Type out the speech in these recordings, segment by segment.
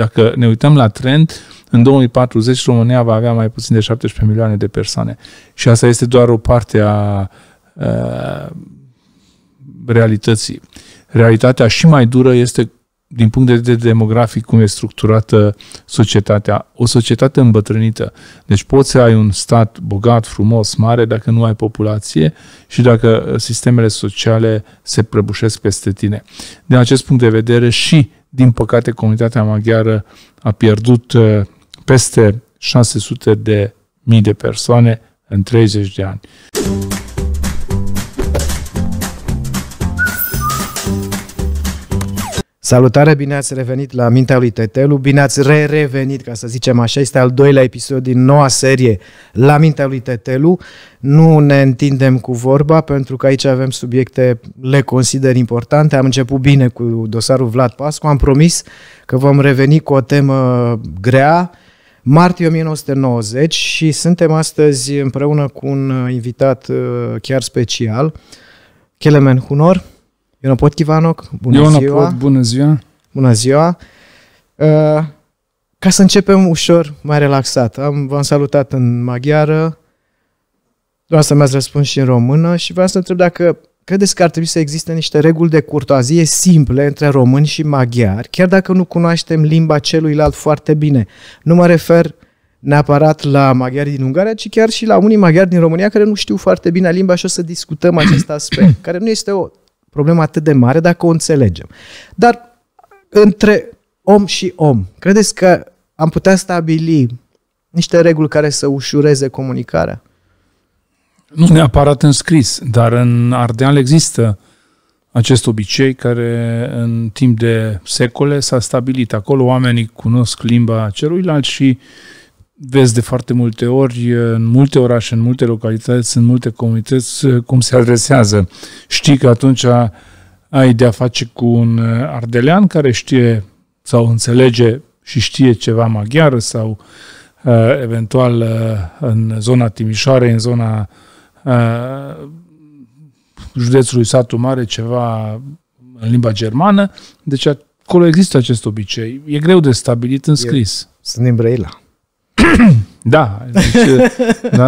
Dacă ne uităm la trend, în 2040 România va avea mai puțin de 17 milioane de persoane. Și asta este doar o parte a uh, realității. Realitatea și mai dură este din punct de vedere demografic, cum e structurată societatea. O societate îmbătrânită. Deci poți să ai un stat bogat, frumos, mare, dacă nu ai populație și dacă uh, sistemele sociale se prăbușesc peste tine. Din acest punct de vedere și din păcate, comunitatea maghiară a pierdut uh, peste 600 de mii de persoane în 30 de ani. Salutare, bine ați revenit la Mintea lui Tetelu, bine ați re-revenit, ca să zicem așa, este al doilea episod din noua serie La Mintea lui Tetelu. Nu ne întindem cu vorba, pentru că aici avem subiecte, le consider importante. Am început bine cu dosarul Vlad Pascu, am promis că vom reveni cu o temă grea, martie 1990 și suntem astăzi împreună cu un invitat uh, chiar special, Kelemen Hunor, eu pot Chivanoc, bună Eu ziua! Pot, bună ziua! Bună ziua! Uh, ca să începem ușor, mai relaxat. Am, v-am salutat în maghiară, doar să mi-ați răspuns și în română și vreau să întreb dacă credeți că ar trebui să existe niște reguli de curtoazie simple între români și maghiari, chiar dacă nu cunoaștem limba celuilalt foarte bine. Nu mă refer neapărat la maghiari din Ungaria, ci chiar și la unii maghiari din România care nu știu foarte bine limba și o să discutăm acest aspect, care nu este o problemă atât de mare dacă o înțelegem. Dar între om și om, credeți că am putea stabili niște reguli care să ușureze comunicarea? Nu neapărat în scris, dar în Ardeal există acest obicei care în timp de secole s-a stabilit. Acolo oamenii cunosc limba celuilalt și uh, vezi de foarte multe ori, în multe orașe, în multe localități, în multe comunități, cum se adresează. Știi că atunci ai de-a face cu un ardelean care știe sau înțelege și știe ceva maghiară sau eventual în zona Timișoare, în zona județului Satu Mare, ceva în limba germană. Deci acolo există acest obicei. E greu de stabilit în scris. Sunt din Brăila da, deci,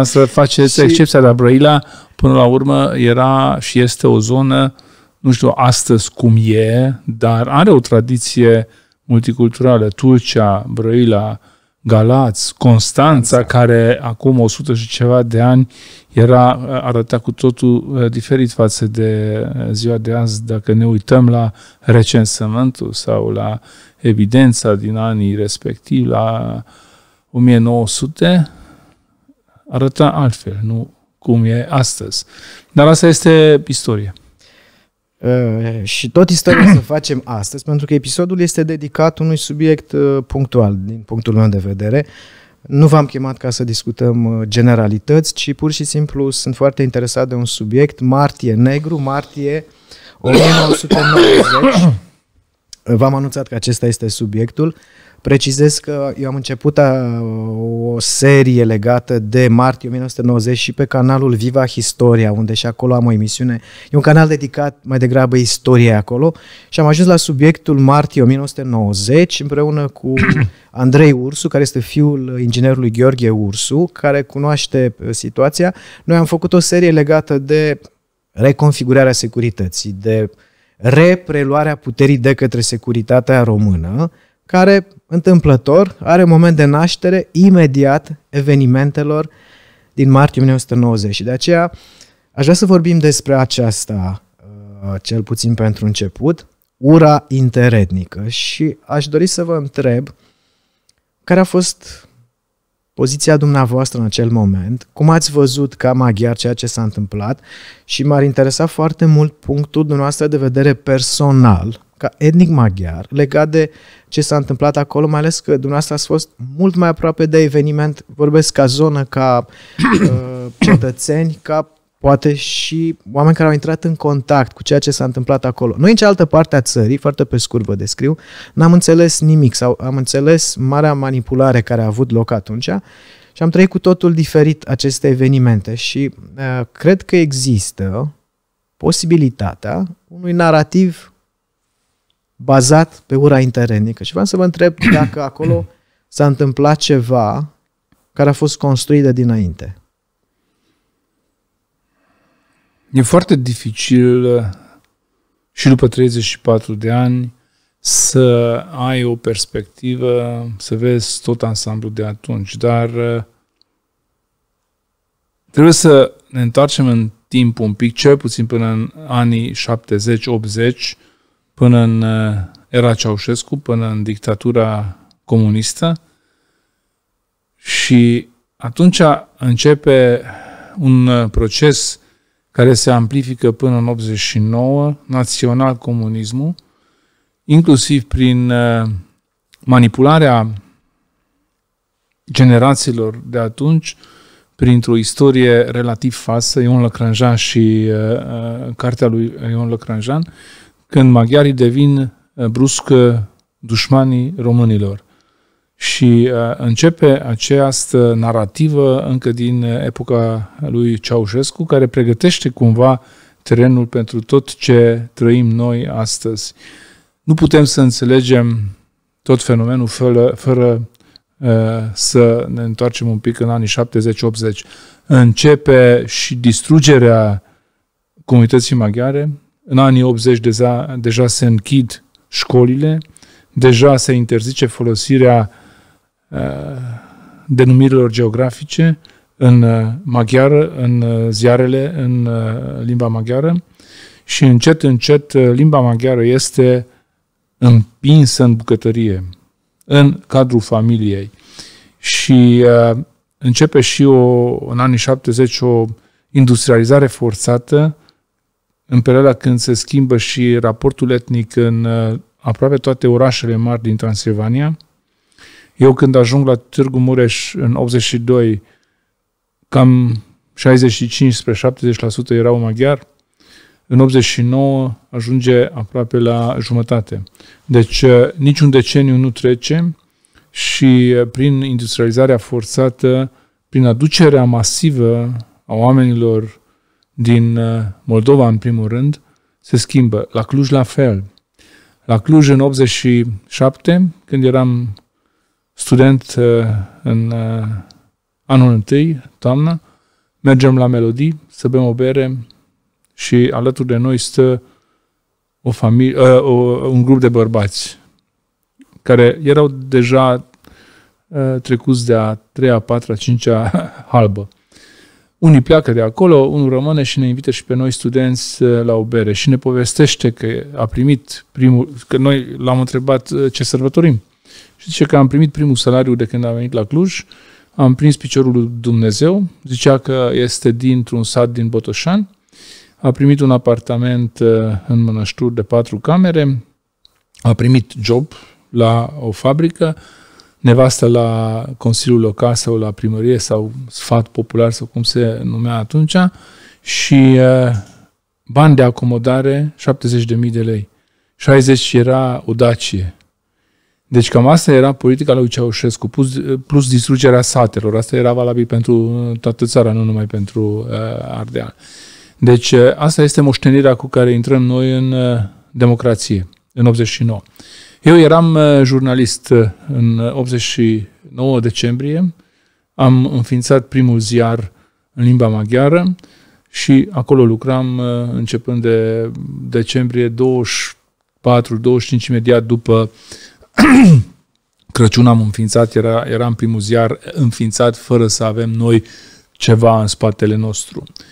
să faceți și... excepția, dar Brăila până la urmă era și este o zonă, nu știu astăzi cum e, dar are o tradiție multiculturală, Turcia, Brăila, Galați, Constanța, exact. care acum 100 și ceva de ani era arăta cu totul uh, diferit față de uh, ziua de azi, dacă ne uităm la recensământul sau la evidența din anii respectivi, la uh, 1900 arăta altfel, nu cum e astăzi. Dar asta este istorie. Uh, și tot istoria să facem astăzi, pentru că episodul este dedicat unui subiect punctual, din punctul meu de vedere. Nu v-am chemat ca să discutăm generalități, ci pur și simplu sunt foarte interesat de un subiect, martie negru, martie 1990. V-am anunțat că acesta este subiectul. Uh, Precizez că eu am început a, uh, o serie legată de martie 1990 și pe canalul Viva Historia, unde și acolo am o emisiune. E un canal dedicat mai degrabă istoriei acolo și am ajuns la subiectul martie 1990 împreună cu Andrei Ursu, care este fiul inginerului Gheorghe Ursu, care cunoaște uh, situația. Noi am făcut o serie legată de reconfigurarea securității, de repreluarea puterii de către securitatea română, care Întâmplător, are moment de naștere imediat evenimentelor din martie 1990 și de aceea aș vrea să vorbim despre aceasta, uh, cel puțin pentru început, ura interetnică și aș dori să vă întreb care a fost poziția dumneavoastră în acel moment, cum ați văzut ca maghiar ceea ce s-a întâmplat și m-ar interesa foarte mult punctul dumneavoastră de vedere personal ca etnic maghiar legat de ce s-a întâmplat acolo, mai ales că dumneavoastră ați fost mult mai aproape de eveniment, vorbesc ca zonă, ca uh, cetățeni, ca poate și oameni care au intrat în contact cu ceea ce s-a întâmplat acolo. Noi în cealaltă parte a țării, foarte pe scurt vă descriu, n-am înțeles nimic sau am înțeles marea manipulare care a avut loc atunci și am trăit cu totul diferit aceste evenimente și uh, cred că există posibilitatea unui narativ bazat pe ura interenică. Și vreau să vă întreb dacă acolo s-a întâmplat ceva care a fost construit de dinainte. E foarte dificil uh, și după 34 de ani să ai o perspectivă, să vezi tot ansamblul de atunci, dar uh, trebuie să ne întoarcem în timp un pic, cel puțin până în anii 70-80, până în uh, era Ceaușescu, până în dictatura comunistă și atunci începe un uh, proces care se amplifică până în 89, național comunismul, inclusiv prin uh, manipularea generațiilor de atunci, printr-o istorie relativ falsă, Ion Lăcranjan și uh, cartea lui Ion Lăcranjan, când maghiarii devin uh, brusc uh, dușmanii românilor. Și uh, începe această narrativă încă din epoca lui Ceaușescu, care pregătește cumva terenul pentru tot ce trăim noi astăzi. Nu putem să înțelegem tot fenomenul fără, fără să ne întoarcem un pic în anii 70-80. Începe și distrugerea comunității maghiare, în anii 80 deja, deja se închid școlile, deja se interzice folosirea uh, denumirilor geografice în uh, maghiară, în uh, ziarele în uh, limba maghiară și încet, încet uh, limba maghiară este împinsă în bucătărie, în cadrul familiei și uh, începe și o, în anii 70 o industrializare forțată în perioada când se schimbă și raportul etnic în uh, aproape toate orașele mari din Transilvania. Eu când ajung la Târgu Mureș în 82, cam 65 spre 70% erau maghiar, în 89 ajunge aproape la jumătate. Deci uh, niciun deceniu nu trece și uh, prin industrializarea forțată, prin aducerea masivă a oamenilor din uh, Moldova, în primul rând, se schimbă. La Cluj la fel. La Cluj în 87, când eram student uh, în uh, anul întâi, toamna, mergem la melodii să bem o bere și alături de noi stă o familie, un grup de bărbați care erau deja trecuți de a treia, a patra, a cincea halbă. Unii pleacă de acolo, unul rămâne și ne invită și pe noi studenți uh, la o bere și ne povestește că a primit primul, că noi l-am întrebat uh, ce sărbătorim. Și zice că am primit primul salariu de când am venit la Cluj, am prins piciorul lui Dumnezeu, zicea că este dintr-un sat din Botoșan, a primit un apartament uh, în mănășturi de patru camere, a primit job la o fabrică, nevastă la Consiliul Local sau la primărie sau sfat popular sau cum se numea atunci și bani de acomodare 70.000 de lei. 60 era o dacie. Deci cam asta era politica lui Ceaușescu, plus, plus distrugerea satelor. Asta era valabil pentru uh, toată țara, nu numai pentru uh, Ardeal. Deci uh, asta este moștenirea cu care intrăm noi în democrație, în 89. Eu eram uh, jurnalist uh, în 89 uh, decembrie, am înființat primul ziar în limba maghiară și acolo lucram începând de decembrie 24-25, imediat după Crăciun am înființat, era, eram primul ziar înființat fără să avem noi ceva în spatele nostru. Uh,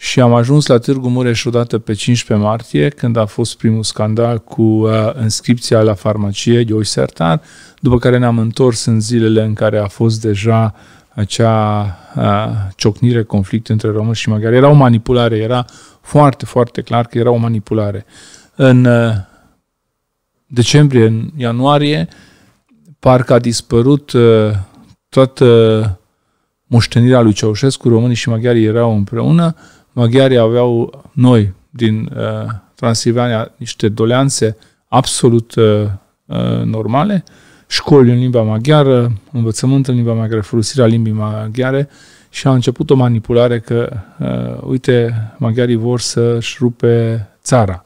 și am ajuns la Târgu Mureș odată pe 15 martie, când a fost primul scandal cu uh, înscripția la farmacie de Oisertan, după care ne-am întors în zilele în care a fost deja acea uh, ciocnire, conflict între români și maghiari. Era o manipulare, era foarte, foarte clar că era o manipulare. În uh, decembrie, în ianuarie, parcă a dispărut uh, toată moștenirea lui Ceaușescu, românii și maghiarii erau împreună, maghiarii aveau noi din uh, Transilvania niște doleanțe absolut uh, uh, normale, școli în limba maghiară, învățământ în limba maghiară, folosirea limbii maghiare și a început o manipulare că, uh, uite, maghiarii vor să-și rupe țara,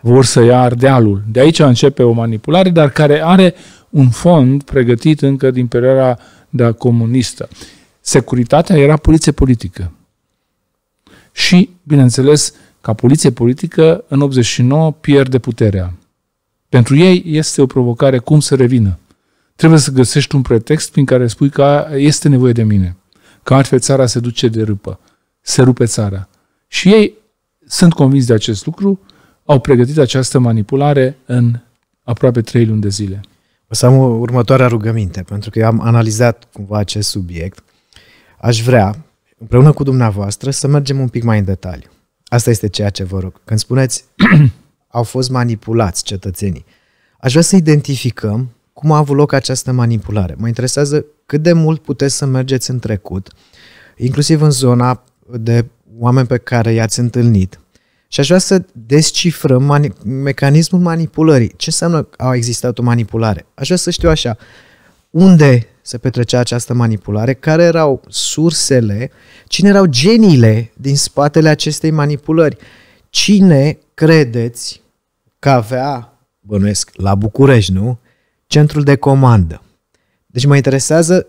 vor să ia Ardealul. De aici începe o manipulare, dar care are un fond pregătit încă din perioada de comunistă. Securitatea era poliție politică și, bineînțeles, ca poliție politică, în 89 pierde puterea. Pentru ei este o provocare cum să revină. Trebuie să găsești un pretext prin care spui că este nevoie de mine, că altfel țara se duce de râpă, se rupe țara. Și ei sunt convins de acest lucru, au pregătit această manipulare în aproape trei luni de zile. O să am următoarea rugăminte, pentru că eu am analizat cumva acest subiect. Aș vrea împreună cu dumneavoastră, să mergem un pic mai în detaliu. Asta este ceea ce vă rog. Când spuneți au fost manipulați cetățenii, aș vrea să identificăm cum a avut loc această manipulare. Mă interesează cât de mult puteți să mergeți în trecut, inclusiv în zona de oameni pe care i-ați întâlnit. Și aș vrea să descifrăm mani- mecanismul manipulării. Ce înseamnă că a existat o manipulare? Aș vrea să știu așa, unde se petrecea această manipulare, care erau sursele, cine erau geniile din spatele acestei manipulări. Cine credeți că avea, bănuiesc, la București, nu? Centrul de comandă. Deci mă interesează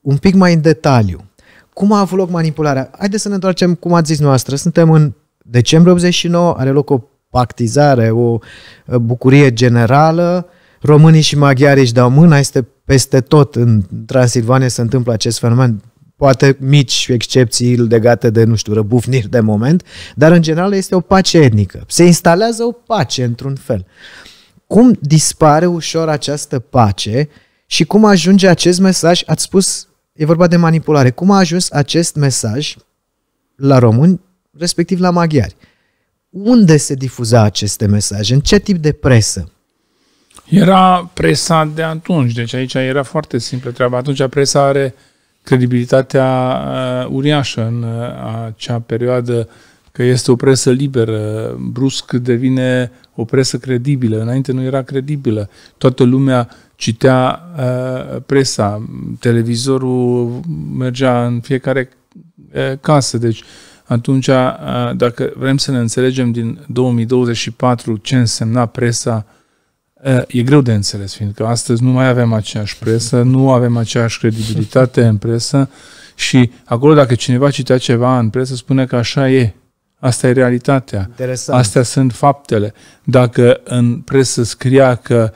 un pic mai în detaliu. Cum a avut loc manipularea? Haideți să ne întoarcem, cum ați zis noastră, suntem în decembrie 89, are loc o pactizare, o uh, bucurie generală, românii și maghiarii își dau mâna, este peste tot în Transilvania se întâmplă acest fenomen. Poate mici excepții legate de, nu știu, răbufniri de moment, dar în general este o pace etnică. Se instalează o pace într-un fel. Cum dispare ușor această pace și cum ajunge acest mesaj? Ați spus, e vorba de manipulare. Cum a ajuns acest mesaj la români, respectiv la maghiari? Unde se difuza aceste mesaje? În ce tip de presă? Era presa de atunci, deci aici era foarte simplă treaba. Atunci presa are credibilitatea uh, uriașă în uh, acea perioadă, că este o presă liberă, brusc devine o presă credibilă. Înainte nu era credibilă. Toată lumea citea uh, presa, televizorul mergea în fiecare casă, deci atunci, dacă vrem să ne înțelegem din 2024 ce însemna presa E greu de înțeles, fiindcă astăzi nu mai avem aceeași presă, nu avem aceeași credibilitate în presă și acolo dacă cineva citea ceva în presă, spune că așa e. Asta e realitatea. Interesant. Astea sunt faptele. Dacă în presă scria că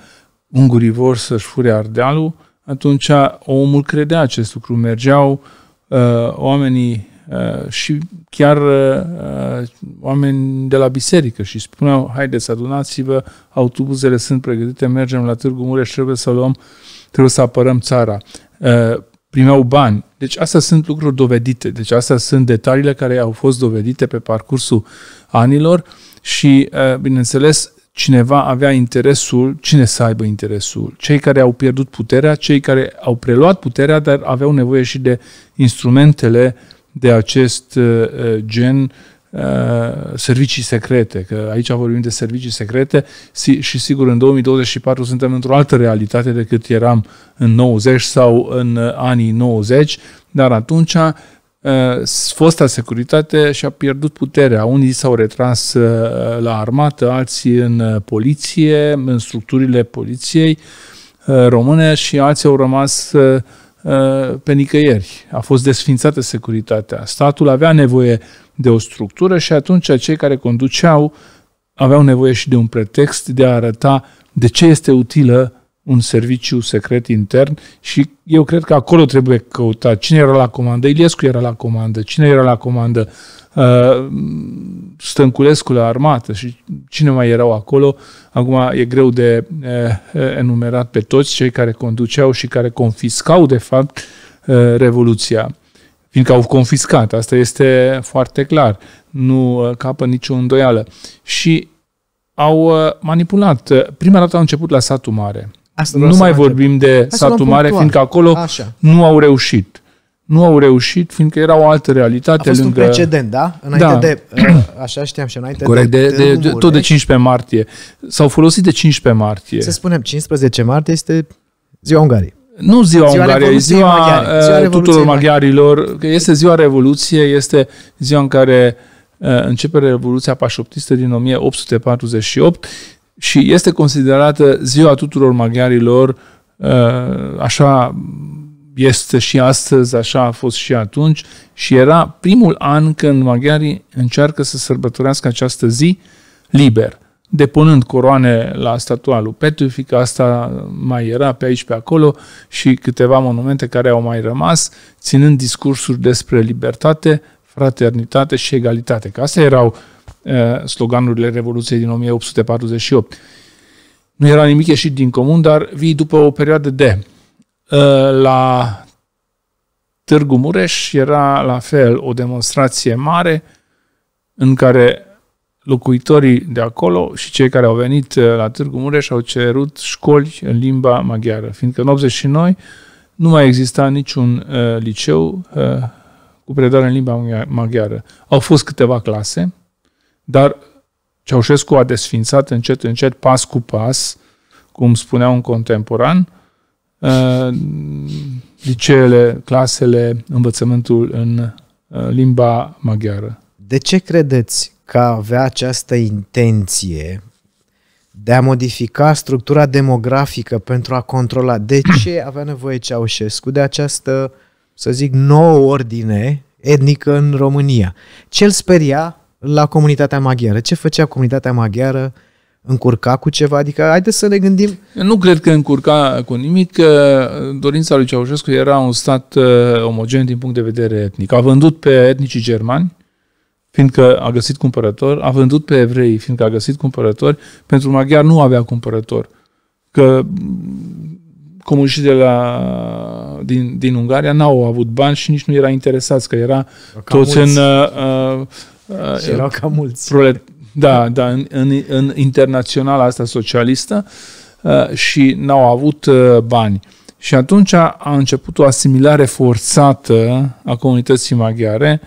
ungurii vor să-și fure Ardealul, atunci omul credea acest lucru. Mergeau uh, oamenii Uh, și chiar uh, uh, oameni de la biserică și spuneau, haideți, adunați-vă, autobuzele sunt pregătite, mergem la Târgu Mureș, trebuie să luăm, trebuie să apărăm țara. Primeau bani. Deci astea sunt lucruri dovedite. Deci astea sunt detaliile care au fost dovedite pe parcursul anilor și, bineînțeles, cineva avea interesul, cine să aibă interesul? Cei care au pierdut puterea, cei care au preluat puterea, dar aveau nevoie și de instrumentele uh, de acest uh, uh, gen uh, servicii secrete, că aici vorbim de servicii secrete și sigur în 2024 suntem într-o altă realitate decât eram în 90 sau în anii 90, dar atunci fosta securitate și-a pierdut puterea. Unii s-au retras la armată, alții în poliție, în structurile poliției române și alții au rămas Uh, pe nicăieri. A fost desfințată securitatea. Statul avea nevoie de o structură și atunci cei care conduceau aveau nevoie și de un pretext de a arăta de ce este utilă un serviciu secret intern și eu cred că acolo trebuie căutat cine era la comandă. Iliescu era la comandă, cine era la comandă Uh, Stănculescu la armată și cine mai erau acolo. Acum e greu de uh, enumerat pe toți cei care conduceau și care confiscau, de fapt, uh, Revoluția. Fiindcă au confiscat, asta este foarte clar. Nu capă nicio îndoială. Și au manipulat. Prima dată au început la satul mare. Asta nu mai vorbim de Hai satul mare, fiindcă acolo Așa. nu au reușit nu au reușit, fiindcă era o altă realitate. A fost lângă... un precedent, da? Înainte da. de, uh, așa știam și înainte Corect, de, de, de tot de 15 deci- martie. S-au folosit de 15 martie. Să spunem, 15 martie este ziua Ungariei. Nu da, ziua, ziua Ungariei, ziua, uh, ziua tuturor maghiarilor. Că este ziua Revoluției, este ziua în care uh, începe Revoluția Pașoptistă din 1848 și este considerată ziua tuturor maghiarilor așa este și astăzi, așa a fost și atunci și era primul an când maghiarii încearcă să sărbătorească această zi liber, depunând coroane la statua lui Petrifi, că asta mai era pe aici, pe acolo, și câteva monumente care au mai rămas, ținând discursuri despre libertate, fraternitate și egalitate, că astea erau eh, sloganurile Revoluției din 1848. Nu era nimic ieșit din comun, dar vii după o perioadă de Ă, la Târgu Mureș era la fel o demonstrație mare în care locuitorii de acolo și cei care au venit ă, la Târgu Mureș au cerut școli în limba maghiară, fiindcă în 89 nu mai exista niciun uh, liceu uh, cu predare în limba maghiară. Au fost câteva clase, dar Ceaușescu a desfințat încet, încet, pas cu pas, cum spunea un contemporan, Uh, liceele, clasele, învățământul în uh, limba maghiară. De ce credeți că avea această intenție de a modifica structura demografică pentru a controla? De ce avea nevoie Ceaușescu de această, să zic, nouă ordine etnică în România? Ce îl speria la comunitatea maghiară? Ce făcea comunitatea maghiară uh, încurca cu ceva? Adică haideți să ne gândim... Eu nu cred că încurca cu nimic, dorința lui Ceaușescu era un stat uh, omogen din punct de vedere etnic. A vândut pe etnicii germani, fiindcă a găsit cumpărător, a vândut pe evrei, fiindcă a găsit cumpărători, pentru maghiar nu avea cumpărător. Că comuniștii de la, din, din Ungaria n-au avut bani și nici nu era interesați, că era toți mulți. în... Uh, uh, erau ca mulți. Prolet- da, da, în, în, în internaționala asta socialistă uh, și n-au avut uh, bani. Și atunci a, a început o asimilare forțată a comunității maghiare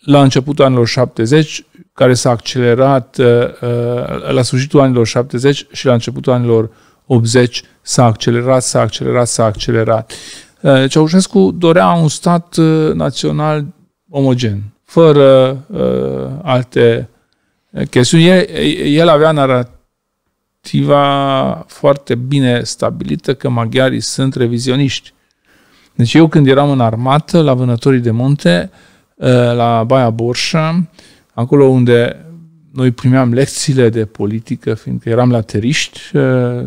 la începutul anilor 70, care s-a accelerat uh, uh la sfârșitul anilor 70 și la începutul anilor 80 s-a accelerat, s-a accelerat, s-a accelerat. Uh, Ceaușescu dorea un stat uh, național omogen, fără uh, alte chestiune. El avea narrativa foarte bine stabilită că maghiarii sunt revizioniști. Deci eu când eram în armată, la vânătorii de munte, ă, la Baia Borșa, acolo unde noi primeam lecțiile de politică, fiindcă eram la teriști, ă,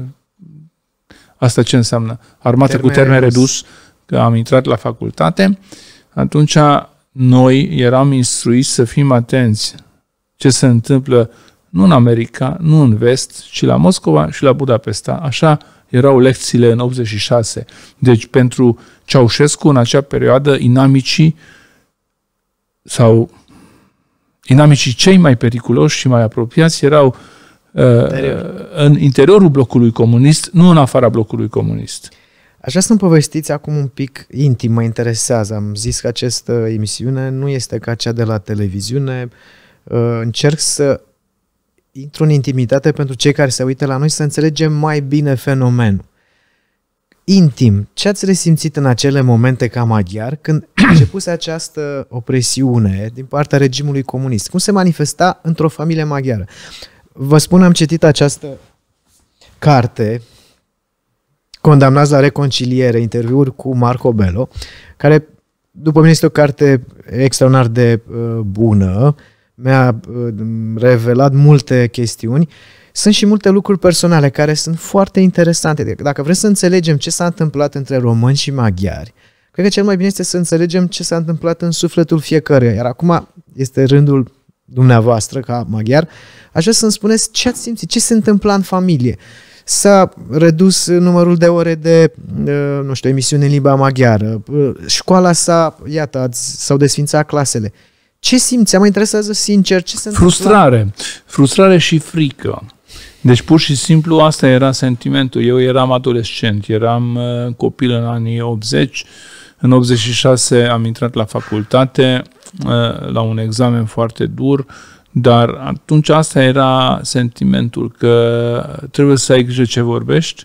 asta ce înseamnă? Armată termen cu termen redus, că am intrat la facultate, atunci noi eram instruiți să fim atenți ce se întâmplă nu în America, nu în vest, ci la Moscova și la Budapesta. Așa erau lecțiile în 86. Deci pentru Ceaușescu în acea perioadă inamicii sau inamicii cei mai periculoși și mai apropiați erau uh, Interior. în interiorul blocului comunist, nu în afara blocului comunist. Așa sunt povestiți acum un pic intim, mă interesează. Am zis că această emisiune nu este ca cea de la televiziune, uh, Uh, încerc să intru în intimitate pentru cei care se uită la noi să înțelegem mai bine fenomenul. Intim, ce ați resimțit în acele momente ca maghiar când a început această opresiune din partea regimului comunist? Cum se manifesta într-o familie maghiară? Vă spun, am citit această carte condamnați la reconciliere, interviuri cu Marco Bello, care după mine este o carte extraordinar de uh, bună, mi-a uh, revelat multe chestiuni. Sunt și multe lucruri personale care sunt foarte interesante. Deci, dacă vreți să înțelegem ce s-a întâmplat între români și maghiari, cred că cel mai bine este să înțelegem ce s-a întâmplat în sufletul fiecăruia. Iar acum este rândul dumneavoastră ca maghiar, așa să-mi spuneți ce ați simțit, ce se întâmpla în familie. S-a redus numărul de ore de, uh, nu știu, emisiune în limba maghiară, uh, școala s-a, iată, s-au desfințat clasele. Ce simți? Mă interesează sincer ce se Frustrare. Frustrare și frică. Deci pur și simplu asta era sentimentul. Eu eram adolescent, eram uh, copil în anii 80. În 86 am intrat la facultate, uh, la un examen foarte dur, dar atunci asta era sentimentul că trebuie să ai grijă ce vorbești,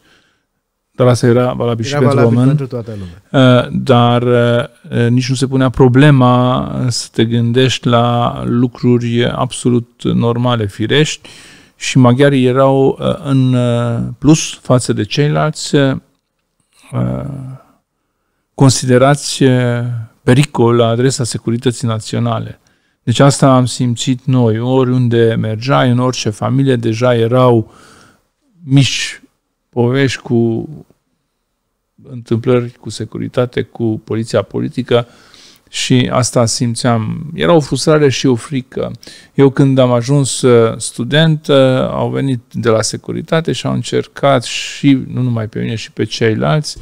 dar asta era valabil era și pentru valabil oameni. pentru toată lumea. Uh, dar uh, uh, nici nu se punea problema să te gândești la lucruri absolut normale, firești. Și maghiarii erau în plus față de ceilalți considerați pericol la adresa securității naționale. Deci asta am simțit noi. Oriunde mergeai, în orice familie, deja erau mici povești cu întâmplări cu securitate, cu poliția politică și asta simțeam. Era o frustrare și o frică. Eu când am ajuns uh, student, uh, au venit de la securitate și au încercat și, nu numai pe mine, și pe ceilalți,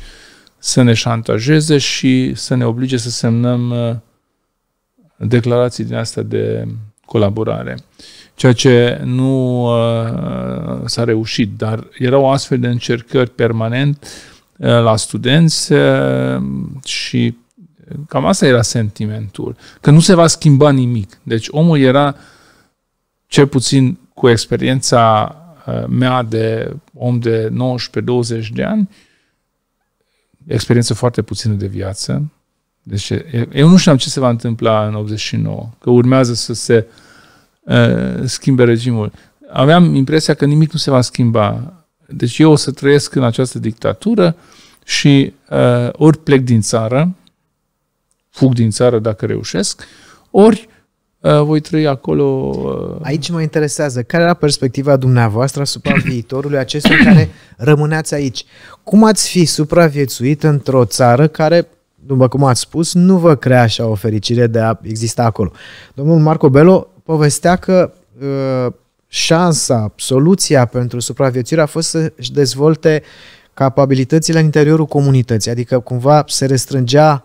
să ne șantajeze și să ne oblige să semnăm uh, declarații din asta de colaborare ceea ce nu uh, s-a reușit, dar erau astfel de încercări permanent uh, la studenți uh, și cam asta era sentimentul, că nu se va schimba nimic. Deci omul era, cel puțin cu experiența uh, mea de om de 19-20 de ani, experiență foarte puțină de viață. Deci eu nu știam ce se va întâmpla în 89, că urmează să se uh, Uh, schimbe regimul. Aveam impresia că nimic nu se va schimba. Deci eu o să trăiesc în această dictatură și uh, ori plec din țară, fug din țară dacă reușesc, ori uh, voi trăi acolo. Uh... Aici mă interesează, care era perspectiva dumneavoastră asupra viitorului acestuia care rămâneați aici? Cum ați fi supraviețuit într-o țară care după cum ați spus, nu vă crea așa o fericire de a exista acolo. Domnul Marco Belo povestea că uh, șansa, soluția pentru supraviețuire a fost să-și dezvolte capabilitățile în interiorul comunității, adică cumva se restrângea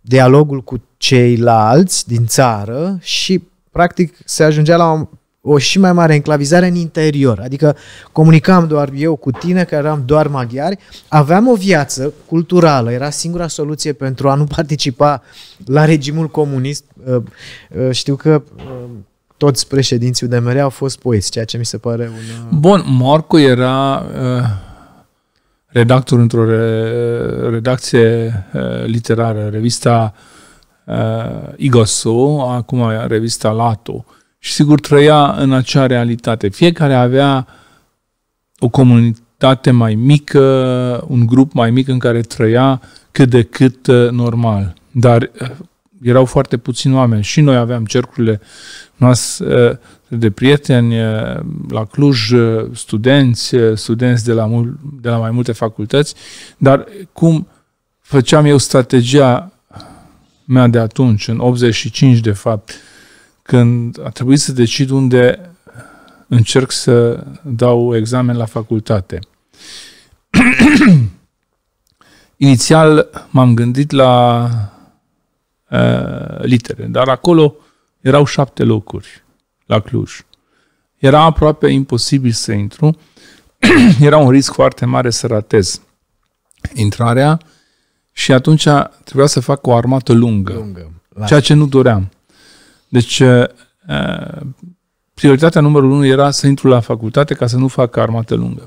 dialogul cu ceilalți din țară și practic se ajungea la o, o și mai mare enclavizare în interior, adică comunicam doar eu cu tine, că eram doar maghiari, aveam o viață culturală, era singura soluție pentru a nu participa la regimul comunist. Uh, uh, știu că uh, toți președinții UDMR au fost poeți, ceea ce mi se pare un... Uh, Bun, Marcu era uh, redactor într-o re, redacție uh, literară, revista Igosu, acum revista Lato, și sigur trăia în acea realitate. Fiecare avea o comunitate mai mică, un grup mai mic în care trăia cât de cât normal. Dar erau foarte puțini oameni și noi aveam cercurile noastre eh, de prieteni eh, la Cluj, eh, studenți, studenți de la, mul- de la mai multe facultăți, dar cum făceam eu strategia mea de atunci, în 85 de fapt, când a trebuit să decid unde încerc să dau examen la facultate. Inițial m-am gândit la Uh, litere. Dar acolo erau șapte locuri la Cluj. Era aproape imposibil să intru. era un risc foarte mare să ratez intrarea și atunci trebuia să fac o armată lungă, lungă. ceea ce nu doream. Deci, uh, prioritatea numărul unu era să intru la facultate ca să nu fac armată lungă.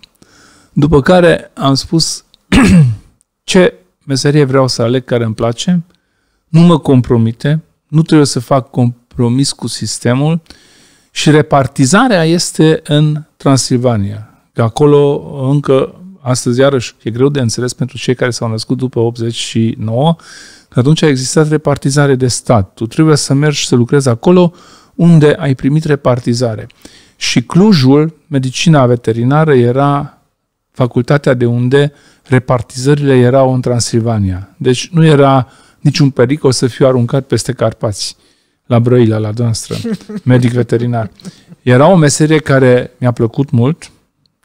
După care am spus ce meserie vreau să aleg care îmi place nu mă compromite, nu trebuie să fac compromis cu sistemul și repartizarea este în Transilvania. Că acolo încă, astăzi iarăși, e greu de înțeles pentru cei care s-au născut după 89, că atunci a existat repartizare de stat. Tu trebuie să mergi să lucrezi acolo unde ai primit repartizare. Și Clujul, medicina veterinară, era facultatea de unde repartizările erau în Transilvania. Deci nu era niciun pericol să fiu aruncat peste Carpați, la Brăila, la noastră, medic veterinar. Era o meserie care mi-a plăcut mult.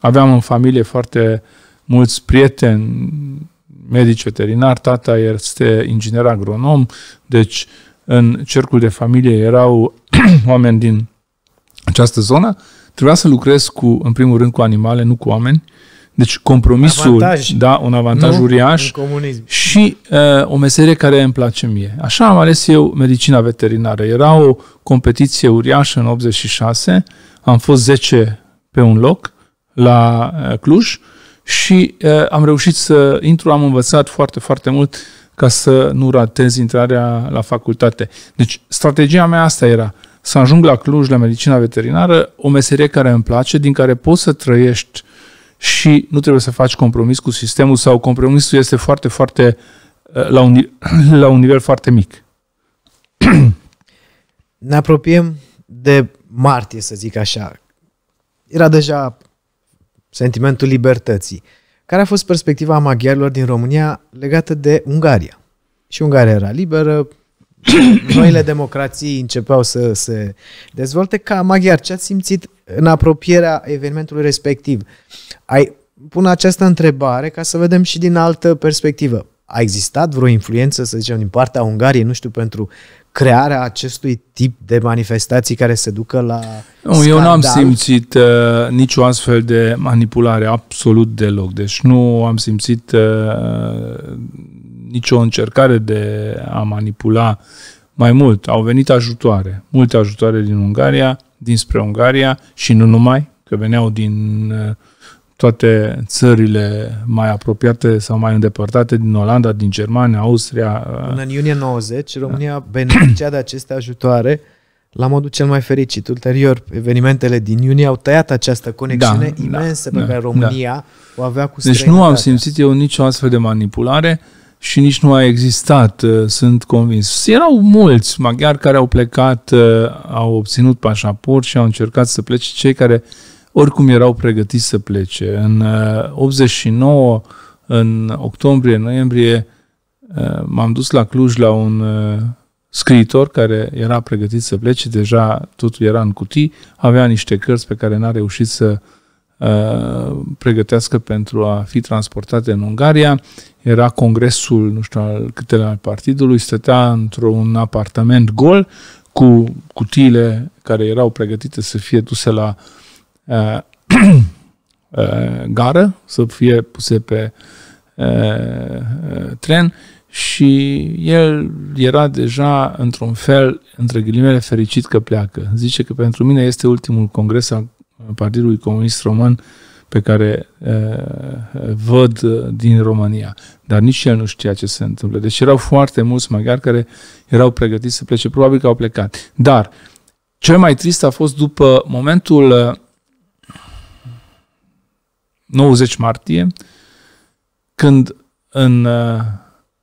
Aveam în familie foarte mulți prieteni medici veterinari, tata este inginer agronom, deci în cercul de familie erau oameni din această zonă. Trebuia să lucrez cu, în primul rând cu animale, nu cu oameni. Uh, deci compromisul, avantaj, da, un avantaj nu? uriaș și uh, o meserie care îmi place mie. Așa am ales eu medicina veterinară. Era o competiție uriașă în 86, am fost 10 pe un loc la uh, Cluj și uh, am reușit să intru, am învățat foarte, foarte mult ca să nu ratez intrarea la facultate. Deci strategia mea asta era să ajung la Cluj, la medicina veterinară, o meserie care îmi place, din care poți să trăiești uh, și nu trebuie să faci compromis cu sistemul sau compromisul este foarte, foarte uh, la un, la un nivel foarte mic. Ne apropiem de martie, să zic așa. Era deja sentimentul libertății. Care a fost perspectiva maghiarilor din România legată de Ungaria? Și Ungaria era liberă, noile democrații începeau să se dezvolte. Ca maghiar, ce ați simțit în apropierea evenimentului respectiv. Ai, pun această întrebare ca să vedem și din altă perspectivă. A existat vreo influență, să zicem, din partea Ungariei, nu știu, pentru crearea acestui tip de manifestații care se ducă la Nu, scandal? eu n-am simțit uh, nicio astfel de manipulare, absolut deloc. Deci nu am simțit uh, nicio încercare de a manipula mai mult. Au venit ajutoare, multe ajutoare din Ungaria dinspre Ungaria și nu numai, că veneau din uh, toate țările mai apropiate sau mai îndepărtate, din Olanda, din Germania, Austria. Până uh, în iunie 90, România beneficia de aceste ajutoare la modul cel mai fericit. Ulterior, evenimentele din iunie au tăiat această conexiune da, da imensă da, pe da, care da. România da. o avea cu Deci nu am simțit eu nicio astfel de manipulare. Uh, și nici nu a existat, uh, sunt convins. Erau mulți maghiari care au plecat, uh, au obținut pașaport și au încercat să plece, cei care oricum erau pregătiți să plece. În 89, uh, în octombrie, noiembrie, m-am dus la Cluj la un scriitor care era pregătit să plece, deja totul era în cutii, avea niște cărți pe care n-a reușit să Uh, pregătească pentru a fi transportate în Ungaria. Era congresul, nu știu, al câtele al partidului, stătea într-un apartament gol cu cutiile care erau pregătite să fie duse la uh, uh, gară, să fie puse pe uh, uh, tren și el era deja într-un fel, între ghilimele, fericit că pleacă. Zice că pentru mine este ultimul congres al Partidului Comunist român pe care uh, văd eh, din România. Dar nici el nu știa ce se întâmplă. Deci erau foarte mulți maghiari care erau pregătiți să plece. Probabil că au plecat. Dar cel mai trist a fost după momentul uh, eh, 90 martie, când în uh,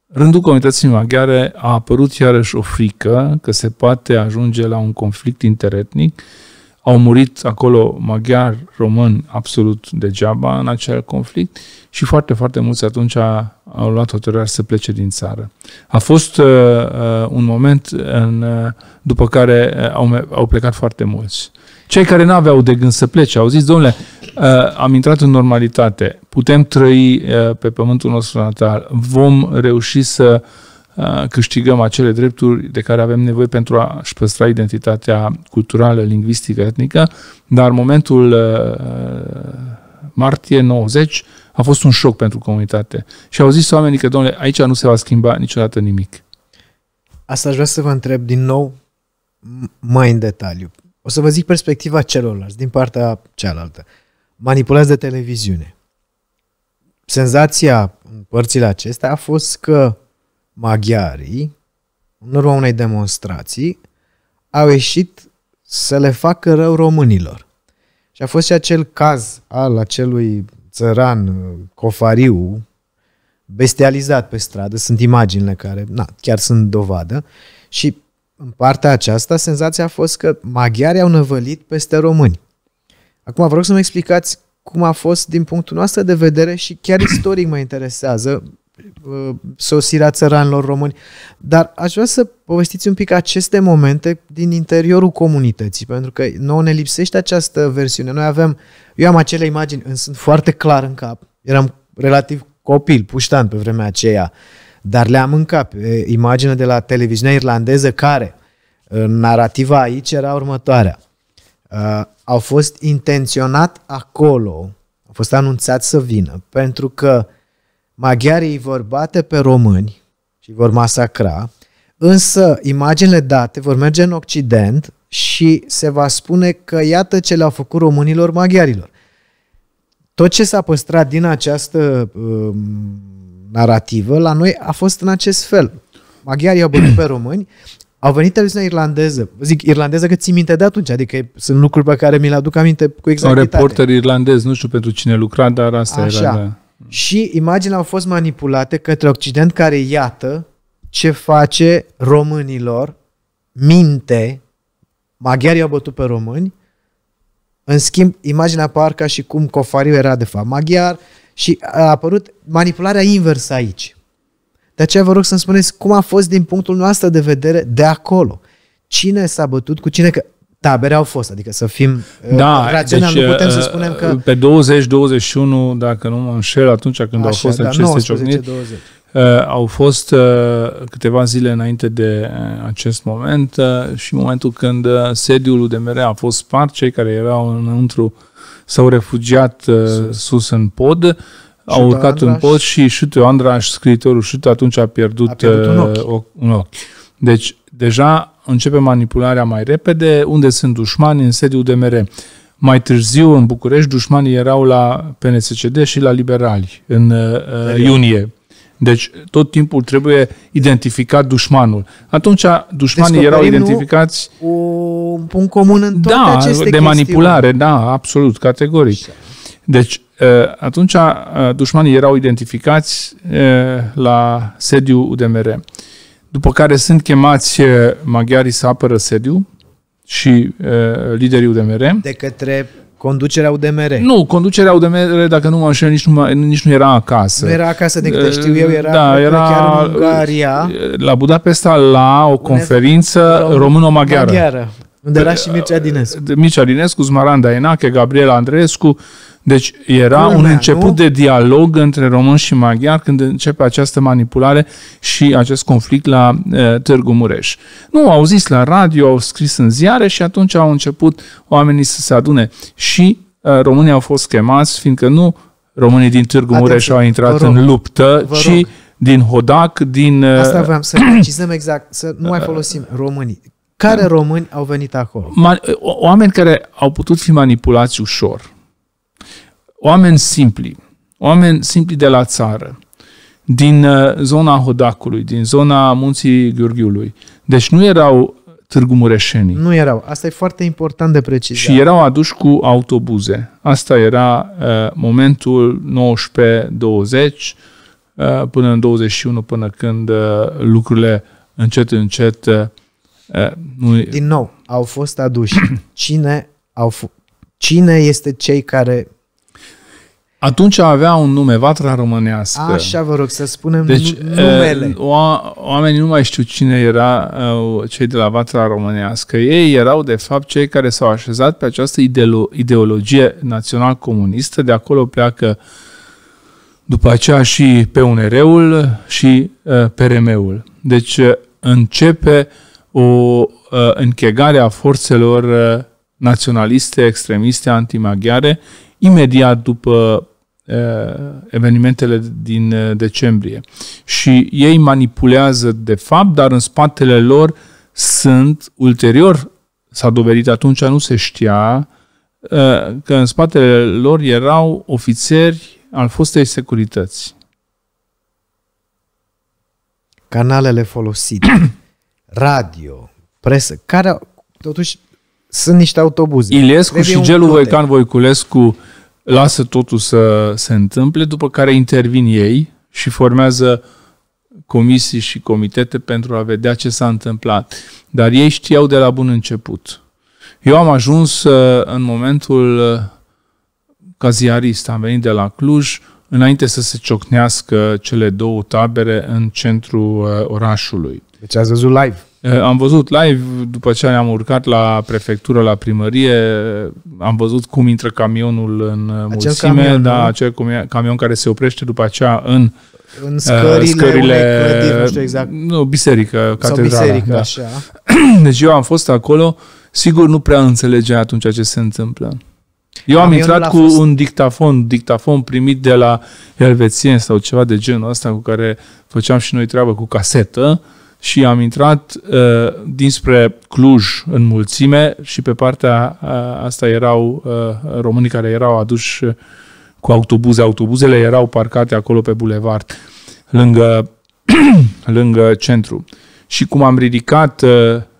rândul comunității maghiare a apărut iarăși o frică că se poate ajunge la un conflict interetnic uh, au murit acolo maghiari, români, absolut degeaba în acel conflict și foarte, foarte mulți atunci au luat hotărârea să plece din țară. A fost uh, uh un moment în, uh, după care uh, au, au plecat foarte mulți. Cei care nu aveau de gând să plece au zis, domnule, uh, am intrat în normalitate, putem trăi uh, pe pământul nostru natal, vom reuși să uh, Uh, câștigăm acele drepturi de care avem nevoie pentru a-și păstra identitatea culturală, lingvistică, etnică, dar momentul uh, martie 90 a fost un șoc pentru comunitate. Și au zis oamenii că, domnule, aici nu se va schimba niciodată nimic. Asta aș vrea să vă întreb din nou mai în detaliu. O să vă zic perspectiva celorlalți, din partea cealaltă. Manipulați de televiziune. Senzația în părțile acestea a fost că maghiarii, în urma unei demonstrații, au ieșit să le facă rău românilor. Și a fost și acel caz al acelui țăran uh, cofariu, bestializat pe stradă, sunt imaginile care na, chiar sunt dovadă și în partea aceasta senzația a fost că maghiarii au năvălit peste români. Acum vreau să-mi explicați cum a fost din punctul nostru de vedere și chiar istoric mă interesează sosirea țăranilor români. Dar aș vrea să povestiți un pic aceste momente din interiorul comunității, pentru că nouă ne lipsește această versiune. Noi avem, eu am acele imagini, îmi sunt foarte clar în cap. Eram relativ copil, puștan pe vremea aceea, dar le-am în cap. Imaginea de la televiziunea irlandeză care, narativa aici era următoarea. Uh, au fost intenționat acolo, au fost anunțat să vină, pentru că maghiarii îi vor bate pe români și îi vor masacra, însă imaginele date vor merge în Occident și se va spune că iată ce le-au făcut românilor maghiarilor. Tot ce s-a păstrat din această uh, um, narrativă la noi a fost în acest fel. Maghiarii au bătut pe români, au venit televiziunea irlandeză. Zic irlandeză că ții minte de atunci, adică sunt lucruri pe care mi le aduc aminte cu exactitate. Un reporter irlandez, nu știu pentru cine lucra, dar asta Așa. era... Da. Și imaginile au fost manipulate către Occident, care iată ce face românilor, minte, maghiarii au bătut pe români, în schimb, imaginea apar ca și cum Cofariu era de fapt maghiar și a apărut manipularea inversă aici. De aceea vă rog să-mi spuneți cum a fost din punctul nostru de vedere de acolo. Cine s-a bătut cu cine? Că tabere au fost, adică să fim uh, da, raționali, deci, nu putem să uh, spunem că... Pe 20-21, dacă nu mă înșel, atunci când Așa, au fost da, aceste ciocniri, uh, au fost câteva zile înainte de acest moment și momentul când sediul de mere a fost spart, cei care erau înăuntru s-au refugiat sus, sus în pod, au urcat Andraș. în pod și Șutu Andraș, scriitorul Șutu, atunci a pierdut, a pierdut un ochi. Un ochi. Deci, deja începe manipularea mai repede, unde sunt dușmani în sediul DMR. Mai târziu, în București, dușmanii erau la PNSCD și la liberali în uh, iunie. Deci tot timpul trebuie identificat dușmanul. Atunci dușmanii erau identificați... O, un comun în toate da, aceste de chestiuni. manipulare, da, absolut, categoric. Deci uh, atunci uh, dușmanii erau identificați uh, la sediu UDMR după care sunt chemați eh, maghiarii să apără sediu și uh, liderii UDMR. De către Conducerea UDMR. Nu, conducerea UDMR, dacă nu mă înșel, nici nu, nici nu era acasă. Nu era acasă, de câte știu eu, era, da, era chiar în Ungaria. La Budapesta, la o conferință româno-maghiară. Maghiară. Unde era păi, și Mircea uh, Dinescu. Mircea Dinescu, Zmaranda Enache, Gabriel Andreescu. Deci era Lumea, un da, început nu? de dialog între români și maghiari când începe această manipulare și acest conflict la uh, Târgu Mureș. Nu, au zis la radio, au scris în ziare și atunci au început oamenii să se adune. Și uh, românii au fost chemați, fiindcă nu românii din Târgu Atenție, Mureș au intrat rog, în luptă, ci din Hodac, din... Uh, Asta vreau să precizăm exact, să nu mai folosim românii. Care români au venit acolo? oameni care au putut fi manipulați ușor. Oameni simpli. Oameni simpli de la țară. Din uh, zona Hodacului, din zona Munții Gheorghiului. Deci nu erau Târgu Mureșenii. Nu erau. Asta e foarte important de precizat. Și erau aduși cu autobuze. Asta era uh, momentul 19-20 uh, până în 21, până când uh, lucrurile încet, încet uh, Uh, nu... Din nou, au fost aduși. Cine, au f- Cine este cei care atunci avea un nume, vatra românească. Așa vă rog, să spunem deci, uh, numele. Oamenii nu mai știu cine era uh, cei de la vatra românească. Ei erau, de fapt, cei care s-au așezat pe această ideologie național-comunistă. De acolo pleacă după aceea și PUNR-ul și uh, PRM-ul. Deci începe uh, o uh, închegare a forțelor uh, naționaliste, extremiste, antimaghiare, imediat după uh, evenimentele din decembrie. Și ei manipulează de fapt, dar în spatele lor sunt ulterior, s-a dovedit atunci, nu se știa, că în spatele lor erau ofițeri al fostei securități. Canalele folosite. radio, presă, care totuși sunt niște autobuze. Ilescu Trebuie și Gelu Voican Voiculescu lasă totul să se întâmple, după care intervin ei și formează comisii și comitete pentru a vedea ce s-a întâmplat. Dar ei știau de la bun început. Eu am ajuns uh, în momentul uh, caziarist, am venit de la Cluj, înainte să se ciocnească cele două tabere în centrul uh, orașului. Deci ați văzut live. Eh, am văzut live, după ce ne-am urcat la prefectură, la primărie, am văzut cum intră camionul în eh, acel mulțime, camion, da, acel camion care se oprește după aceea în, în eh, scările, scările unei clădiri, nu știu exact. Nu, biserică, catedrală. biserică, da. așa. Deci eu am fost acolo, sigur nu prea înțelegea atunci ce se întâmplă. Eu am intrat cu fost... un dictafon, dictafon primit de la Elvețien sau ceva de genul ăsta cu care făceam și noi treabă cu casetă și am intrat uh, dinspre Cluj în mulțime și pe partea uh, asta erau uh, românii care erau aduși uh, cu autobuze. Autobuzele erau parcate acolo pe bulevard, lângă, lângă centru. Și cum am ridicat uh,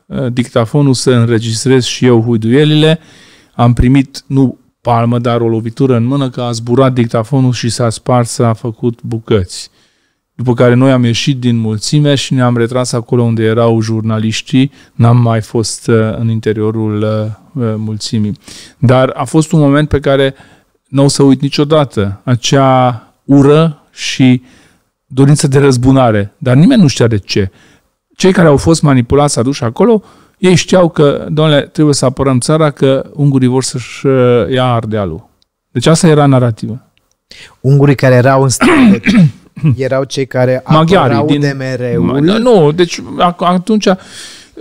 uh, dictafonul să înregistrez și eu huiduielile, am primit nu palmă, dar o lovitură în mână că a zburat dictafonul și s-a spart, s-a făcut bucăți după care noi am ieșit din mulțime și ne-am retras acolo unde erau jurnaliștii, n-am mai fost uh, în interiorul uh, uh, mulțimii. Dar a fost un moment pe care nu o să uit niciodată, acea ură și dorință de răzbunare, dar nimeni nu știa de ce. Cei care au fost manipulați, aduși acolo, ei știau că, domnule, trebuie să apărăm țara, că ungurii vor să-și ia ardealul. Deci asta era narativă. Ungurii care erau în stare erau cei care apărau din... DMR-ul. Nu, deci atunci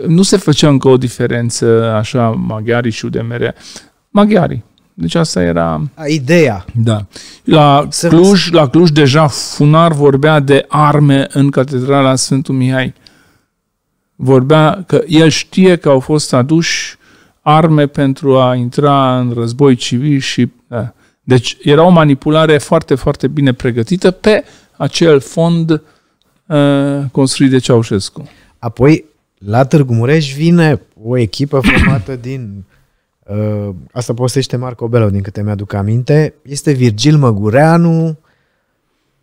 nu se făcea încă o diferență așa maghiarii și UDMR. Maghiarii. Deci asta era... Ideea. Da. La să Cluj, la Cluj deja Funar vorbea de arme în catedrala Sfântul Mihai. Vorbea că el știe că au fost aduși arme pentru a intra în război civil și... Da. Deci era o manipulare foarte, foarte bine pregătită pe acel fond uh, construit de Ceaușescu. Apoi, la Târgu Mureș vine o echipă formată din... Uh, asta postește Marco Belo, din câte mi-aduc aminte. Este Virgil Măgureanu,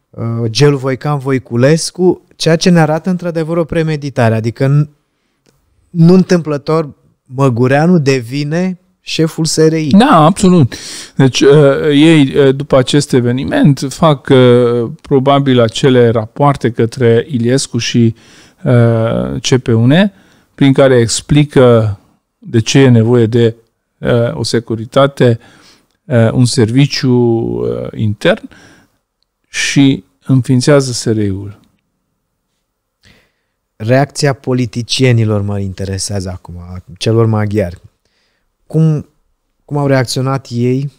uh, Gelu Voican Voiculescu, ceea ce ne arată într-adevăr o premeditare. Adică nu întâmplător Măgureanu devine șeful SRI. Da, absolut. Deci uh, ei, uh, după acest eveniment, fac uh, probabil acele rapoarte către Iliescu și uh, CPUN, prin care explică de ce e nevoie de uh, o securitate, uh, un serviciu uh, intern și înființează SRI-ul. Reacția politicienilor mă interesează acum, celor maghiari cum, cum au reacționat ei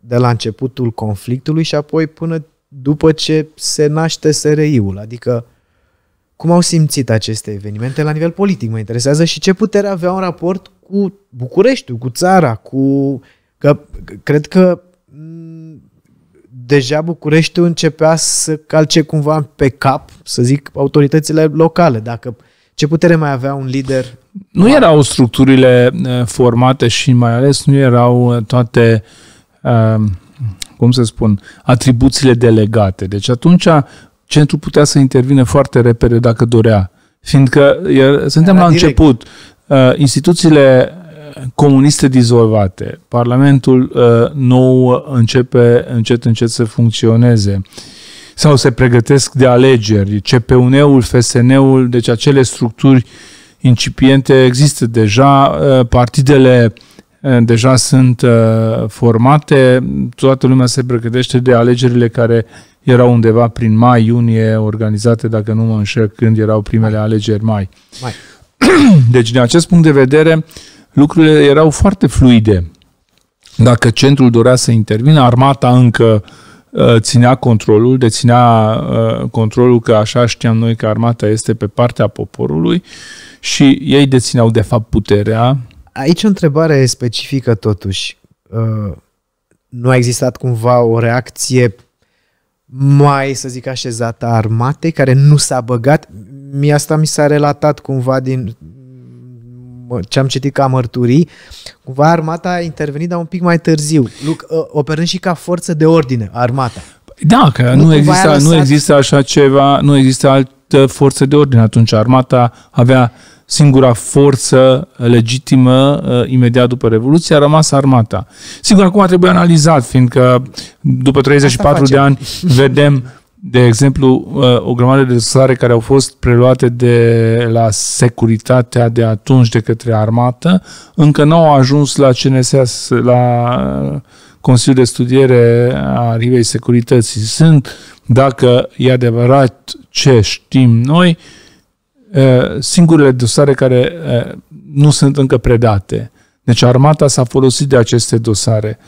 de la începutul conflictului și apoi până după ce se naște SRI-ul, adică cum au simțit aceste evenimente la nivel politic, mă interesează, și ce putere avea un raport cu Bucureștiul, cu țara, cu... Că, cred că mm, deja Bucureștiul începea să calce cumva pe cap, să zic, autoritățile locale, dacă ce putere mai avea un lider nu erau structurile formate și mai ales nu erau toate, cum să spun, atribuțiile delegate. Deci atunci centrul putea să intervine foarte repede dacă dorea. Fiindcă iar, suntem Era da, la direct. început, instituțiile comuniste dizolvate, Parlamentul nou începe încet încet să funcționeze sau se pregătesc de alegeri, CPUN-ul, FSN-ul, deci acele structuri uh, incipiente există deja, uh, partidele uh, deja sunt uh, formate, toată lumea se pregătește de alegerile care erau undeva prin mai, iunie, organizate, dacă nu mă înșel, când erau primele alegeri mai. mai. Deci, din acest punct de vedere, lucrurile erau foarte fluide. Dacă centrul dorea să intervină, armata încă uh, Uh, ținea controlul, deținea uh, controlul că așa știam noi că armata este pe partea poporului și ei dețineau de fapt puterea. Aici o întrebare specifică totuși. Uh, nu a existat cumva o reacție mai, să zic, așezată a armatei care nu s-a băgat? Mi asta mi s-a relatat cumva din, ce am citit ca mărturii, cumva armata a intervenit, dar un pic mai târziu, ă, operând și ca forță de ordine armata. Da, că nu, nu, exista, nu există așa ceva, nu există altă forță de ordine atunci. Armata avea singura forță legitimă ă, imediat după Revoluție, a rămas armata. Sigur, acum trebuie analizat, fiindcă după 34 de ani vedem de exemplu, uh, o grămadă de dosare care au fost preluate de la securitatea de atunci de către armată, încă nu au ajuns la CNSS, la Consiliul de Studiere a Rivei Securității. Sunt, dacă e adevărat ce știm noi, uh, singurele dosare care uh, nu sunt încă predate. Deci armata s-a folosit de aceste dosare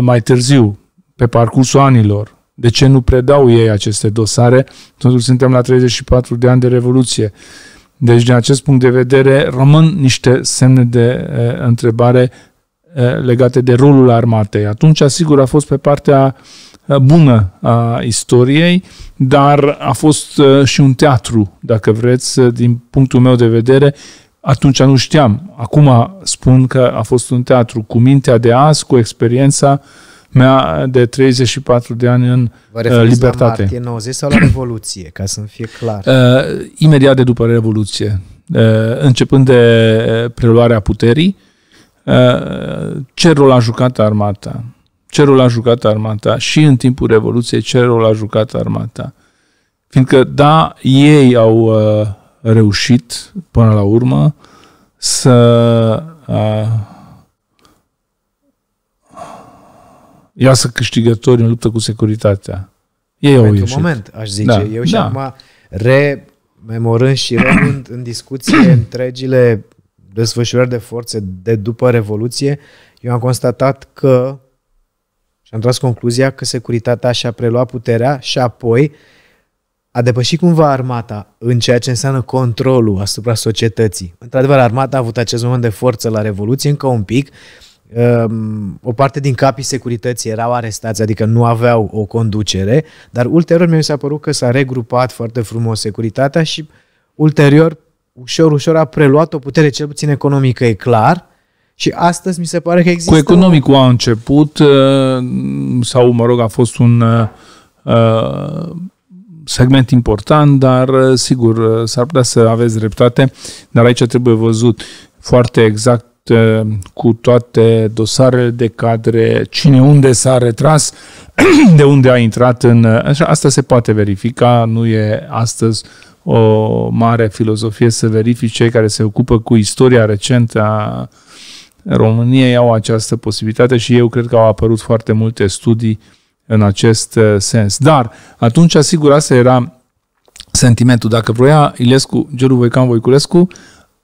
mai târziu, pe parcursul anilor, de ce nu predau ei aceste dosare? Totuși suntem la 34 de ani de Revoluție. Deci, din acest punct de vedere, rămân niște semne de e, întrebare e, legate de rolul armatei. Atunci, sigur, a fost pe partea bună a istoriei, dar a fost și un teatru, dacă vreți, din punctul meu de vedere. Atunci nu știam. Acum spun că a fost un teatru cu mintea de azi, cu experiența uh, mea de 34 de ani în Vă uh, libertate. La 90 sau la Revoluție, ca să-mi fie clar? Uh, imediat de după Revoluție, uh, începând de uh, preluarea puterii, uh, ce rol a jucat armata? Ce rol a jucat armata? Și în timpul Revoluției, ce rol a jucat armata? Fiindcă, da, ei au uh, reușit până la urmă să uh, iasă câștigători în luptă cu securitatea. Ei au ieșit. moment, aș zice. Da. Eu și da. acum rememorând și rămând în discuție întregile desfășurări de forțe de după Revoluție, eu am constatat că și am tras concluzia că securitatea și-a preluat puterea și apoi a depășit cumva armata în ceea ce înseamnă controlul asupra societății. Într-adevăr, armata a avut acest moment de forță la Revoluție încă un pic, Um, o parte din capii securității erau arestați, adică nu aveau o conducere, dar ulterior mi s-a părut că s-a regrupat foarte frumos securitatea și ulterior, ușor, ușor a preluat o putere, cel puțin economică, e clar, și astăzi mi se pare că există... Cu economicul un... a început, uh, sau, mă rog, a fost un uh, uh segment important, dar, uh, sigur, s-ar putea să aveți dreptate, dar aici trebuie văzut foarte exact Eh, cu toate dosarele de cadre, cine unde s-a retras, de unde a intrat în... Eh, așa, asta se poate verifica, nu e astăzi o mare filozofie să verifici cei care se ocupă cu istoria recentă a României au această posibilitate și eu cred că au apărut foarte multe studii în acest eh, sens. Dar atunci, sigur, asta era sentimentul. Dacă vroia Ilescu, Geru Voican Voiculescu,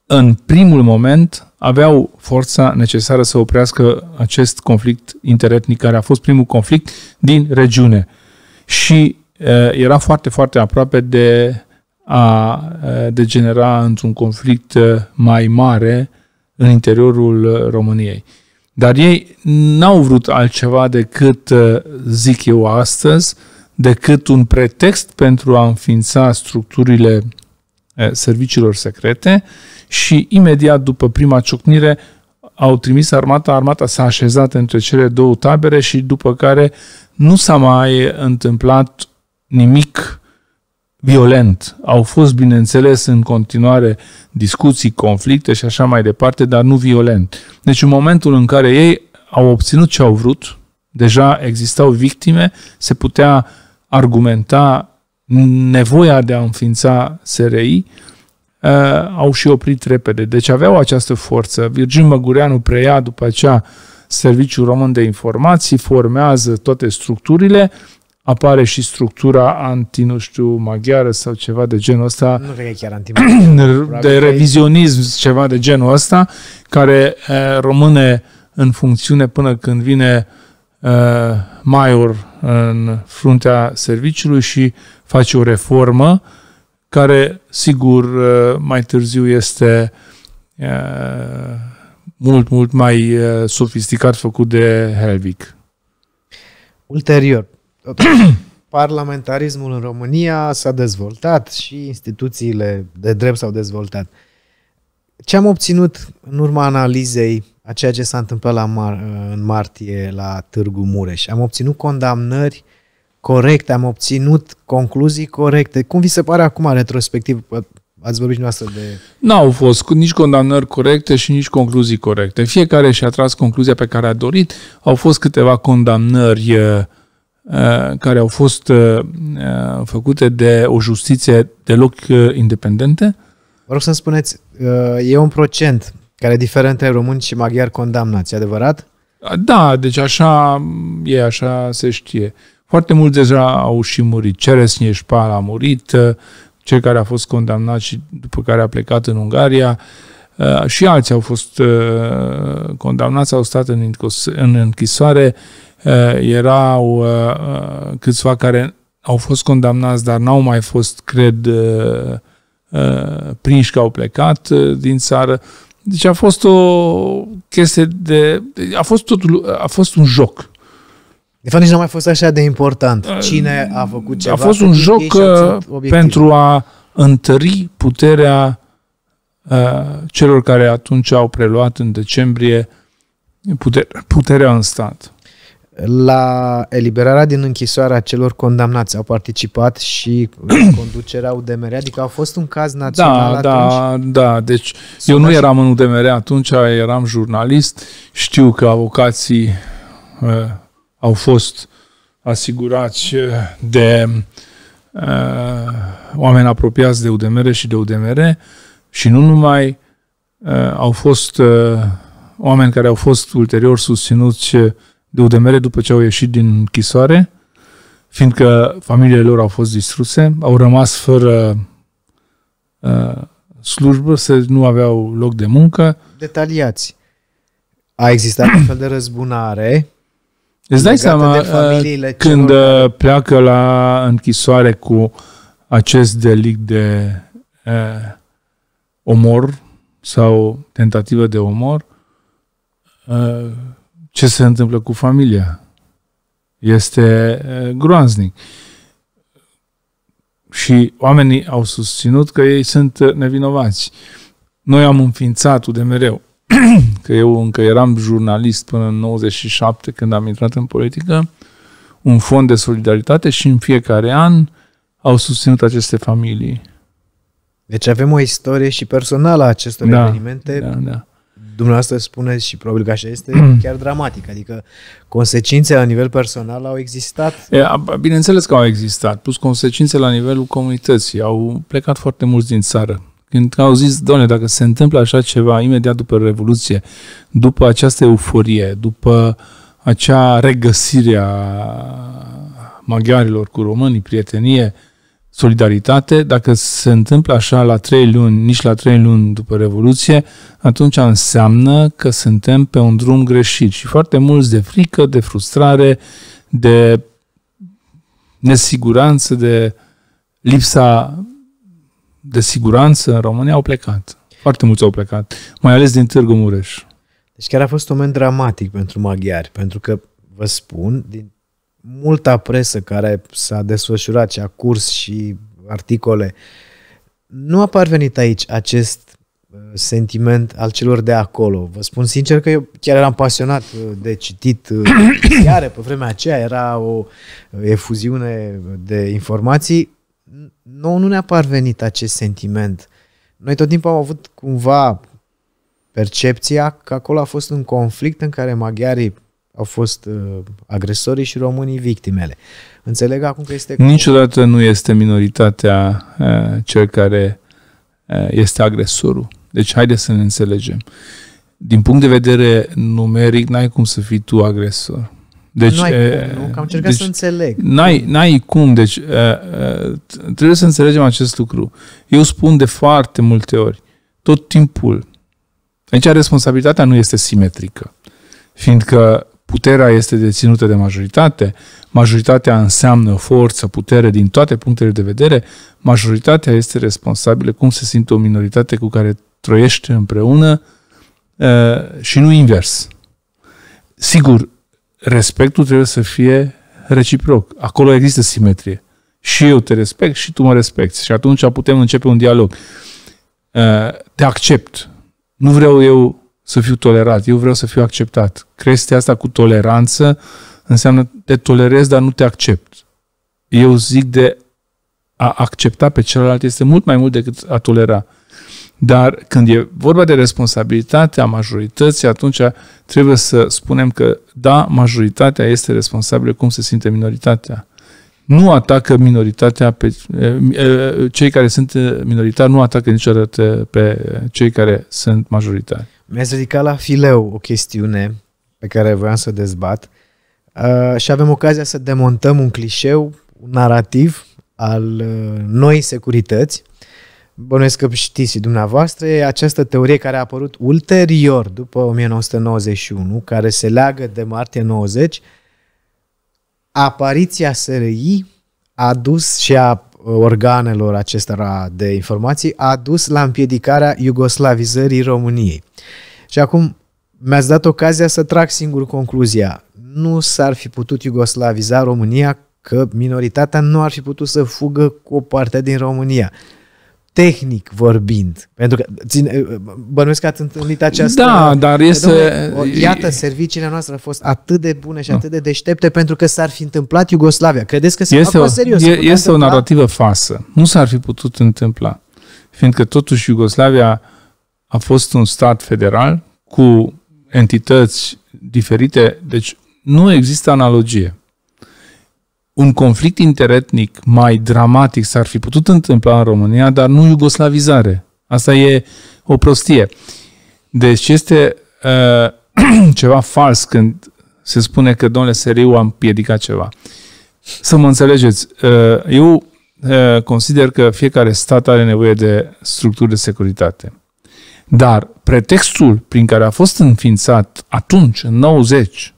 în primul moment aveau forța necesară să oprească acest conflict interetnic, care a fost primul conflict din regiune. Și era foarte, foarte aproape de a degenera într-un conflict mai mare în interiorul României. Dar ei n-au vrut altceva decât, zic eu astăzi, decât un pretext pentru a înființa structurile serviciilor secrete și imediat după prima ciocnire au trimis armata, armata s-a așezat între cele două tabere și după care nu s-a mai întâmplat nimic violent. Au fost, bineînțeles, în continuare discuții, conflicte și așa mai departe, dar nu violent. Deci în momentul în care ei au obținut ce au vrut, deja existau victime, se putea argumenta nevoia de a înființa SRI, uh, au și oprit repede. Deci aveau această forță. Virgin Măgureanu preia după aceea Serviciul Român de Informații, formează toate structurile, apare și structura anti, nu știu, maghiară sau ceva de genul ăsta. Nu cred că chiar anti De revizionism, ceva de genul ăsta, care uh, rămâne în funcțiune până când vine uh, Maior în fruntea serviciului și face o reformă care, sigur, uh, mai târziu este uh, mult, mult mai uh, sofisticat făcut de Helvig. Ulterior, parlamentarismul în România s-a dezvoltat și instituțiile de drept s-au dezvoltat. Ce am obținut în urma analizei a ceea ce s-a întâmplat la mar- în martie la Târgu Mureș? Am obținut condamnări uh, corect, am obținut concluzii corecte. Cum vi se pare acum, retrospectiv, ați vorbit noastră de... N-au fost nici condamnări corecte și nici concluzii corecte. Fiecare și-a tras concluzia pe care a dorit. Au fost câteva condamnări eh, eh, care au fost eh, făcute de o justiție deloc independentă. Vă rog să-mi spuneți, e un procent care diferent între români și maghiari condamnați, adevărat? Da, deci așa e, așa se știe. Foarte mulți deja au și murit. Ceresnieșpa a murit, uh, cel care a fost condamnat și după care a plecat în Ungaria, uh, și alții au fost uh, condamnați, au stat în închisoare, erau câțiva care au fost condamnați, dar n-au mai fost, cred, prinși că au plecat din țară. Deci a fost o chestie de... A fost, totul, a fost un joc. De fapt, nici nu a mai fost așa de important. Cine a făcut ceva? A fost un joc uh, pentru a întări puterea uh, celor care atunci au preluat în decembrie puterea în stat. La eliberarea din închisoarea celor condamnați au participat și conducerea UDMR, adică a fost un caz da, național da, atunci? Da, da, deci eu nu eram în UDMR atunci, eram jurnalist, știu că avocații uh, au fost asigurați eh, de uh, oameni apropiați de UDMR și de UDMR și nu numai uh, au fost uh, oameni care au fost ulterior susținuți de UDMR după ce au ieșit din închisoare, fiindcă familiile lor au fost distruse, au rămas fără uh, slujbă, să nu aveau loc de muncă. Detaliați. A existat un fel de răzbunare Îți dai seama de uh, când uh, celor... pleacă la închisoare cu acest delict de uh, omor sau tentativă de omor, uh, ce se întâmplă cu familia? Este uh, groaznic. Și oamenii au susținut că ei sunt nevinovați. Noi am înființat de mereu. că eu încă eram jurnalist până în 97 când am intrat în politică, un fond de solidaritate și în fiecare an au susținut aceste familii. Deci avem o istorie și personală a acestor da, evenimente. Da, da. Dumneavoastră spuneți și probabil că așa este chiar dramatic, adică consecințe la nivel personal au existat? E, bineînțeles că au existat, plus consecințe la nivelul comunității. Au plecat foarte mulți din țară când au zis, doamne, dacă se întâmplă așa ceva imediat după Revoluție, după această euforie, după acea regăsire a maghiarilor cu românii, prietenie, solidaritate, dacă se întâmplă așa la trei luni, nici la trei luni după Revoluție, atunci înseamnă că suntem pe un drum greșit și foarte mulți de frică, de frustrare, de nesiguranță, de lipsa de siguranță în România au plecat. Foarte mulți au plecat, mai ales din Târgu Mureș. Deci chiar a fost un moment dramatic pentru maghiari, pentru că, vă spun, din multa presă care s-a desfășurat și a curs și articole, nu a parvenit aici acest uh, sentiment al celor de acolo. Vă spun sincer că eu chiar eram pasionat uh, de citit uh, chiar pe vremea aceea era o efuziune de informații nou nu ne-a parvenit acest sentiment. Noi tot timpul am avut cumva percepția că acolo a fost un conflict în care maghiarii au fost uh, agresorii și românii victimele. Înțeleg acum că este... Niciodată nu este minoritatea uh, cel care uh, este agresorul. Deci haide să ne înțelegem. Din punct de vedere numeric, n-ai cum să fii tu agresor. Deci, nu ai cum, nu? Că am încercat deci, să înțeleg. N-ai, n-ai cum, deci trebuie să înțelegem acest lucru. Eu spun de foarte multe ori, tot timpul, aici responsabilitatea nu este simetrică, fiindcă puterea este deținută de majoritate, majoritatea înseamnă forță, putere din toate punctele de vedere, majoritatea este responsabilă cum se simte o minoritate cu care trăiește împreună și nu invers. Sigur, respectul trebuie să fie reciproc. Acolo există simetrie. Și eu te respect și tu mă respecti. Și atunci putem începe un dialog. Uh, te accept. Nu vreau eu să fiu tolerat, eu vreau să fiu acceptat. Crește asta cu toleranță înseamnă te tolerez, dar nu te accept. Eu zic de a accepta pe celălalt este mult mai mult decât a tolera. Dar când e vorba de responsabilitatea majorității, atunci trebuie să spunem că, da, majoritatea este responsabilă cum se simte minoritatea. Nu atacă minoritatea pe cei care sunt minoritari, nu atacă niciodată pe cei care sunt majoritari. mi a ridicat la fileu o chestiune pe care voiam să o dezbat uh, și avem ocazia să demontăm un clișeu, un narativ al uh, noi securități bănuiesc că știți și dumneavoastră, această teorie care a apărut ulterior, după 1991, care se leagă de martie 90, apariția SRI a dus și a uh, organelor acestora de informații a dus la împiedicarea iugoslavizării României. Și acum mi-ați dat ocazia să trag singur concluzia. Nu s-ar fi putut iugoslaviza România că minoritatea nu ar fi putut să fugă cu o parte din România tehnic vorbind. Pentru că ține, bănuiesc că ați întâlnit această... Da, dar este... Domnule, iată, serviciile noastre au fost atât de bune și atât de deștepte pentru că s-ar fi întâmplat Iugoslavia. Credeți că se este o, serios? E, este întâmpla? o narrativă falsă. Nu s-ar fi putut întâmpla. Fiindcă totuși Iugoslavia a fost un stat federal cu entități diferite, deci nu există analogie un conflict interetnic mai dramatic s-ar fi putut întâmpla în România, dar nu iugoslavizare. Asta e o prostie. Deci este uh, ceva fals când se spune că, domnule, seriu am împiedicat ceva. Să mă înțelegeți, uh, eu uh, consider că fiecare stat are nevoie de structuri de securitate. Dar pretextul prin care a fost înființat atunci, în 90,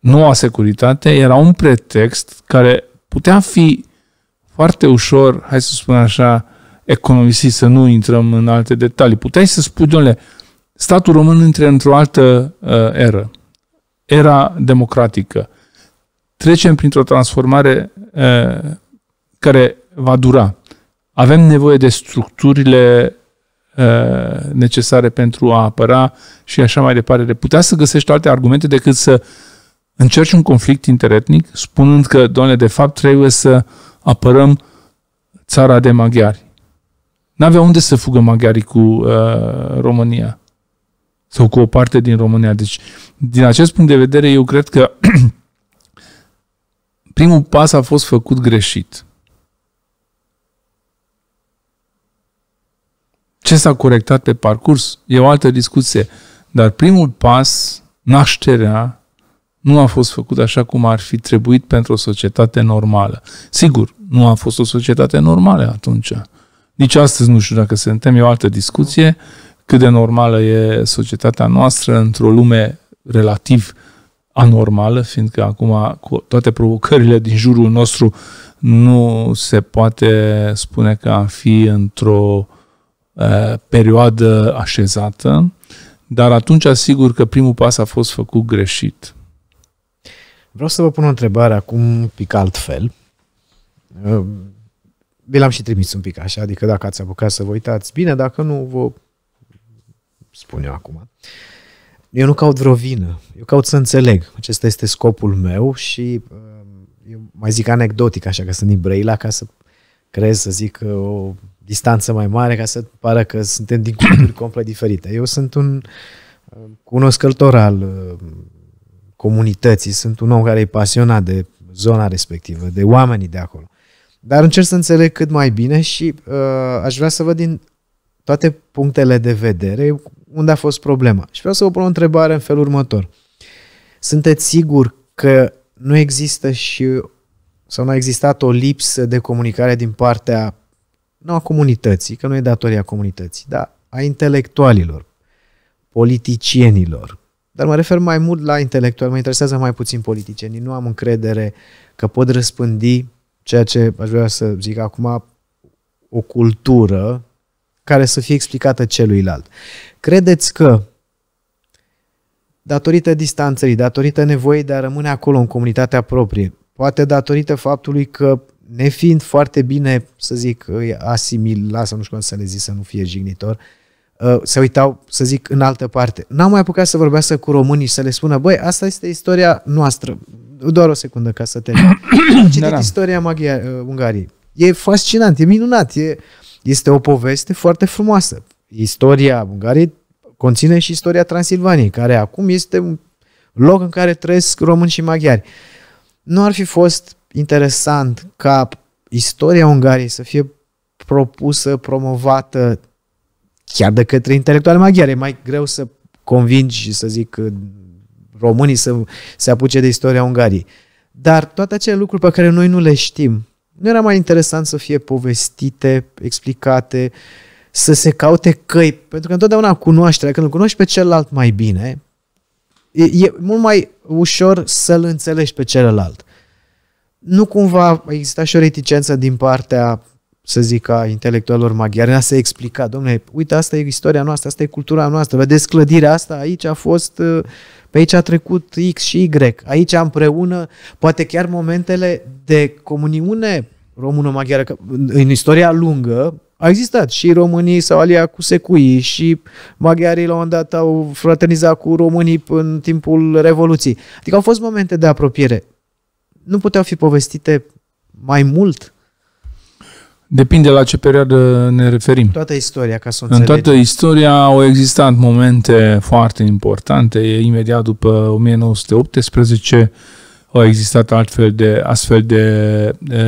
noua securitate era un pretext care putea fi foarte ușor, hai să spun așa, economisit, să nu intrăm în alte detalii. Puteai să spui, domnule, statul român intră într-o altă uh, eră, era democratică. Trecem printr-o transformare uh, care va dura. Avem nevoie de structurile uh, necesare pentru a apăra și așa mai departe. Putea să găsești alte argumente decât să uh, încerci un conflict interetnic spunând că, doamne, de fapt trebuie să apărăm țara de maghiari. N-avea unde să fugă maghiarii cu uh, România sau cu o parte din România. Deci, din acest punct de vedere, eu cred că primul pas a fost făcut greșit. Ce s-a corectat pe parcurs e o altă discuție, dar primul pas, nașterea nu a fost făcut așa cum ar fi trebuit pentru o societate normală. Sigur, nu a fost o societate normală atunci. Nici astăzi nu știu dacă suntem, e o altă discuție, cât de normală e societatea noastră într-o lume relativ anormală, fiindcă acum cu toate provocările din jurul nostru nu se poate spune că am fi într-o uh, perioadă așezată, dar atunci asigur că primul pas a fost făcut greșit. Vreau să vă pun o întrebare acum un pic altfel. Uh, vi l-am și trimis un pic așa, adică dacă ați apucat să vă uitați, bine, dacă nu, vă spun eu acum. Eu nu caut vreo vină, eu caut să înțeleg. Acesta este scopul meu și uh, eu mai zic anecdotic așa că sunt din Brăila ca să creez, să zic, uh, o distanță mai mare ca să pară că suntem din culturi complet diferite. Eu sunt un cunoscător al comunității, sunt un om care e pasionat de zona respectivă, de oamenii de acolo. Dar încerc să înțeleg cât mai bine și uh, aș vrea să văd din toate punctele de vedere unde a fost problema. Și vreau să vă pun o întrebare în felul următor. Sunteți sigur că nu există și sau nu a existat o lipsă de comunicare din partea nu a comunității, că nu e datoria comunității, dar a intelectualilor, politicienilor, dar mă refer mai mult la intelectual, mă interesează mai puțin politicienii. Nu am încredere că pot răspândi ceea ce aș vrea să zic acum, o cultură care să fie explicată celuilalt. Credeți că datorită distanțării, datorită nevoii de a rămâne acolo în comunitatea proprie, poate datorită faptului că nefiind foarte bine, să zic, asimilat, să nu știu cum să le zic, să nu fie jignitor, uh, Uh, se uitau, să zic, în altă parte. N-am mai apucat să vorbească cu românii și să le spună, băi, asta este istoria noastră. Doar o secundă ca să te... Citit da, da. istoria Maghiar, uh, Ungariei. E fascinant, e minunat, e, este o poveste foarte frumoasă. Istoria Ungariei conține și istoria Transilvaniei, care acum este un loc în care trăiesc români și maghiari. Nu ar fi fost interesant ca istoria Ungariei să fie propusă, promovată chiar de către intelectuali maghiari. E mai greu să convingi, și să zic, uh, românii să se apuce de istoria Ungariei. Dar toate acele lucruri pe care noi nu le știm, nu era mai interesant să fie povestite, explicate, să se caute căi, pentru că întotdeauna cunoașterea, când îl cunoști pe celălalt mai bine, e, e mult mai ușor să-l înțelegi pe celălalt. Nu cumva exista și o reticență din partea să zic, a intelectualilor maghiari, ne-a să explica, domnule, uite, asta e istoria noastră, asta e cultura noastră, vedeți clădirea asta, aici a fost, uh, pe aici a trecut X și Y, aici împreună, poate chiar momentele de comuniune română-maghiară, că în istoria lungă, a existat și românii s-au aliat cu secuii și maghiarii la un moment dat au fraternizat cu românii în timpul Revoluției. Adică au fost momente de apropiere. Nu puteau fi povestite mai mult Depinde la ce perioadă ne referim. Toată istoria, ca să o În toată istoria au existat momente foarte importante. Imediat după 1918 au existat altfel de, astfel de e,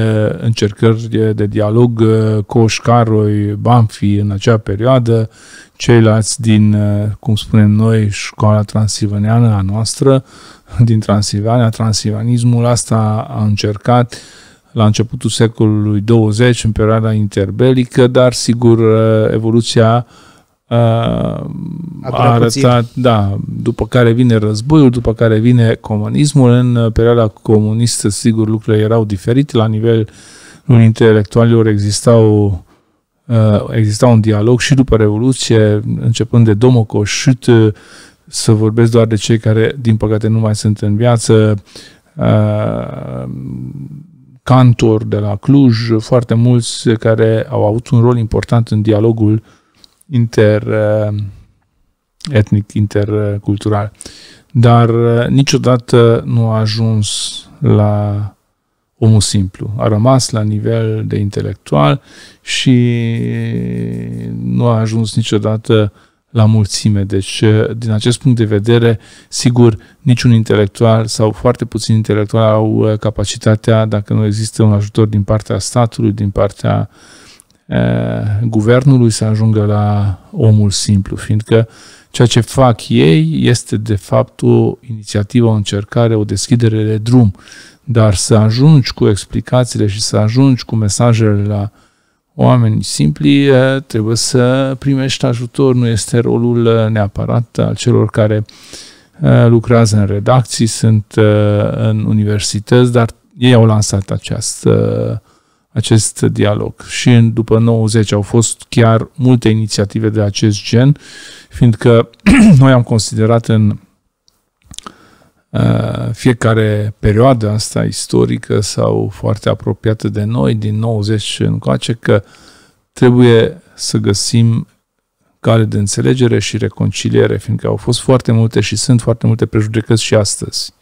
încercări de, de dialog. Uh, Oșcaroi, Banfi în acea perioadă, ceilalți din, uh, cum spunem noi, școala transilvaneană a noastră, din Transilvania, transilvanismul asta a încercat la începutul secolului 20, în perioada interbelică, dar sigur uh, evoluția uh, a, a arătat, puțin. da, după care vine războiul, după care vine comunismul, în uh, perioada comunistă, sigur, lucrurile erau diferite, la nivel mm. intelectualilor existau exista un dialog și după Revoluție, începând de Domocoșut, să vorbesc doar de cei care, din păcate, nu mai sunt în viață, Cantor de la Cluj, foarte mulți care au avut un rol important în dialogul interetnic, eh, intercultural. Dar eh, niciodată nu a ajuns la omul simplu. A rămas la nivel de intelectual și nu a ajuns niciodată la mulțime. Deci, eh, din acest punct de vedere, sigur, niciun intelectual sau foarte puțin intelectual au eh, capacitatea, dacă nu există un ajutor din partea statului, din partea eh, guvernului, să ajungă la omul simplu, fiindcă ceea ce fac ei este, de fapt, o inițiativă, o încercare, o deschidere de drum. Dar să ajungi cu explicațiile și să ajungi cu mesajele la uh, oameni simpli, eh, trebuie să primești ajutor, nu este rolul eh, neapărat al celor care eh, lucrează în redacții, sunt în universități, dar ei au lansat această, acest dialog. Și în, după 90 au fost chiar multe inițiative de acest gen, fiindcă noi am considerat în Eh, fiecare perioadă asta istorică sau foarte apropiată de noi, din 90 încoace, că trebuie să găsim cale de înțelegere și reconciliere, fiindcă au fost foarte multe și sunt foarte multe prejudecăți și astăzi.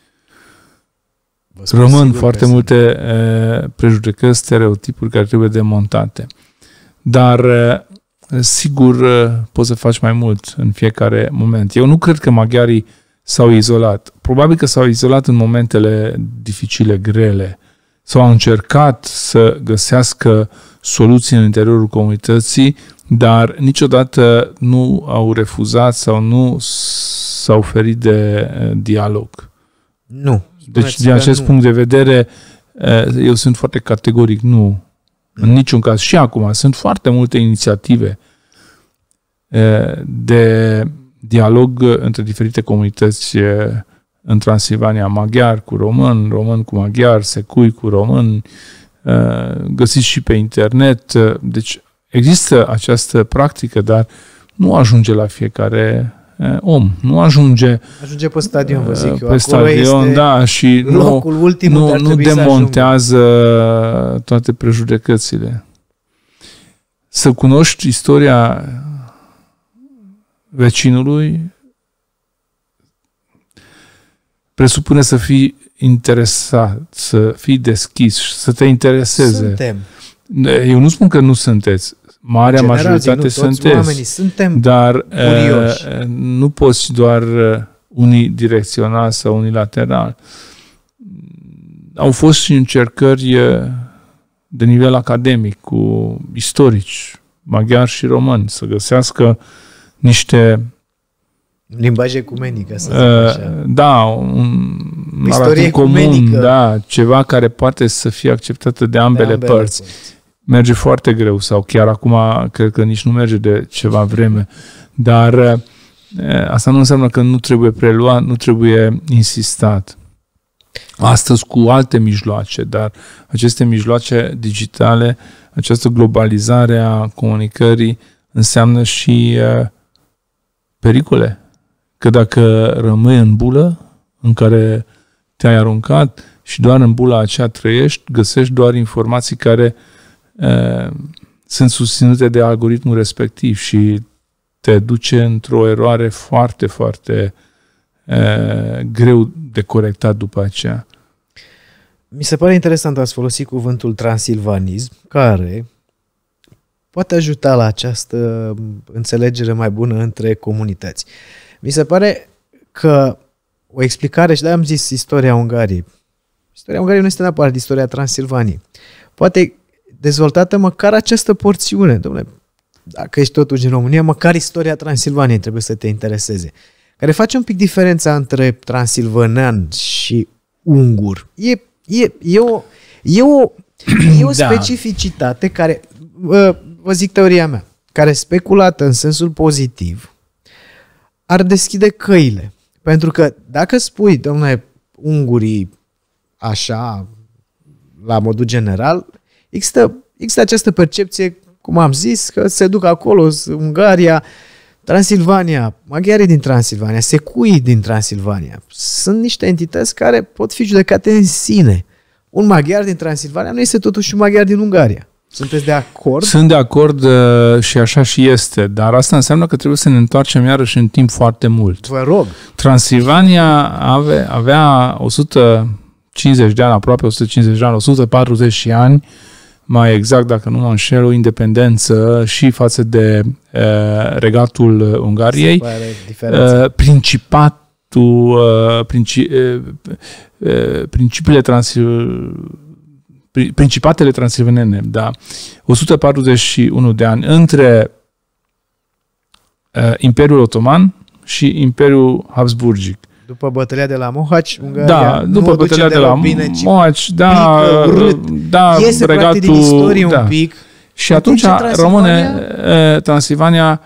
Rămân foarte multe eh, prejudecăți, stereotipuri care trebuie demontate. Dar eh, sigur poți să faci mai mult în fiecare moment. Eu nu cred că maghiarii uh, s-au izolat. Probabil că s-au izolat în momentele dificile, grele, sau au încercat să găsească soluții în interiorul comunității, dar niciodată nu au refuzat sau nu s-au oferit de eh, dialog. Nu. Deci, din acest nu. punct de vedere, eh, eu sunt foarte categoric, nu. nu. În da. niciun caz. Și acum, sunt foarte multe inițiative eh, de dialog uh, între diferite comunități uh, în Transilvania, maghiar cu român, român cu maghiar, secui cu român, uh, găsiți și pe internet. Deci există această practică, dar nu ajunge la fiecare om. Nu ajunge ajunge pe stadion, vă zic eu. Pe stadion, da, și nu, nu, nu demontează toate prejudecățile. Să cunoști istoria vecinului presupune să fii interesat, să fii deschis, să te intereseze. Suntem. Eu nu spun că nu sunteți. Marea Generații, majoritate nu, sunteți. Oamenii, suntem dar curioși. nu poți doar unidirecțional sau unilateral. Au fost și încercări de nivel academic cu istorici maghiari și români să găsească uh, niște limbaj ecumenic, să uh, zic așa. Da, un istorie comun, da, ceva care poate să fie acceptată de ambele, de ambele părți. părți. Merge foarte greu sau chiar acum cred că nici nu merge de ceva vreme, dar uh, asta nu înseamnă că nu trebuie preluat, nu trebuie insistat. Astăzi cu alte mijloace, dar aceste mijloace digitale, această globalizare a comunicării înseamnă și uh, pericole. Că dacă rămâi în bulă în care te-ai aruncat și doar în bula aceea trăiești, găsești doar informații care e, sunt susținute de algoritmul respectiv și te duce într-o eroare foarte, foarte e, greu de corectat după aceea. Mi se pare interesant ați folosit cuvântul transilvanism, care poate ajuta la această înțelegere mai bună între comunități. Mi se pare că o explicare, și de am zis istoria Ungariei, istoria Ungariei nu este neapărat istoria Transilvaniei, poate dezvoltată măcar această porțiune, domnule, dacă ești totuși în România, măcar istoria Transilvaniei trebuie să te intereseze, care face un pic diferența între transilvanean și ungur. E, e, e o, e o, e o da. specificitate care uh, vă zic teoria mea, care speculată în sensul pozitiv, ar deschide căile. Pentru că dacă spui, domnule, ungurii așa, la modul general, există, există această percepție, cum am zis, că se duc acolo, Ungaria, Transilvania, maghiarii din Transilvania, secuii din Transilvania. Sunt niște entități care pot fi judecate în sine. Un maghiar din Transilvania nu este totuși un maghiar din Ungaria. Sunteți de acord? Sunt de acord uh, și așa și este, dar asta înseamnă că trebuie să ne întoarcem iarăși în timp foarte mult. Vă rog! Transilvania ave, avea 150 de ani, aproape 150 de ani, 140 de ani, mai exact, dacă nu mă înșel, o independență și față de uh, regatul Ungariei. Uh, principatul, uh, princi, uh, uh, principiile Transilvaniei principatele transilvenene, da, 141 de ani între uh, Imperiul Otoman și Imperiul Habsburgic. După bătălia de la Mohaci, Ungaria da, după bătălia de de la bine, Mohaci, da, pică, uh, uh, urât, da, iese regatul, din istorie da. un pic. Și atunci, atunci rămâne Transilvania, uh, Transilvania